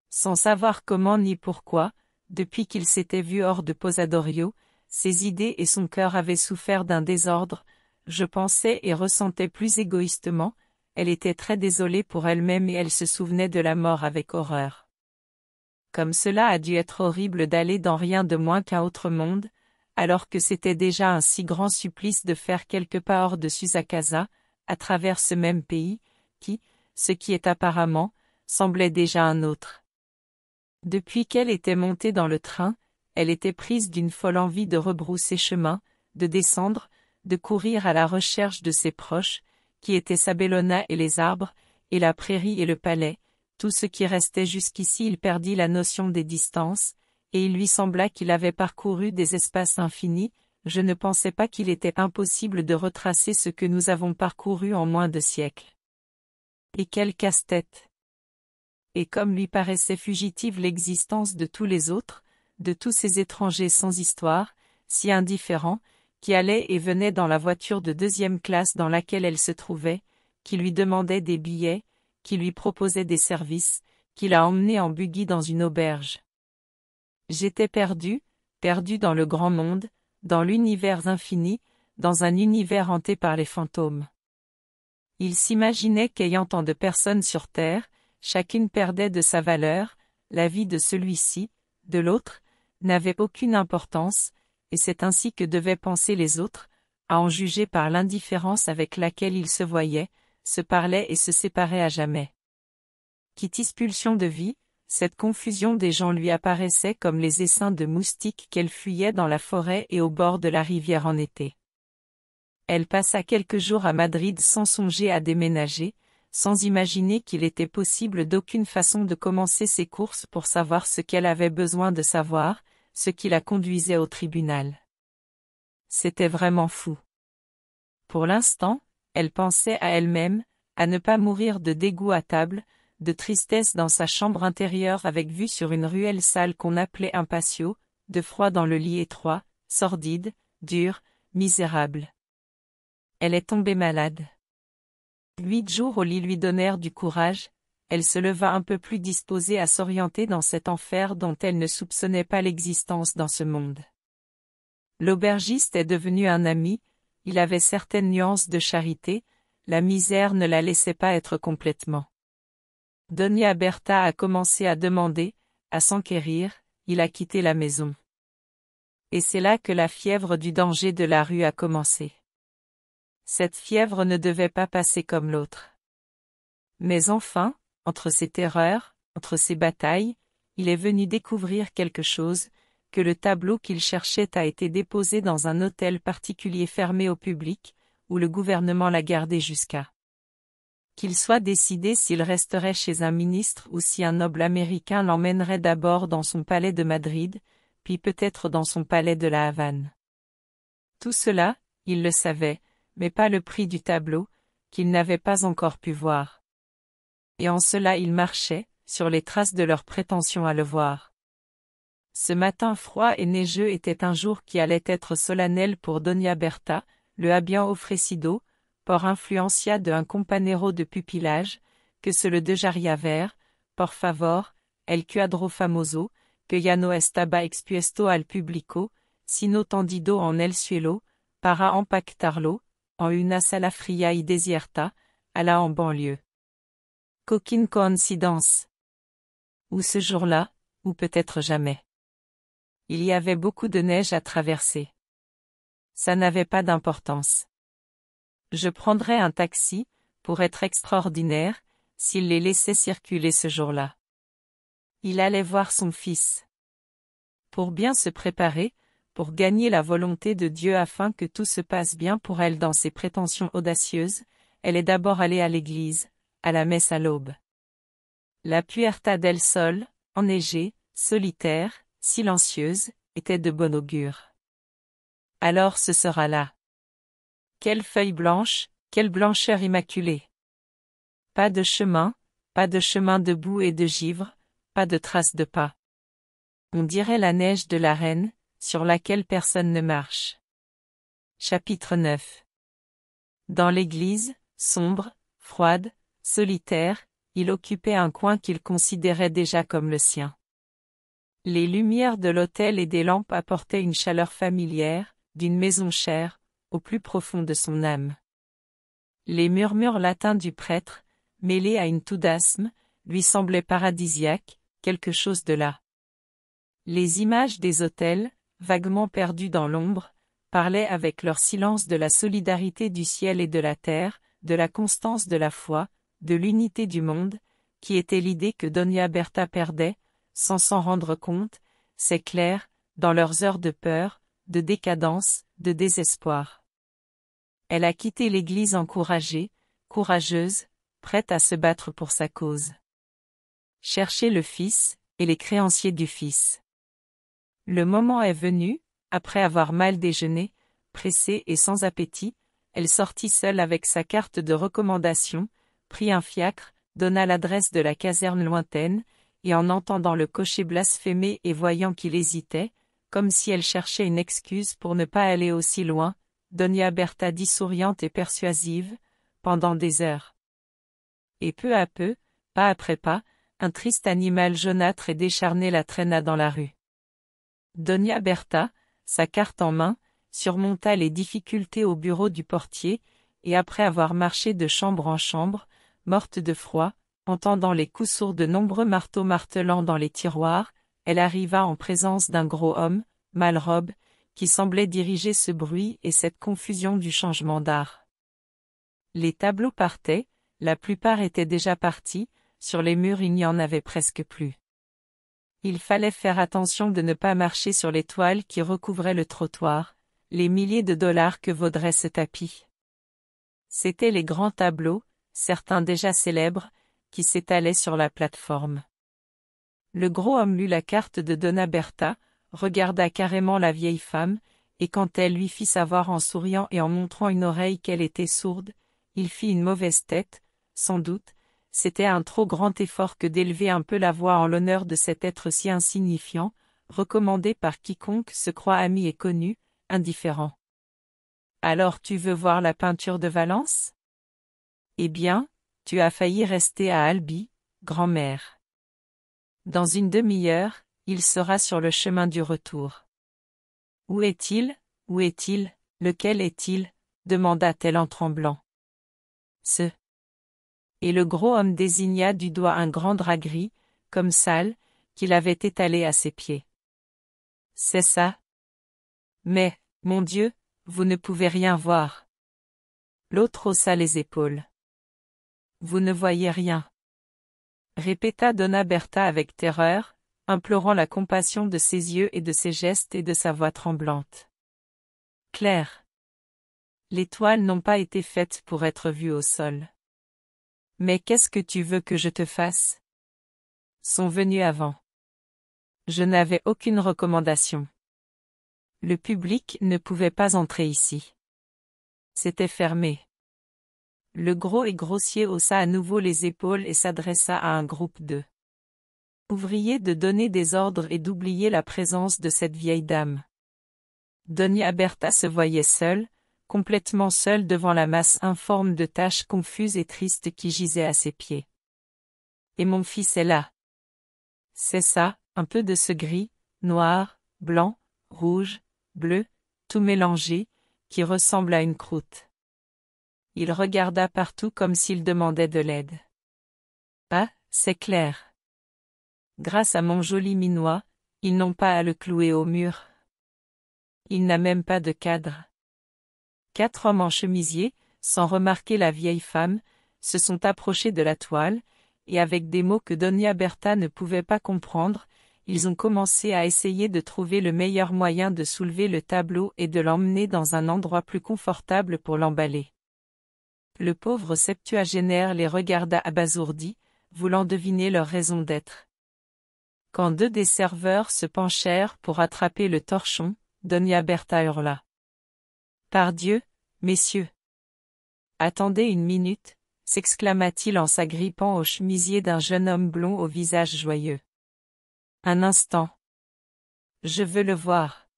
Sans savoir comment ni pourquoi, depuis qu'il s'était vu hors de Posadorio, ses idées et son cœur avaient souffert d'un désordre, je pensais et ressentais plus égoïstement, elle était très désolée pour elle-même et elle se souvenait de la mort avec horreur. Comme cela a dû être horrible d'aller dans rien de moins qu'un autre monde, alors que c'était déjà un si grand supplice de faire quelques pas hors de Susakasa, à travers ce même pays, qui, ce qui est apparemment, semblait déjà un autre. Depuis qu'elle était montée dans le train, elle était prise d'une folle envie de rebrousser chemin, de descendre, de courir à la recherche de ses proches, qui étaient Sabellona et les arbres, et la prairie et le palais, tout ce qui restait jusqu'ici il perdit la notion des distances, et il lui sembla qu'il avait parcouru des espaces infinis, je ne pensais pas qu'il était impossible de retracer ce que nous avons parcouru en moins de siècles. Et quel casse-tête et comme lui paraissait fugitive l'existence de tous les autres, de tous ces étrangers sans histoire, si indifférents, qui allaient et venaient dans la voiture de deuxième classe dans laquelle elle se trouvait, qui lui demandaient des billets, qui lui proposaient des services, qui l'a emmenée en buggy dans une auberge. J'étais perdu, perdu dans le grand monde, dans l'univers infini, dans un univers hanté par les fantômes. Il s'imaginait qu'ayant tant de personnes sur Terre, Chacune perdait de sa valeur, la vie de celui-ci, de l'autre, n'avait aucune importance, et c'est ainsi que devaient penser les autres, à en juger par l'indifférence avec laquelle ils se voyaient, se parlaient et se séparaient à jamais. Quitte expulsion de vie, cette confusion des gens lui apparaissait comme les essaims de moustiques qu'elle fuyait dans la forêt et au bord de la rivière en été. Elle passa quelques jours à Madrid sans songer à déménager, sans imaginer qu'il était possible d'aucune façon de commencer ses courses pour savoir ce qu'elle avait besoin de savoir, ce qui la conduisait au tribunal. C'était vraiment fou. Pour l'instant, elle pensait à elle-même, à ne pas mourir de dégoût à table, de tristesse dans sa chambre intérieure avec vue sur une ruelle sale qu'on appelait un patio, de froid dans le lit étroit, sordide, dur, misérable. Elle est tombée malade. Huit jours au lit lui donnèrent du courage, elle se leva un peu plus disposée à s'orienter dans cet enfer dont elle ne soupçonnait pas l'existence dans ce monde. L'aubergiste est devenu un ami, il avait certaines nuances de charité, la misère ne la laissait pas être complètement. Donia Bertha a commencé à demander, à s'enquérir, il a quitté la maison. Et c'est là que la fièvre du danger de la rue a commencé. Cette fièvre ne devait pas passer comme l'autre. Mais enfin, entre ces terreurs, entre ces batailles, il est venu découvrir quelque chose, que le tableau qu'il cherchait a été déposé dans un hôtel particulier fermé au public, où le gouvernement l'a gardé jusqu'à qu'il soit décidé s'il resterait chez un ministre ou si un noble américain l'emmènerait d'abord dans son palais de Madrid, puis peut-être dans son palais de la Havane. Tout cela, il le savait, mais pas le prix du tableau, qu'ils n'avaient pas encore pu voir. Et en cela ils marchaient, sur les traces de leur prétention à le voir. Ce matin froid et neigeux était un jour qui allait être solennel pour Donia Berta, le habian ofrecido, por influencia de un compañero de pupilage, que se le dejaría ver, por favor, el cuadro famoso, que ya no estaba expuesto al publico, sino tendido en el suelo, para pactarlo en una sala fria y desierta, alla en banlieue. Coquine coïncidence. Ou ce jour-là, ou peut-être jamais. Il y avait beaucoup de neige à traverser. Ça n'avait pas d'importance. Je prendrais un taxi, pour être extraordinaire, s'il les laissait circuler ce jour-là. Il allait voir son fils. Pour bien se préparer, pour gagner la volonté de Dieu afin que tout se passe bien pour elle dans ses prétentions audacieuses, elle est d'abord allée à l'église, à la messe à l'aube. La Puerta del Sol, enneigée, solitaire, silencieuse, était de bon augure. Alors ce sera là. Quelle feuille blanche, quelle blancheur immaculée. Pas de chemin, pas de chemin de boue et de givre, pas de trace de pas. On dirait la neige de la reine, sur laquelle personne ne marche. Chapitre 9 Dans l'église, sombre, froide, solitaire, il occupait un coin qu'il considérait déjà comme le sien. Les lumières de l'autel et des lampes apportaient une chaleur familière, d'une maison chère, au plus profond de son âme. Les murmures latins du prêtre, mêlés à une d'asthme, lui semblaient paradisiaques, quelque chose de là. Les images des autels, vaguement perdus dans l'ombre, parlaient avec leur silence de la solidarité du ciel et de la terre, de la constance de la foi, de l'unité du monde, qui était l'idée que Donia Berta perdait, sans s'en rendre compte, c'est clair, dans leurs heures de peur, de décadence, de désespoir. Elle a quitté l'Église encouragée, courageuse, prête à se battre pour sa cause. Cherchez le Fils, et les créanciers du Fils. Le moment est venu, après avoir mal déjeuné, pressée et sans appétit, elle sortit seule avec sa carte de recommandation, prit un fiacre, donna l'adresse de la caserne lointaine, et en entendant le cocher blasphémer et voyant qu'il hésitait, comme si elle cherchait une excuse pour ne pas aller aussi loin, Donia Berta dit souriante et persuasive, pendant des heures. Et peu à peu, pas après pas, un triste animal jaunâtre et décharné la traîna dans la rue. Donia Berta, sa carte en main, surmonta les difficultés au bureau du portier, et après avoir marché de chambre en chambre, morte de froid, entendant les coups sourds de nombreux marteaux martelant dans les tiroirs, elle arriva en présence d'un gros homme, malrobe, qui semblait diriger ce bruit et cette confusion du changement d'art. Les tableaux partaient, la plupart étaient déjà partis, sur les murs il n'y en avait presque plus. Il fallait faire attention de ne pas marcher sur les toiles qui recouvraient le trottoir, les milliers de dollars que vaudrait ce tapis. C'étaient les grands tableaux, certains déjà célèbres, qui s'étalaient sur la plateforme. Le gros homme lut la carte de Donna Berta, regarda carrément la vieille femme, et quand elle lui fit savoir en souriant et en montrant une oreille qu'elle était sourde, il fit une mauvaise tête, sans doute, c'était un trop grand effort que d'élever un peu la voix en l'honneur de cet être si insignifiant, recommandé par quiconque se croit ami et connu, indifférent. Alors tu veux voir la peinture de Valence Eh bien, tu as failli rester à Albi, grand-mère. Dans une demi-heure, il sera sur le chemin du retour. Où est-il Où est-il Lequel est-il demanda-t-elle en tremblant. Ce et le gros homme désigna du doigt un grand drap gris, comme sale, qu'il avait étalé à ses pieds. C'est ça. Mais, mon Dieu, vous ne pouvez rien voir. L'autre haussa les épaules. Vous ne voyez rien. Répéta Donna Bertha avec terreur, implorant la compassion de ses yeux et de ses gestes et de sa voix tremblante. Claire. Les toiles n'ont pas été faites pour être vues au sol. Mais qu'est-ce que tu veux que je te fasse Sont venus avant. Je n'avais aucune recommandation. Le public ne pouvait pas entrer ici. C'était fermé. Le gros et grossier haussa à nouveau les épaules et s'adressa à un groupe de ouvriers de donner des ordres et d'oublier la présence de cette vieille dame. Donia Berta se voyait seule, complètement seul devant la masse informe de taches confuses et tristes qui gisaient à ses pieds. Et mon fils est là. C'est ça, un peu de ce gris, noir, blanc, rouge, bleu, tout mélangé, qui ressemble à une croûte. Il regarda partout comme s'il demandait de l'aide. Ah, c'est clair. Grâce à mon joli minois, ils n'ont pas à le clouer au mur. Il n'a même pas de cadre. Quatre hommes en chemisier, sans remarquer la vieille femme, se sont approchés de la toile, et avec des mots que Donia Berta ne pouvait pas comprendre, ils ont commencé à essayer de trouver le meilleur moyen de soulever le tableau et de l'emmener dans un endroit plus confortable pour l'emballer. Le pauvre septuagénaire les regarda abasourdi, voulant deviner leur raison d'être. Quand deux des serveurs se penchèrent pour attraper le torchon, Donia Berta hurla. Pardieu, messieurs. Attendez une minute, s'exclama-t-il en s'agrippant au chemisier d'un jeune homme blond au visage joyeux. Un instant. Je veux le voir.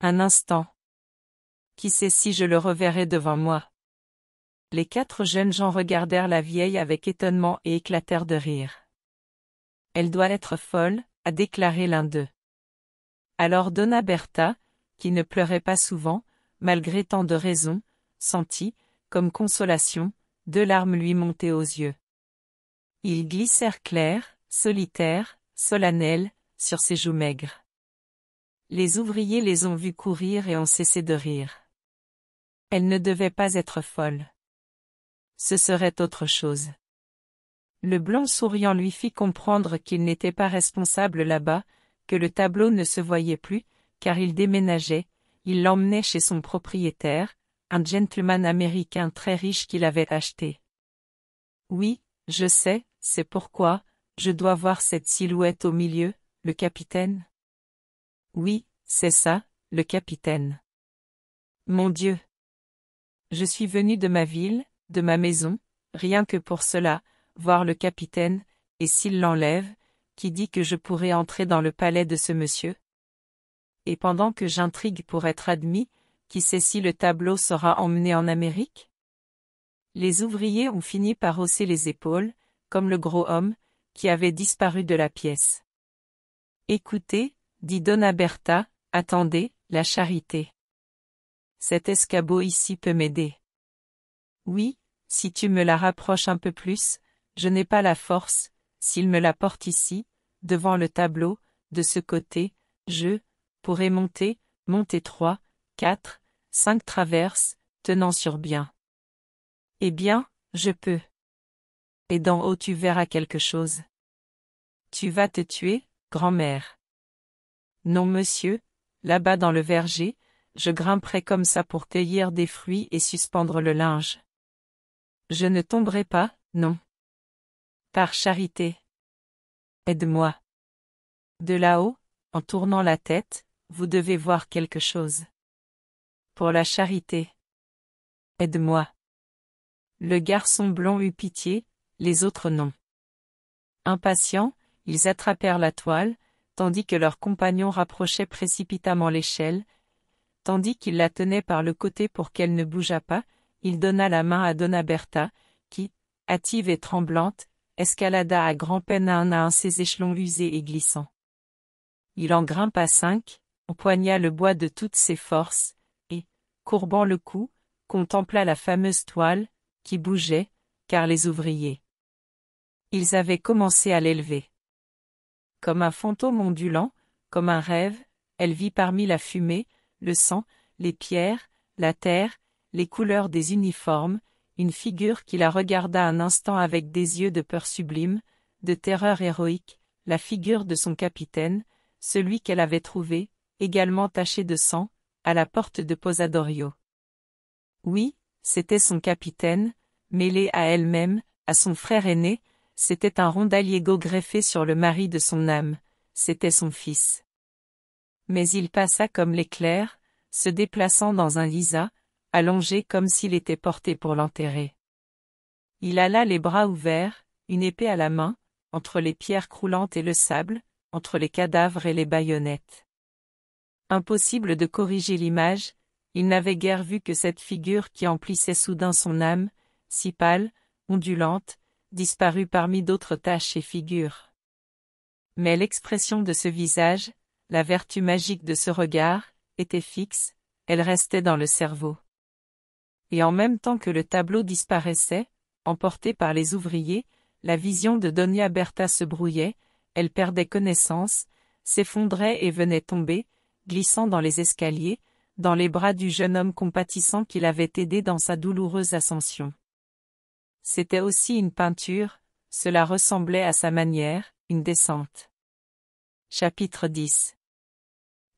Un instant. Qui sait si je le reverrai devant moi Les quatre jeunes gens regardèrent la vieille avec étonnement et éclatèrent de rire. Elle doit être folle, a déclaré l'un d'eux. Alors Donna Berta, qui ne pleurait pas souvent, malgré tant de raisons, sentit, comme consolation, deux larmes lui montaient aux yeux. Ils glissèrent clairs, solitaires, solennels, sur ses joues maigres. Les ouvriers les ont vus courir et ont cessé de rire. Elle ne devait pas être folle. Ce serait autre chose. Le blanc souriant lui fit comprendre qu'il n'était pas responsable là-bas, que le tableau ne se voyait plus, car il déménageait, il l'emmenait chez son propriétaire, un gentleman américain très riche qu'il avait acheté. Oui, je sais, c'est pourquoi, je dois voir cette silhouette au milieu, le capitaine. Oui, c'est ça, le capitaine. Mon Dieu. Je suis venu de ma ville, de ma maison, rien que pour cela, voir le capitaine, et s'il l'enlève, qui dit que je pourrais entrer dans le palais de ce monsieur et pendant que j'intrigue pour être admis, qui sait si le tableau sera emmené en Amérique Les ouvriers ont fini par hausser les épaules, comme le gros homme, qui avait disparu de la pièce. Écoutez, dit Donna Berta, attendez, la charité. Cet escabeau ici peut m'aider. Oui, si tu me la rapproches un peu plus, je n'ai pas la force, s'il me la porte ici, devant le tableau, de ce côté, je, pourrais monter, monter trois, quatre, cinq traverses, tenant sur bien. Eh bien, je peux. Et d'en haut tu verras quelque chose. Tu vas te tuer, grand-mère. Non, monsieur, là-bas dans le verger, je grimperai comme ça pour cueillir des fruits et suspendre le linge. Je ne tomberai pas, non. Par charité. Aide-moi. De là-haut, en tournant la tête, vous devez voir quelque chose. Pour la charité. Aide-moi. Le garçon blond eut pitié, les autres non. Impatients, ils attrapèrent la toile, tandis que leur compagnon rapprochait précipitamment l'échelle, tandis qu'il la tenait par le côté pour qu'elle ne bougeât pas, il donna la main à Donna Berta, qui, hâtive et tremblante, escalada à grand-peine un à un ses échelons usés et glissants. Il en grimpa cinq, on poigna le bois de toutes ses forces, et, courbant le cou, contempla la fameuse toile, qui bougeait, car les ouvriers. Ils avaient commencé à l'élever. Comme un fantôme ondulant, comme un rêve, elle vit parmi la fumée, le sang, les pierres, la terre, les couleurs des uniformes, une figure qui la regarda un instant avec des yeux de peur sublime, de terreur héroïque, la figure de son capitaine, celui qu'elle avait trouvé, également taché de sang, à la porte de Posadorio. Oui, c'était son capitaine, mêlé à elle-même, à son frère aîné, c'était un rondaliego greffé sur le mari de son âme, c'était son fils. Mais il passa comme l'éclair, se déplaçant dans un lisa, allongé comme s'il était porté pour l'enterrer. Il alla les bras ouverts, une épée à la main, entre les pierres croulantes et le sable, entre les cadavres et les baïonnettes. Impossible de corriger l'image, il n'avait guère vu que cette figure qui emplissait soudain son âme, si pâle, ondulante, disparue parmi d'autres taches et figures. Mais l'expression de ce visage, la vertu magique de ce regard, était fixe, elle restait dans le cerveau. Et en même temps que le tableau disparaissait, emporté par les ouvriers, la vision de Donia Berta se brouillait, elle perdait connaissance, s'effondrait et venait tomber, glissant dans les escaliers, dans les bras du jeune homme compatissant qui l'avait aidé dans sa douloureuse ascension. C'était aussi une peinture, cela ressemblait à sa manière, une descente. Chapitre 10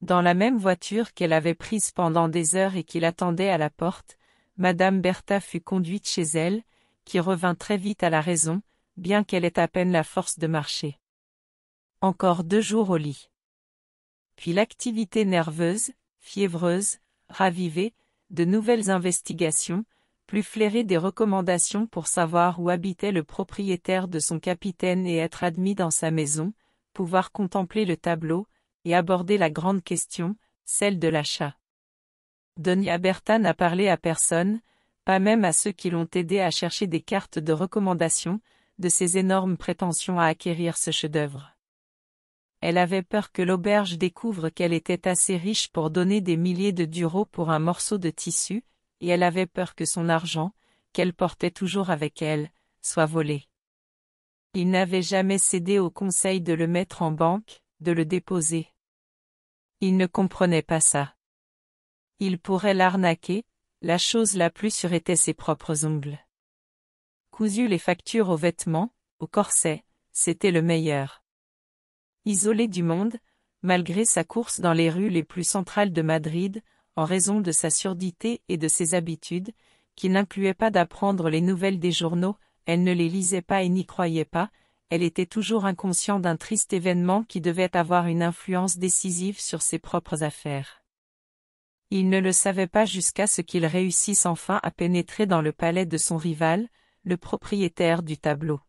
Dans la même voiture qu'elle avait prise pendant des heures et qu'il attendait à la porte, Madame Bertha fut conduite chez elle, qui revint très vite à la raison, bien qu'elle ait à peine la force de marcher. Encore deux jours au lit puis l'activité nerveuse, fiévreuse, ravivée, de nouvelles investigations, plus flairée des recommandations pour savoir où habitait le propriétaire de son capitaine et être admis dans sa maison, pouvoir contempler le tableau, et aborder la grande question, celle de l'achat. Donia Berta n'a parlé à personne, pas même à ceux qui l'ont aidé à chercher des cartes de recommandation, de ses énormes prétentions à acquérir ce chef-d'œuvre elle avait peur que l'auberge découvre qu'elle était assez riche pour donner des milliers de duros pour un morceau de tissu, et elle avait peur que son argent, qu'elle portait toujours avec elle, soit volé. Il n'avait jamais cédé au conseil de le mettre en banque, de le déposer. Il ne comprenait pas ça. Il pourrait l'arnaquer, la chose la plus sûre était ses propres ongles. Cousu les factures aux vêtements, aux corsets, c'était le meilleur. Isolée du monde, malgré sa course dans les rues les plus centrales de Madrid, en raison de sa surdité et de ses habitudes, qui n'incluaient pas d'apprendre les nouvelles des journaux, elle ne les lisait pas et n'y croyait pas, elle était toujours inconsciente d'un triste événement qui devait avoir une influence décisive sur ses propres affaires. Il ne le savait pas jusqu'à ce qu'il réussisse enfin à pénétrer dans le palais de son rival, le propriétaire du tableau.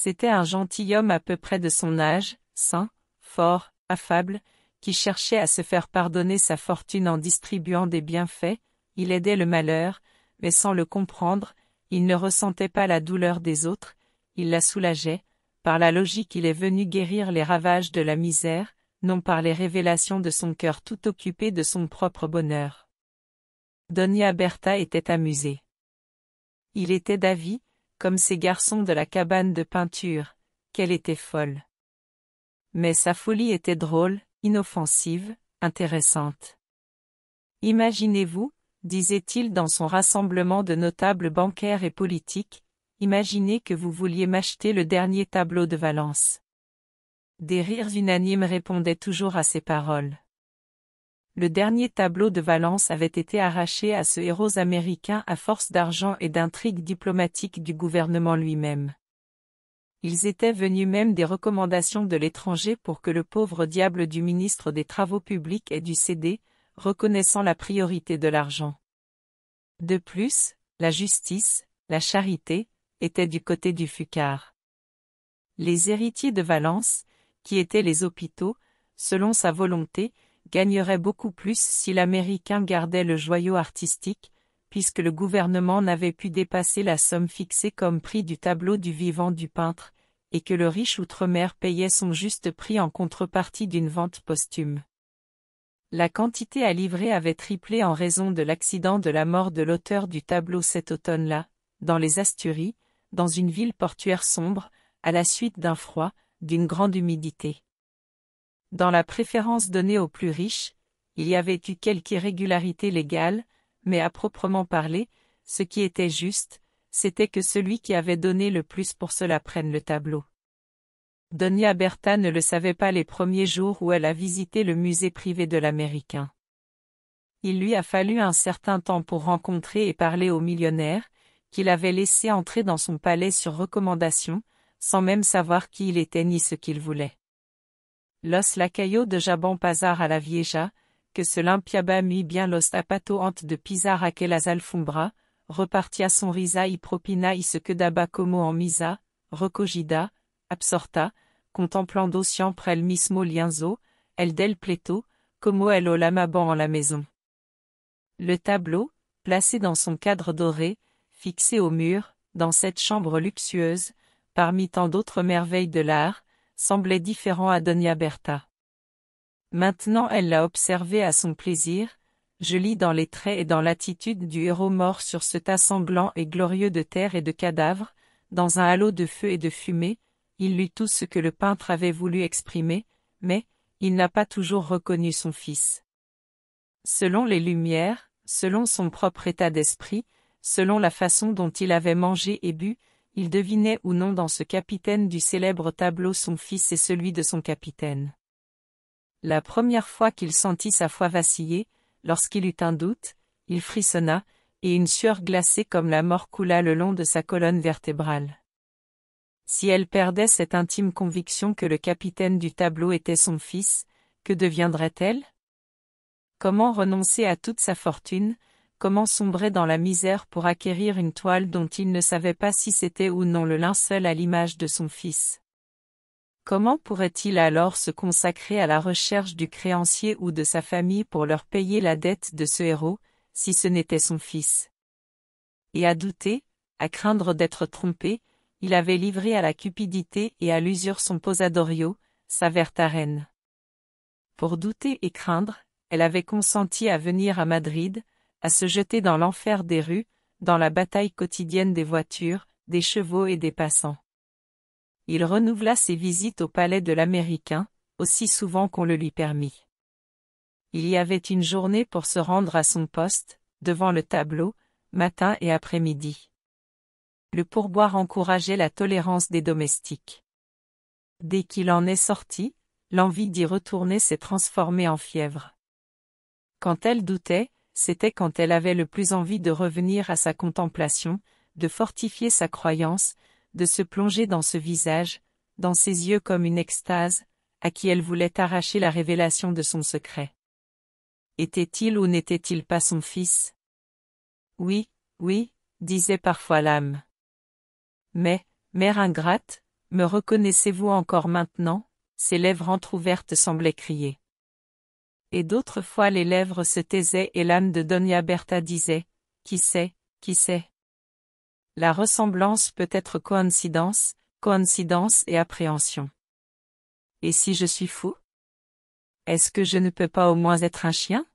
C'était un gentilhomme à peu près de son âge, sain, fort, affable, qui cherchait à se faire pardonner sa fortune en distribuant des bienfaits, il aidait le malheur, mais sans le comprendre, il ne ressentait pas la douleur des autres, il la soulageait, par la logique il est venu guérir les ravages de la misère, non par les révélations de son cœur tout occupé de son propre bonheur. Donia Berta était amusée. Il était d'avis, comme ces garçons de la cabane de peinture, qu'elle était folle. Mais sa folie était drôle, inoffensive, intéressante. Imaginez-vous, disait-il dans son rassemblement de notables bancaires et politiques, imaginez que vous vouliez m'acheter le dernier tableau de Valence. Des rires unanimes répondaient toujours à ces paroles le dernier tableau de Valence avait été arraché à ce héros américain à force d'argent et d'intrigues diplomatiques du gouvernement lui-même. Ils étaient venus même des recommandations de l'étranger pour que le pauvre diable du ministre des Travaux publics ait dû céder, reconnaissant la priorité de l'argent. De plus, la justice, la charité, étaient du côté du Fucard. Les héritiers de Valence, qui étaient les hôpitaux, selon sa volonté, gagnerait beaucoup plus si l'Américain gardait le joyau artistique, puisque le gouvernement n'avait pu dépasser la somme fixée comme prix du tableau du vivant du peintre, et que le riche outre-mer payait son juste prix en contrepartie d'une vente posthume. La quantité à livrer avait triplé en raison de l'accident de la mort de l'auteur du tableau cet automne-là, dans les Asturies, dans une ville portuaire sombre, à la suite d'un froid, d'une grande humidité. Dans la préférence donnée aux plus riches, il y avait eu quelques irrégularité légale, mais à proprement parler, ce qui était juste, c'était que celui qui avait donné le plus pour cela prenne le tableau. Donia Bertha ne le savait pas les premiers jours où elle a visité le musée privé de l'Américain. Il lui a fallu un certain temps pour rencontrer et parler au millionnaire, qu'il avait laissé entrer dans son palais sur recommandation, sans même savoir qui il était ni ce qu'il voulait. Los lacayo de Jabon Pazar a la Vieja, que se limpiaba mit bien los apato ante de pisar las alfombra, repartia son risa y propina y se quedaba como en misa, recogida, absorta, contemplando siempre prel mismo lienzo, el del pleto, como el olamaban en la maison. Le tableau, placé dans son cadre doré, fixé au mur, dans cette chambre luxueuse, parmi tant d'autres merveilles de l'art, semblait différent à Donia Berta. Maintenant elle l'a observé à son plaisir, je lis dans les traits et dans l'attitude du héros mort sur ce tas sanglant et glorieux de terre et de cadavres, dans un halo de feu et de fumée, il lut tout ce que le peintre avait voulu exprimer, mais, il n'a pas toujours reconnu son fils. Selon les lumières, selon son propre état d'esprit, selon la façon dont il avait mangé et bu, il devinait ou non dans ce capitaine du célèbre tableau son fils et celui de son capitaine. La première fois qu'il sentit sa foi vaciller, lorsqu'il eut un doute, il frissonna, et une sueur glacée comme la mort coula le long de sa colonne vertébrale. Si elle perdait cette intime conviction que le capitaine du tableau était son fils, que deviendrait-elle Comment renoncer à toute sa fortune, comment sombrer dans la misère pour acquérir une toile dont il ne savait pas si c'était ou non le linceul à l'image de son fils. Comment pourrait-il alors se consacrer à la recherche du créancier ou de sa famille pour leur payer la dette de ce héros, si ce n'était son fils Et à douter, à craindre d'être trompé, il avait livré à la cupidité et à l'usure son Posadorio, sa arène. Pour douter et craindre, elle avait consenti à venir à Madrid, à se jeter dans l'enfer des rues, dans la bataille quotidienne des voitures, des chevaux et des passants. Il renouvela ses visites au palais de l'Américain, aussi souvent qu'on le lui permit. Il y avait une journée pour se rendre à son poste, devant le tableau, matin et après-midi. Le pourboire encourageait la tolérance des domestiques. Dès qu'il en est sorti, l'envie d'y retourner s'est transformée en fièvre. Quand elle doutait, c'était quand elle avait le plus envie de revenir à sa contemplation, de fortifier sa croyance, de se plonger dans ce visage, dans ses yeux comme une extase, à qui elle voulait arracher la révélation de son secret. Était-il ou n'était-il pas son fils Oui, oui, disait parfois l'âme. Mais, mère ingrate, me reconnaissez-vous encore maintenant Ses lèvres entr'ouvertes semblaient crier et d'autres fois les lèvres se taisaient et l'âme de Donia Berta disait Qui sait, qui sait La ressemblance peut être coïncidence, coïncidence et appréhension. Et si je suis fou Est-ce que je ne peux pas au moins être un chien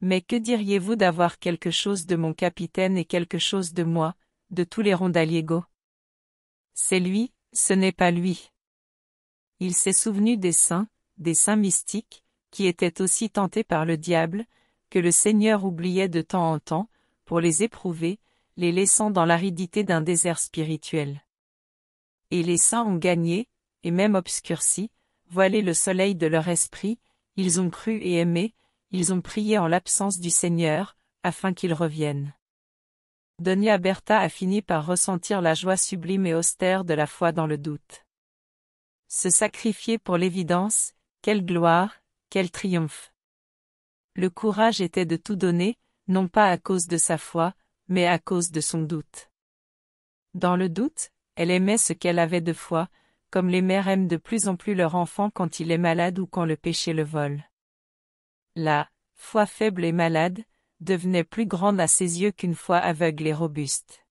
Mais que diriez-vous d'avoir quelque chose de mon capitaine et quelque chose de moi, de tous les rondaliégos C'est lui, ce n'est pas lui. Il s'est souvenu des saints, des saints mystiques, qui étaient aussi tentés par le diable, que le Seigneur oubliait de temps en temps, pour les éprouver, les laissant dans l'aridité d'un désert spirituel. Et les saints ont gagné, et même obscurci, voilé le soleil de leur esprit, ils ont cru et aimé, ils ont prié en l'absence du Seigneur, afin qu'il revienne. Donia Berta a fini par ressentir la joie sublime et austère de la foi dans le doute. Se sacrifier pour l'évidence, quelle gloire, quel triomphe Le courage était de tout donner, non pas à cause de sa foi, mais à cause de son doute. Dans le doute, elle aimait ce qu'elle avait de foi, comme les mères aiment de plus en plus leur enfant quand il est malade ou quand le péché le vole. La foi faible et malade devenait plus grande à ses yeux qu'une foi aveugle et robuste.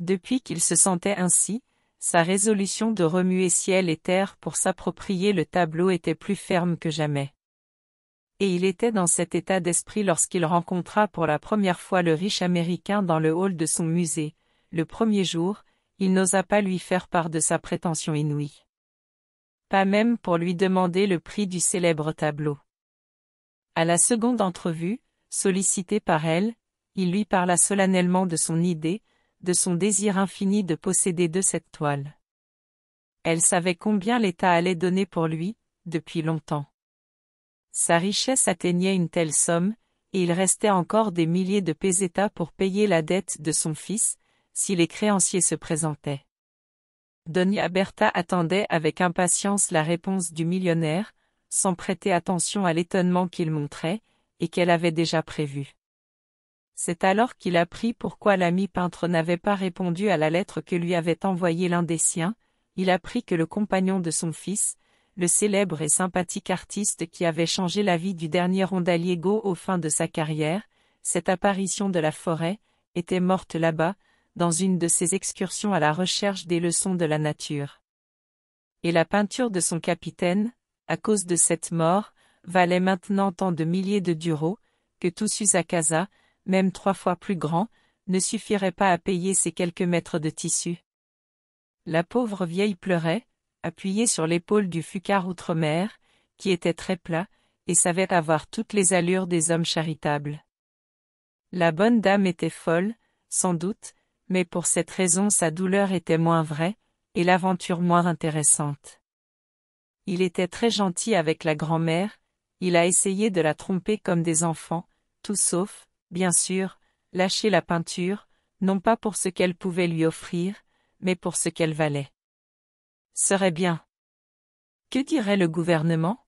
Depuis qu'il se sentait ainsi, sa résolution de remuer ciel et terre pour s'approprier le tableau était plus ferme que jamais. Et il était dans cet état d'esprit lorsqu'il rencontra pour la première fois le riche américain dans le hall de son musée. Le premier jour, il n'osa pas lui faire part de sa prétention inouïe. Pas même pour lui demander le prix du célèbre tableau. À la seconde entrevue, sollicité par elle, il lui parla solennellement de son idée, de son désir infini de posséder de cette toile. Elle savait combien l'État allait donner pour lui, depuis longtemps. Sa richesse atteignait une telle somme, et il restait encore des milliers de pesetas pour payer la dette de son fils, si les créanciers se présentaient. Donia Berta attendait avec impatience la réponse du millionnaire, sans prêter attention à l'étonnement qu'il montrait, et qu'elle avait déjà prévu. C'est alors qu'il apprit pourquoi l'ami peintre n'avait pas répondu à la lettre que lui avait envoyée l'un des siens, il apprit que le compagnon de son fils, le célèbre et sympathique artiste qui avait changé la vie du dernier rondalier Go au fin de sa carrière, cette apparition de la forêt, était morte là-bas, dans une de ses excursions à la recherche des leçons de la nature. Et la peinture de son capitaine, à cause de cette mort, valait maintenant tant de milliers de duros, que à casa, même trois fois plus grand, ne suffirait pas à payer ces quelques mètres de tissu. La pauvre vieille pleurait, appuyée sur l'épaule du fucard outre-mer, qui était très plat, et savait avoir toutes les allures des hommes charitables. La bonne dame était folle, sans doute, mais pour cette raison sa douleur était moins vraie, et l'aventure moins intéressante. Il était très gentil avec la grand-mère, il a essayé de la tromper comme des enfants, tout sauf, bien sûr, lâcher la peinture, non pas pour ce qu'elle pouvait lui offrir, mais pour ce qu'elle valait. Serait bien. Que dirait le gouvernement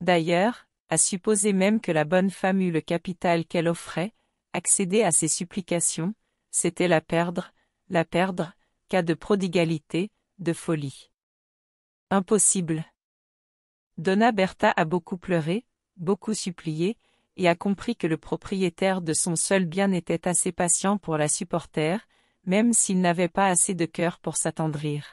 D'ailleurs, à supposer même que la bonne femme eût le capital qu'elle offrait, accéder à ses supplications, c'était la perdre, la perdre, cas de prodigalité, de folie. Impossible. Donna Bertha a beaucoup pleuré, beaucoup supplié, et a compris que le propriétaire de son seul bien était assez patient pour la supporter, même s'il n'avait pas assez de cœur pour s'attendrir.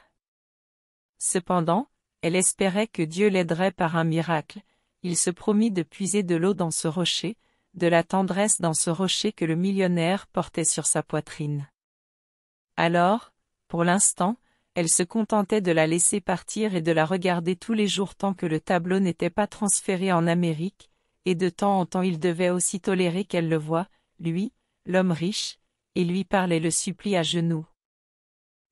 Cependant, elle espérait que Dieu l'aiderait par un miracle, il se promit de puiser de l'eau dans ce rocher, de la tendresse dans ce rocher que le millionnaire portait sur sa poitrine. Alors, pour l'instant, elle se contentait de la laisser partir et de la regarder tous les jours tant que le tableau n'était pas transféré en Amérique, et de temps en temps il devait aussi tolérer qu'elle le voie, lui, l'homme riche, et lui parlait le supplie à genoux.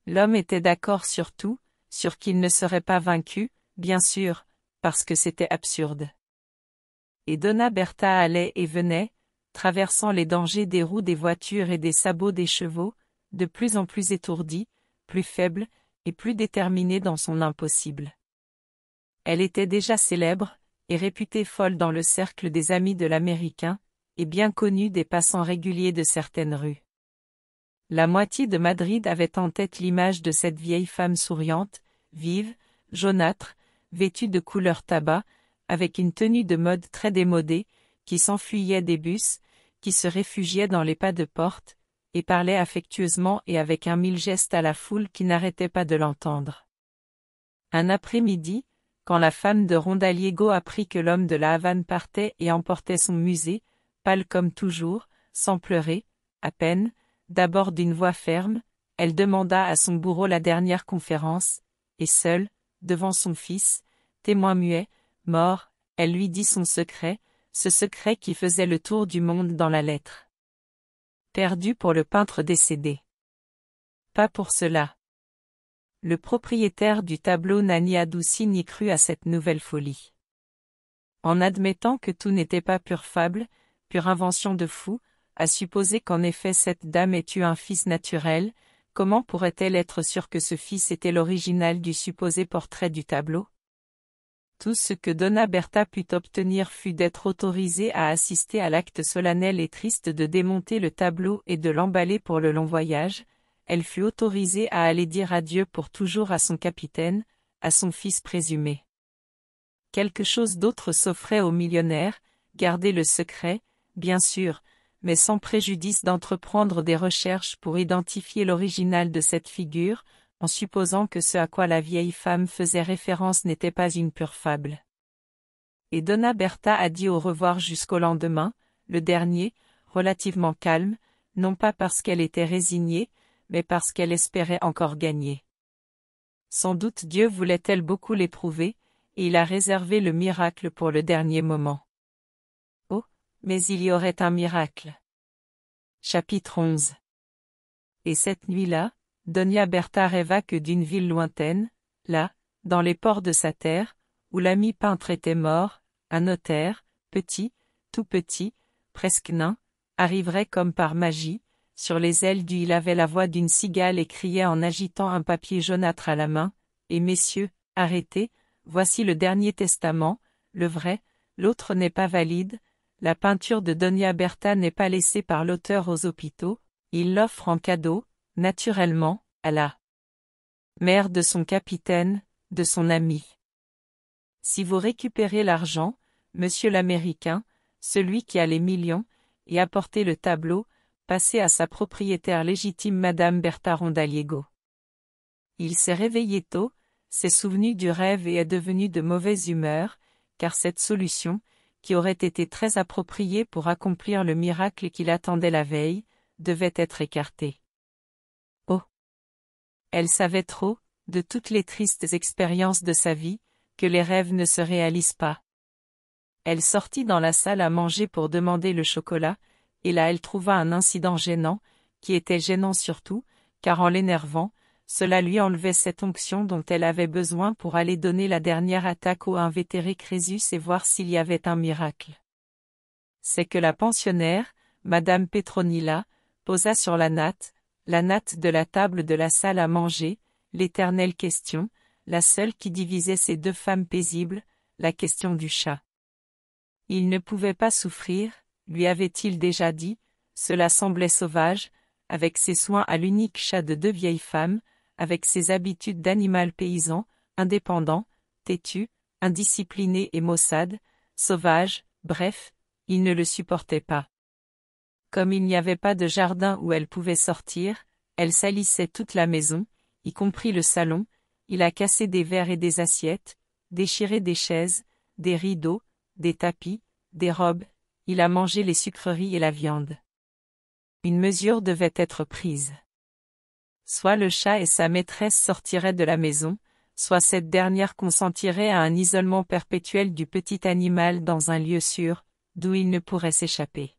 L'homme était d'accord sur tout, sur qu'il ne serait pas vaincu, bien sûr, parce que c'était absurde. Et Donna Berta allait et venait, traversant les dangers des roues des voitures et des sabots des chevaux, de plus en plus étourdie, plus faible, et plus déterminée dans son impossible. Elle était déjà célèbre, et réputée folle dans le cercle des amis de l'Américain, et bien connue des passants réguliers de certaines rues. La moitié de Madrid avait en tête l'image de cette vieille femme souriante, vive, jaunâtre, vêtue de couleur tabac, avec une tenue de mode très démodée, qui s'enfuyait des bus, qui se réfugiait dans les pas de porte, et parlait affectueusement et avec un mille gestes à la foule qui n'arrêtait pas de l'entendre. Un après-midi, quand la femme de Rondaliego apprit que l'homme de la Havane partait et emportait son musée, pâle comme toujours, sans pleurer, à peine, d'abord d'une voix ferme, elle demanda à son bourreau la dernière conférence, et seule, devant son fils, témoin muet, mort, elle lui dit son secret, ce secret qui faisait le tour du monde dans la lettre. Perdu pour le peintre décédé. Pas pour cela le propriétaire du tableau n'a ni adouci ni cru à cette nouvelle folie. En admettant que tout n'était pas pure fable, pure invention de fou, à supposer qu'en effet cette dame ait eu un fils naturel, comment pourrait-elle être sûre que ce fils était l'original du supposé portrait du tableau Tout ce que Donna Berta put obtenir fut d'être autorisée à assister à l'acte solennel et triste de démonter le tableau et de l'emballer pour le long voyage, elle fut autorisée à aller dire adieu pour toujours à son capitaine, à son fils présumé. Quelque chose d'autre s'offrait au millionnaire, garder le secret, bien sûr, mais sans préjudice d'entreprendre des recherches pour identifier l'original de cette figure, en supposant que ce à quoi la vieille femme faisait référence n'était pas une pure fable. Et Donna Berta a dit au revoir jusqu'au lendemain, le dernier, relativement calme, non pas parce qu'elle était résignée, mais parce qu'elle espérait encore gagner. Sans doute Dieu voulait-elle beaucoup l'éprouver, et il a réservé le miracle pour le dernier moment. Oh, mais il y aurait un miracle. Chapitre 11 Et cette nuit-là, Donia Bertha rêva que d'une ville lointaine, là, dans les ports de sa terre, où l'ami peintre était mort, un notaire, petit, tout petit, presque nain, arriverait comme par magie, sur les ailes du il avait la voix d'une cigale et criait en agitant un papier jaunâtre à la main, Et messieurs, arrêtez, voici le dernier testament, le vrai, l'autre n'est pas valide, la peinture de Donia Berta n'est pas laissée par l'auteur aux hôpitaux, il l'offre en cadeau, naturellement, à la mère de son capitaine, de son ami. Si vous récupérez l'argent, monsieur l'Américain, celui qui a les millions, et apportez le tableau, Passé à sa propriétaire légitime Madame Bertha Rondaliego. Il s'est réveillé tôt, s'est souvenu du rêve et est devenu de mauvaise humeur, car cette solution, qui aurait été très appropriée pour accomplir le miracle qu'il attendait la veille, devait être écartée. Oh Elle savait trop, de toutes les tristes expériences de sa vie, que les rêves ne se réalisent pas. Elle sortit dans la salle à manger pour demander le chocolat, et là elle trouva un incident gênant, qui était gênant surtout, car en l'énervant, cela lui enlevait cette onction dont elle avait besoin pour aller donner la dernière attaque au invétéré Crésus et voir s'il y avait un miracle. C'est que la pensionnaire, madame Petronilla, posa sur la natte, la natte de la table de la salle à manger, l'éternelle question, la seule qui divisait ces deux femmes paisibles, la question du chat. Il ne pouvait pas souffrir, lui avait-il déjà dit, cela semblait sauvage, avec ses soins à l'unique chat de deux vieilles femmes, avec ses habitudes d'animal paysan, indépendant, têtu, indiscipliné et maussade, sauvage, bref, il ne le supportait pas. Comme il n'y avait pas de jardin où elle pouvait sortir, elle salissait toute la maison, y compris le salon, il a cassé des verres et des assiettes, déchiré des chaises, des rideaux, des tapis, des robes, il a mangé les sucreries et la viande. Une mesure devait être prise. Soit le chat et sa maîtresse sortiraient de la maison, soit cette dernière consentirait à un isolement perpétuel du petit animal dans un lieu sûr, d'où il ne pourrait s'échapper.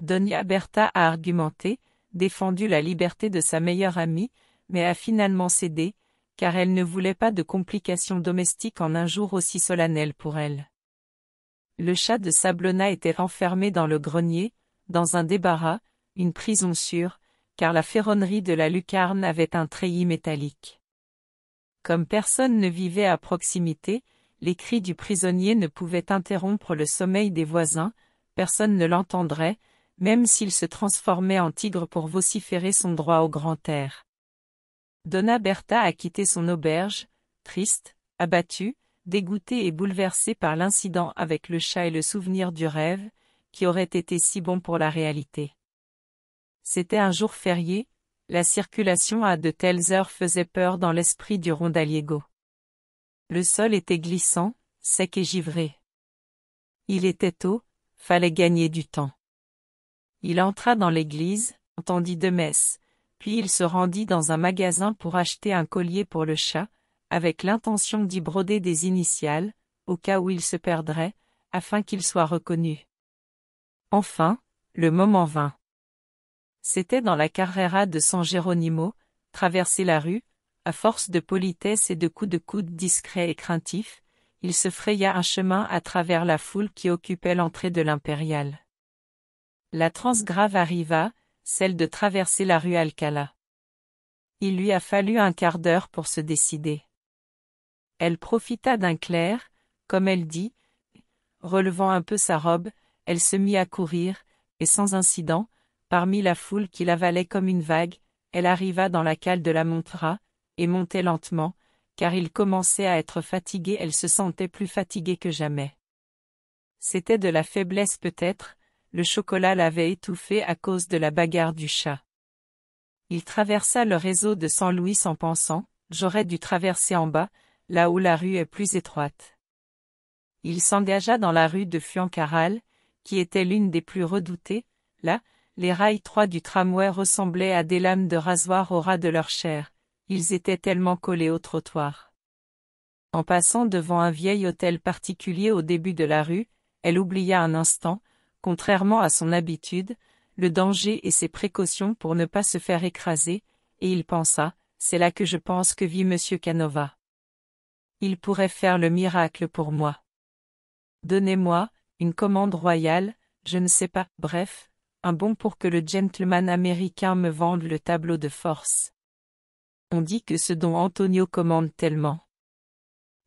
Donia Berta a argumenté, défendu la liberté de sa meilleure amie, mais a finalement cédé, car elle ne voulait pas de complications domestiques en un jour aussi solennel pour elle. Le chat de Sablona était renfermé dans le grenier, dans un débarras, une prison sûre, car la ferronnerie de la lucarne avait un treillis métallique. Comme personne ne vivait à proximité, les cris du prisonnier ne pouvaient interrompre le sommeil des voisins, personne ne l'entendrait, même s'il se transformait en tigre pour vociférer son droit au grand air. Donna Berta a quitté son auberge, triste, abattue, dégoûté et bouleversé par l'incident avec le chat et le souvenir du rêve, qui aurait été si bon pour la réalité. C'était un jour férié, la circulation à de telles heures faisait peur dans l'esprit du rondaliego. Le sol était glissant, sec et givré. Il était tôt, fallait gagner du temps. Il entra dans l'église, entendit deux messes, puis il se rendit dans un magasin pour acheter un collier pour le chat, avec l'intention d'y broder des initiales, au cas où il se perdrait, afin qu'il soit reconnu. Enfin, le moment vint. C'était dans la Carrera de San Geronimo, traverser la rue, à force de politesse et de coups de coude discrets et craintifs, il se fraya un chemin à travers la foule qui occupait l'entrée de l'impériale. La transgrave arriva, celle de traverser la rue Alcala. Il lui a fallu un quart d'heure pour se décider. Elle profita d'un clair, comme elle dit, relevant un peu sa robe, elle se mit à courir, et sans incident, parmi la foule qui l'avalait comme une vague, elle arriva dans la cale de la Montra, et montait lentement, car il commençait à être fatigué, elle se sentait plus fatiguée que jamais. C'était de la faiblesse peut-être, le chocolat l'avait étouffé à cause de la bagarre du chat. Il traversa le réseau de Saint-Louis en pensant, j'aurais dû traverser en bas, là où la rue est plus étroite. Il s'engagea dans la rue de Fuencarral, qui était l'une des plus redoutées, là, les rails trois du tramway ressemblaient à des lames de rasoir au ras de leur chair, ils étaient tellement collés au trottoir. En passant devant un vieil hôtel particulier au début de la rue, elle oublia un instant, contrairement à son habitude, le danger et ses précautions pour ne pas se faire écraser, et il pensa, c'est là que je pense que vit M. Canova il pourrait faire le miracle pour moi. Donnez-moi, une commande royale, je ne sais pas, bref, un bon pour que le gentleman américain me vende le tableau de force. On dit que ce dont Antonio commande tellement.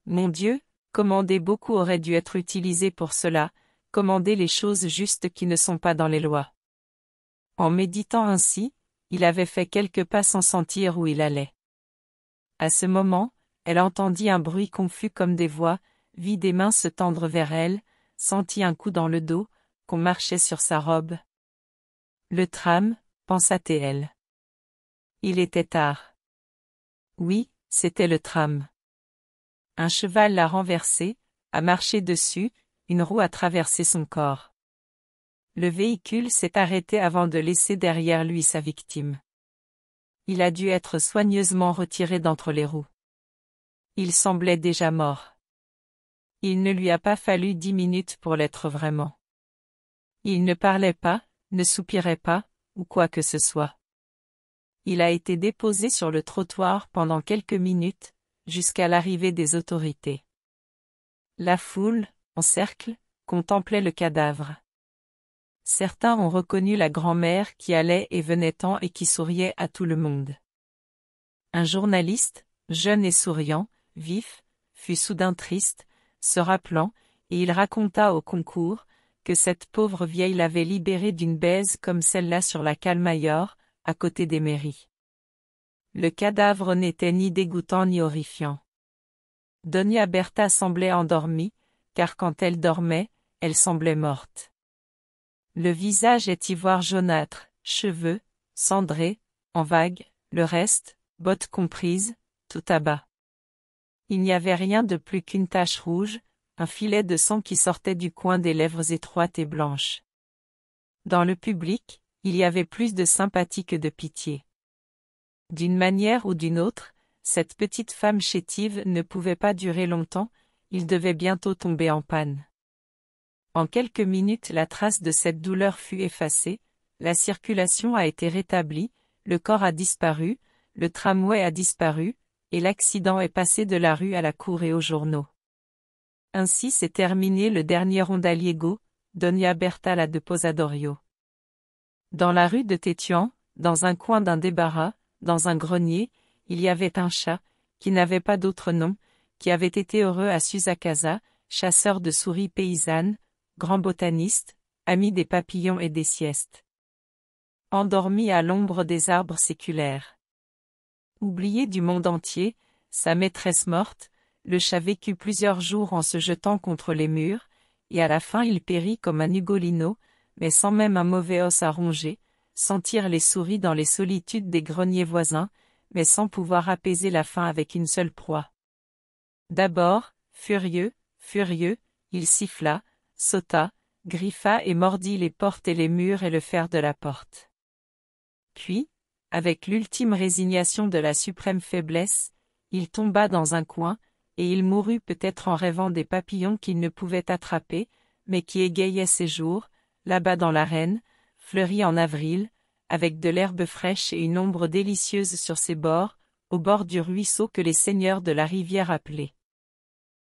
Mon Dieu, commander beaucoup aurait dû être utilisé pour cela, commander les choses justes qui ne sont pas dans les lois. En méditant ainsi, il avait fait quelques pas sans sentir où il allait. À ce moment, elle entendit un bruit confus comme des voix, vit des mains se tendre vers elle, sentit un coup dans le dos, qu'on marchait sur sa robe. Le tram, pensa-t-elle. Il était tard. Oui, c'était le tram. Un cheval l'a renversé, a marché dessus, une roue a traversé son corps. Le véhicule s'est arrêté avant de laisser derrière lui sa victime. Il a dû être soigneusement retiré d'entre les roues. Il semblait déjà mort. Il ne lui a pas fallu dix minutes pour l'être vraiment. Il ne parlait pas, ne soupirait pas, ou quoi que ce soit. Il a été déposé sur le trottoir pendant quelques minutes, jusqu'à l'arrivée des autorités. La foule, en cercle, contemplait le cadavre. Certains ont reconnu la grand-mère qui allait et venait tant et qui souriait à tout le monde. Un journaliste, jeune et souriant, vif, fut soudain triste, se rappelant, et il raconta au concours, que cette pauvre vieille l'avait libérée d'une baise comme celle-là sur la Calmayor, à côté des mairies. Le cadavre n'était ni dégoûtant ni horrifiant. Donia Bertha semblait endormie, car quand elle dormait, elle semblait morte. Le visage est ivoire jaunâtre, cheveux, cendrés, en vagues, le reste, bottes comprises, tout à bas. Il n'y avait rien de plus qu'une tache rouge, un filet de sang qui sortait du coin des lèvres étroites et blanches. Dans le public, il y avait plus de sympathie que de pitié. D'une manière ou d'une autre, cette petite femme chétive ne pouvait pas durer longtemps, il devait bientôt tomber en panne. En quelques minutes la trace de cette douleur fut effacée, la circulation a été rétablie, le corps a disparu, le tramway a disparu, et l'accident est passé de la rue à la cour et aux journaux. Ainsi s'est terminé le dernier rondaliego, Donia la de Posadorio. Dans la rue de Tétian, dans un coin d'un débarras, dans un grenier, il y avait un chat, qui n'avait pas d'autre nom, qui avait été heureux à Susacasa, chasseur de souris paysanne, grand botaniste, ami des papillons et des siestes. Endormi à l'ombre des arbres séculaires. Oublié du monde entier, sa maîtresse morte, le chat vécut plusieurs jours en se jetant contre les murs, et à la fin il périt comme un ugolino, mais sans même un mauvais os à ronger, sentir les souris dans les solitudes des greniers voisins, mais sans pouvoir apaiser la faim avec une seule proie. D'abord, furieux, furieux, il siffla, sauta, griffa et mordit les portes et les murs et le fer de la porte. Puis, avec l'ultime résignation de la suprême faiblesse, il tomba dans un coin, et il mourut peut-être en rêvant des papillons qu'il ne pouvait attraper, mais qui égayaient ses jours, là-bas dans l'arène, fleurie en avril, avec de l'herbe fraîche et une ombre délicieuse sur ses bords, au bord du ruisseau que les seigneurs de la rivière appelaient